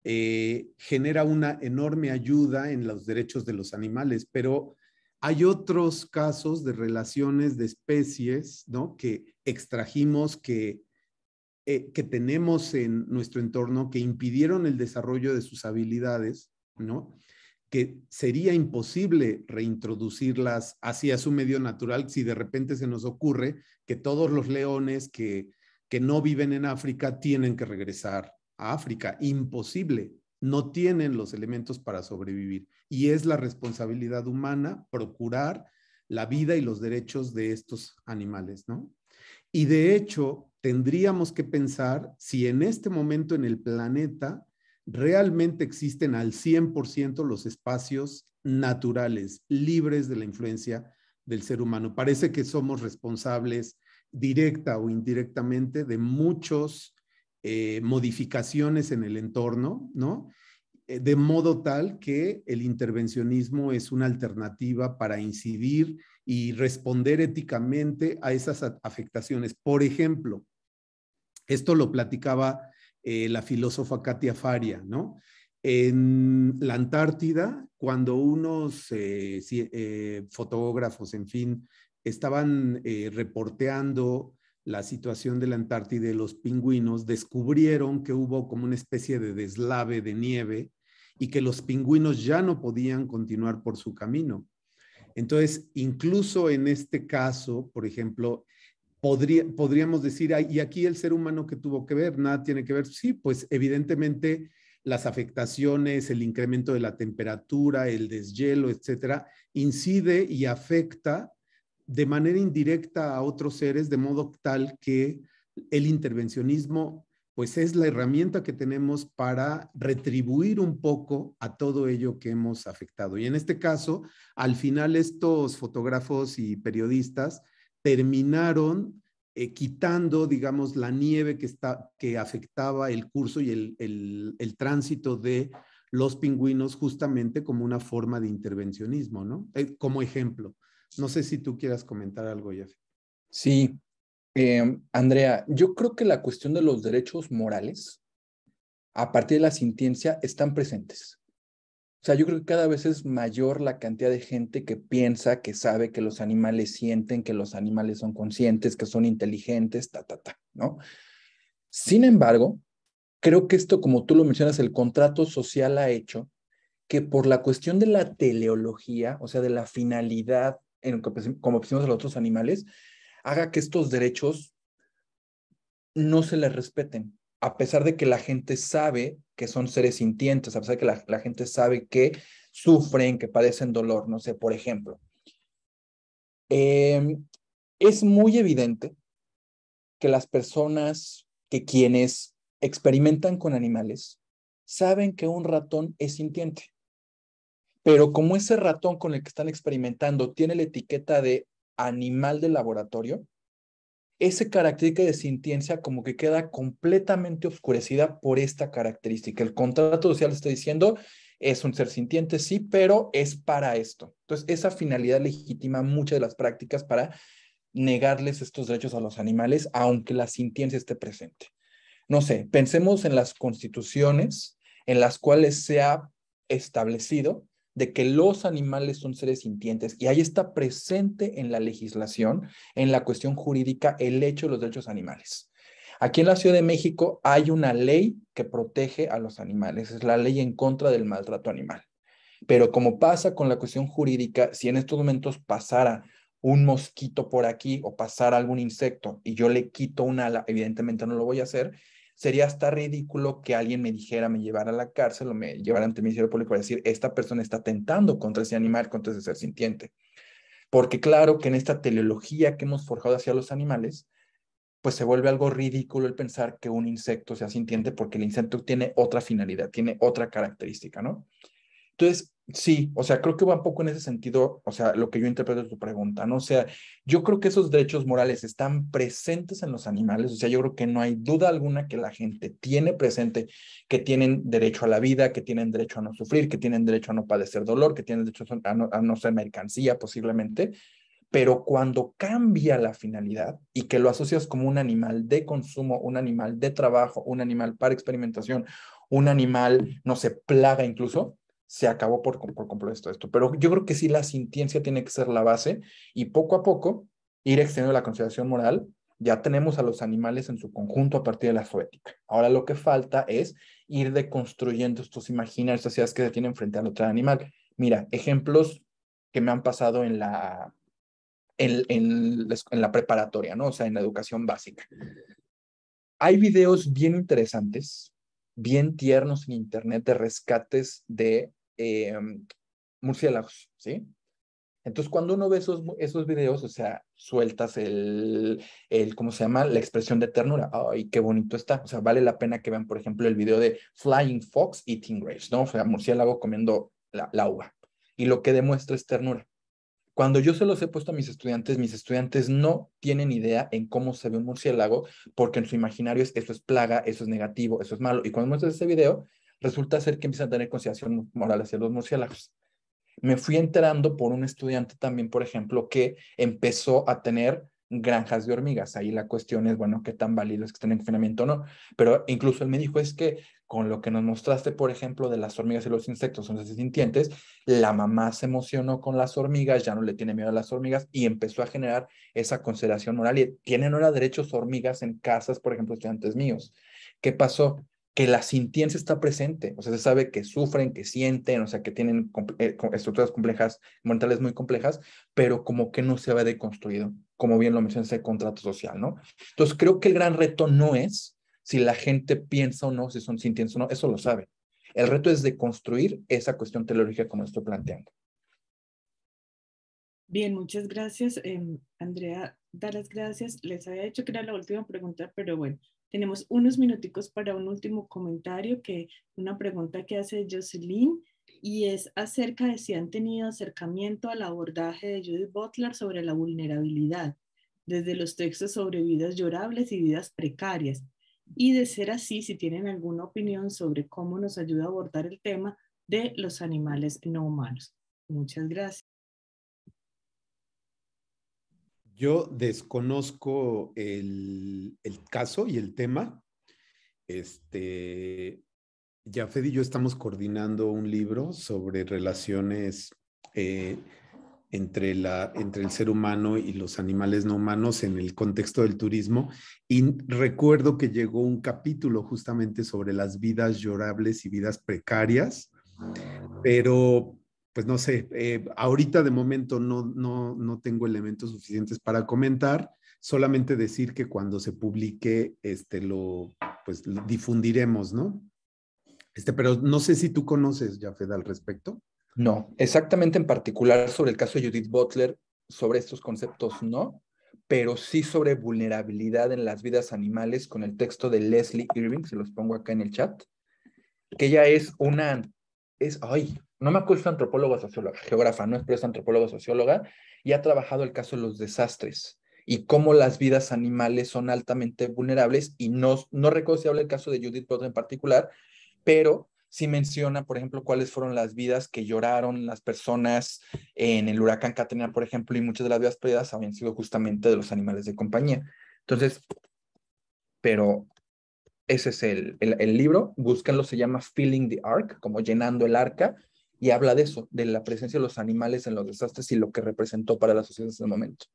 eh, genera una enorme ayuda en los derechos de los animales, pero hay otros casos de relaciones de especies, ¿no? Que extrajimos, que, eh, que tenemos en nuestro entorno, que impidieron el desarrollo de sus habilidades, ¿no? Que sería imposible reintroducirlas hacia su medio natural si de repente se nos ocurre que todos los leones que, que no viven en África tienen que regresar a África. Imposible, no tienen los elementos para sobrevivir. Y es la responsabilidad humana procurar la vida y los derechos de estos animales, ¿no? Y de hecho, tendríamos que pensar si en este momento en el planeta realmente existen al 100% los espacios naturales, libres de la influencia del ser humano. Parece que somos responsables directa o indirectamente de muchos eh, modificaciones en el entorno, ¿no? Eh, de modo tal que el intervencionismo es una alternativa para incidir y responder éticamente a esas afectaciones. Por ejemplo, esto lo platicaba eh, la filósofa Katia Faria, ¿no? En la Antártida, cuando unos fotógrafos, en fin, estaban reporteando la situación de la Antártida y los pingüinos, descubrieron que hubo como una especie de deslave de nieve y que los pingüinos ya no podían continuar por su camino. Entonces, incluso en este caso, por ejemplo, podríamos decir, y aquí el ser humano que tuvo que ver, nada tiene que ver. Sí, pues evidentemente las afectaciones, el incremento de la temperatura, el deshielo, etcétera, incide y afecta de manera indirecta a otros seres, de modo tal que el intervencionismo pues es la herramienta que tenemos para retribuir un poco a todo ello que hemos afectado. Y en este caso, al final estos fotógrafos y periodistas terminaron eh, quitando, digamos, la nieve que, está, que afectaba el curso y el, tránsito de los pingüinos justamente como una forma de intervencionismo, ¿no? Eh, como ejemplo. No sé si tú quieras comentar algo, Jeff. Sí, em, Andrea, yo creo que la cuestión de los derechos morales, a partir de la sintiencia, están presentes. O sea, yo creo que cada vez es mayor la cantidad de gente que piensa, que sabe que los animales sienten, que los animales son conscientes, que son inteligentes, ta, ta, ta, ¿no? Sin embargo, creo que esto, como tú lo mencionas, el contrato social ha hecho que por la cuestión de la teleología, o sea, de la finalidad como hicimos a los otros animales, haga que estos derechos no se les respeten, a pesar de que la gente sabe que son seres sintientes, a pesar de que la, gente sabe que sufren, que padecen dolor, no sé, por ejemplo. Em, es muy evidente que las personas, que quienes experimentan con animales, saben que un ratón es sintiente. Pero como ese ratón con el que están experimentando tiene la etiqueta de animal de laboratorio, esa característica de sintiencia como que queda completamente oscurecida por esta característica. El contrato social está diciendo, es un ser sintiente, sí, pero es para esto. Entonces, esa finalidad legitima muchas de las prácticas para negarles estos derechos a los animales, aunque la sintiencia esté presente. No sé, pensemos en las constituciones en las cuales se ha establecido de que los animales son seres sintientes y ahí está presente en la legislación, en la cuestión jurídica, el hecho de los derechos animales. Aquí en la Ciudad de México hay una ley que protege a los animales, es la ley en contra del maltrato animal. Pero como pasa con la cuestión jurídica, si en estos momentos pasara un mosquito por aquí o pasara algún insecto y yo le quito un ala, evidentemente no lo voy a hacer, sería hasta ridículo que alguien me dijera, me llevara a la cárcel o me llevara ante el Ministerio Público para decir, esta persona está tentando contra ese animal, contra ese ser sintiente. Porque claro que en esta teleología que hemos forjado hacia los animales, pues se vuelve algo ridículo el pensar que un insecto sea sintiente porque el insecto tiene otra finalidad, tiene otra característica, ¿no? Entonces, Sí, o sea, creo que va un poco en ese sentido, o sea, lo que yo interpreto de tu pregunta, ¿no? O sea, yo creo que esos derechos morales están presentes en los animales, o sea, yo creo que no hay duda alguna que la gente tiene presente que tienen derecho a la vida, que tienen derecho a no sufrir, que tienen derecho a no padecer dolor, que tienen derecho a no, ser mercancía posiblemente, pero cuando cambia la finalidad y que lo asocias como un animal de consumo, un animal de trabajo, un animal para experimentación, un animal, no se sé, plaga incluso, se acabó por, por completo esto. Pero yo creo que sí la sintiencia tiene que ser la base y poco a poco ir extendiendo la consideración moral. Ya tenemos a los animales en su conjunto a partir de la zoética. Ahora lo que falta es ir deconstruyendo estos imaginarios, estas que se tienen frente al otro animal. Mira, ejemplos que me han pasado en la, la preparatoria, ¿no? O sea, en la educación básica. Hay videos bien interesantes bien tiernos en internet de rescates de eh, murciélagos, ¿sí? Entonces, cuando uno ve esos, esos videos, o sea, sueltas el, el, ¿cómo se llama? La expresión de ternura. Ay, qué bonito está. O sea, vale la pena que vean, por ejemplo, el video de Flying Fox Eating Grapes, ¿no? O sea, murciélago comiendo la, la uva. Y lo que demuestra es ternura. Cuando yo se los he puesto a mis estudiantes, mis estudiantes no tienen idea en cómo se ve un murciélago, porque en su imaginario eso es plaga, eso es negativo, eso es malo. Y cuando muestras ese video, resulta ser que empiezan a tener consideración moral hacia los murciélagos. Me fui enterando por un estudiante también, por ejemplo, que empezó a tener granjas de hormigas. Ahí la cuestión es, bueno, qué tan válidos es que estén en confinamiento o no. Pero incluso él me dijo, es que con lo que nos mostraste, por ejemplo, de las hormigas y los insectos, son sintientes, la mamá se emocionó con las hormigas, ya no le tiene miedo a las hormigas y empezó a generar esa consideración moral. Y tienen ahora derechos hormigas en casas, por ejemplo, estudiantes míos. ¿Qué pasó? que la sintiencia está presente, o sea, se sabe que sufren, que sienten, o sea, que tienen eh, estructuras complejas, mentales muy complejas, pero como que no se ve deconstruido, como bien lo menciona ese contrato social, ¿no? Entonces, creo que el gran reto no es si la gente piensa o no, si son sintientes o no, eso lo sabe. El reto es deconstruir esa cuestión teológica como estoy planteando. Bien, muchas gracias, em, Andrea. Dar las gracias. Les había dicho que era la última pregunta, pero bueno, tenemos unos minuticos para un último comentario, que una pregunta que hace Jocelyn y es acerca de si han tenido acercamiento al abordaje de Judith Butler sobre la vulnerabilidad, desde los textos sobre vidas llorables y vidas precarias. Y de ser así, si tienen alguna opinión sobre cómo nos ayuda a abordar el tema de los animales no humanos. Muchas gracias. Yo desconozco el, caso y el tema. Este, Jafed y yo estamos coordinando un libro sobre relaciones eh, entre, la, entre el ser humano y los animales no humanos en el contexto del turismo. Y recuerdo que llegó un capítulo justamente sobre las vidas llorables y vidas precarias, pero pues no sé, eh, ahorita de momento no, no, tengo elementos suficientes para comentar, solamente decir que cuando se publique, este, lo, pues difundiremos, ¿no? Este, pero no sé si tú conoces, Jafed, al respecto. No, exactamente en particular sobre el caso de Judith Butler, sobre estos conceptos no, pero sí sobre vulnerabilidad en las vidas animales con el texto de Leslie Irving, se los pongo acá en el chat, que ya es una, es, ay, no me acuerdo si es antropóloga socióloga, geógrafa, no, pero es antropóloga socióloga, y ha trabajado el caso de los desastres y cómo las vidas animales son altamente vulnerables y no, no habla el caso de Judith Butler en particular, pero sí menciona, por ejemplo, cuáles fueron las vidas que lloraron las personas en el huracán Katrina, por ejemplo, y muchas de las vidas perdidas habían sido justamente de los animales de compañía. Entonces, pero ese es el, el, libro, búsquenlo, se llama feeling the Ark, como llenando el arca, y habla de eso, de la presencia de los animales en los desastres y lo que representó para la sociedad en ese momento.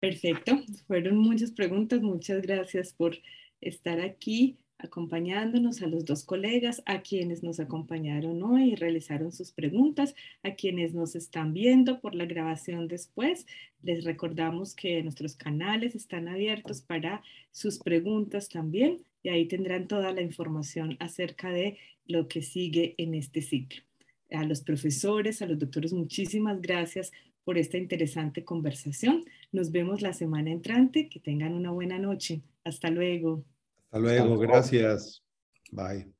Perfecto, fueron muchas preguntas, muchas gracias por estar aquí acompañándonos a los dos colegas, a quienes nos acompañaron hoy y realizaron sus preguntas, a quienes nos están viendo por la grabación después. Les recordamos que nuestros canales están abiertos para sus preguntas también y ahí tendrán toda la información acerca de lo que sigue en este ciclo. A los profesores, a los doctores, muchísimas gracias por esta interesante conversación. Nos vemos la semana entrante. Que tengan una buena noche. Hasta luego. Hasta luego, gracias. Bye.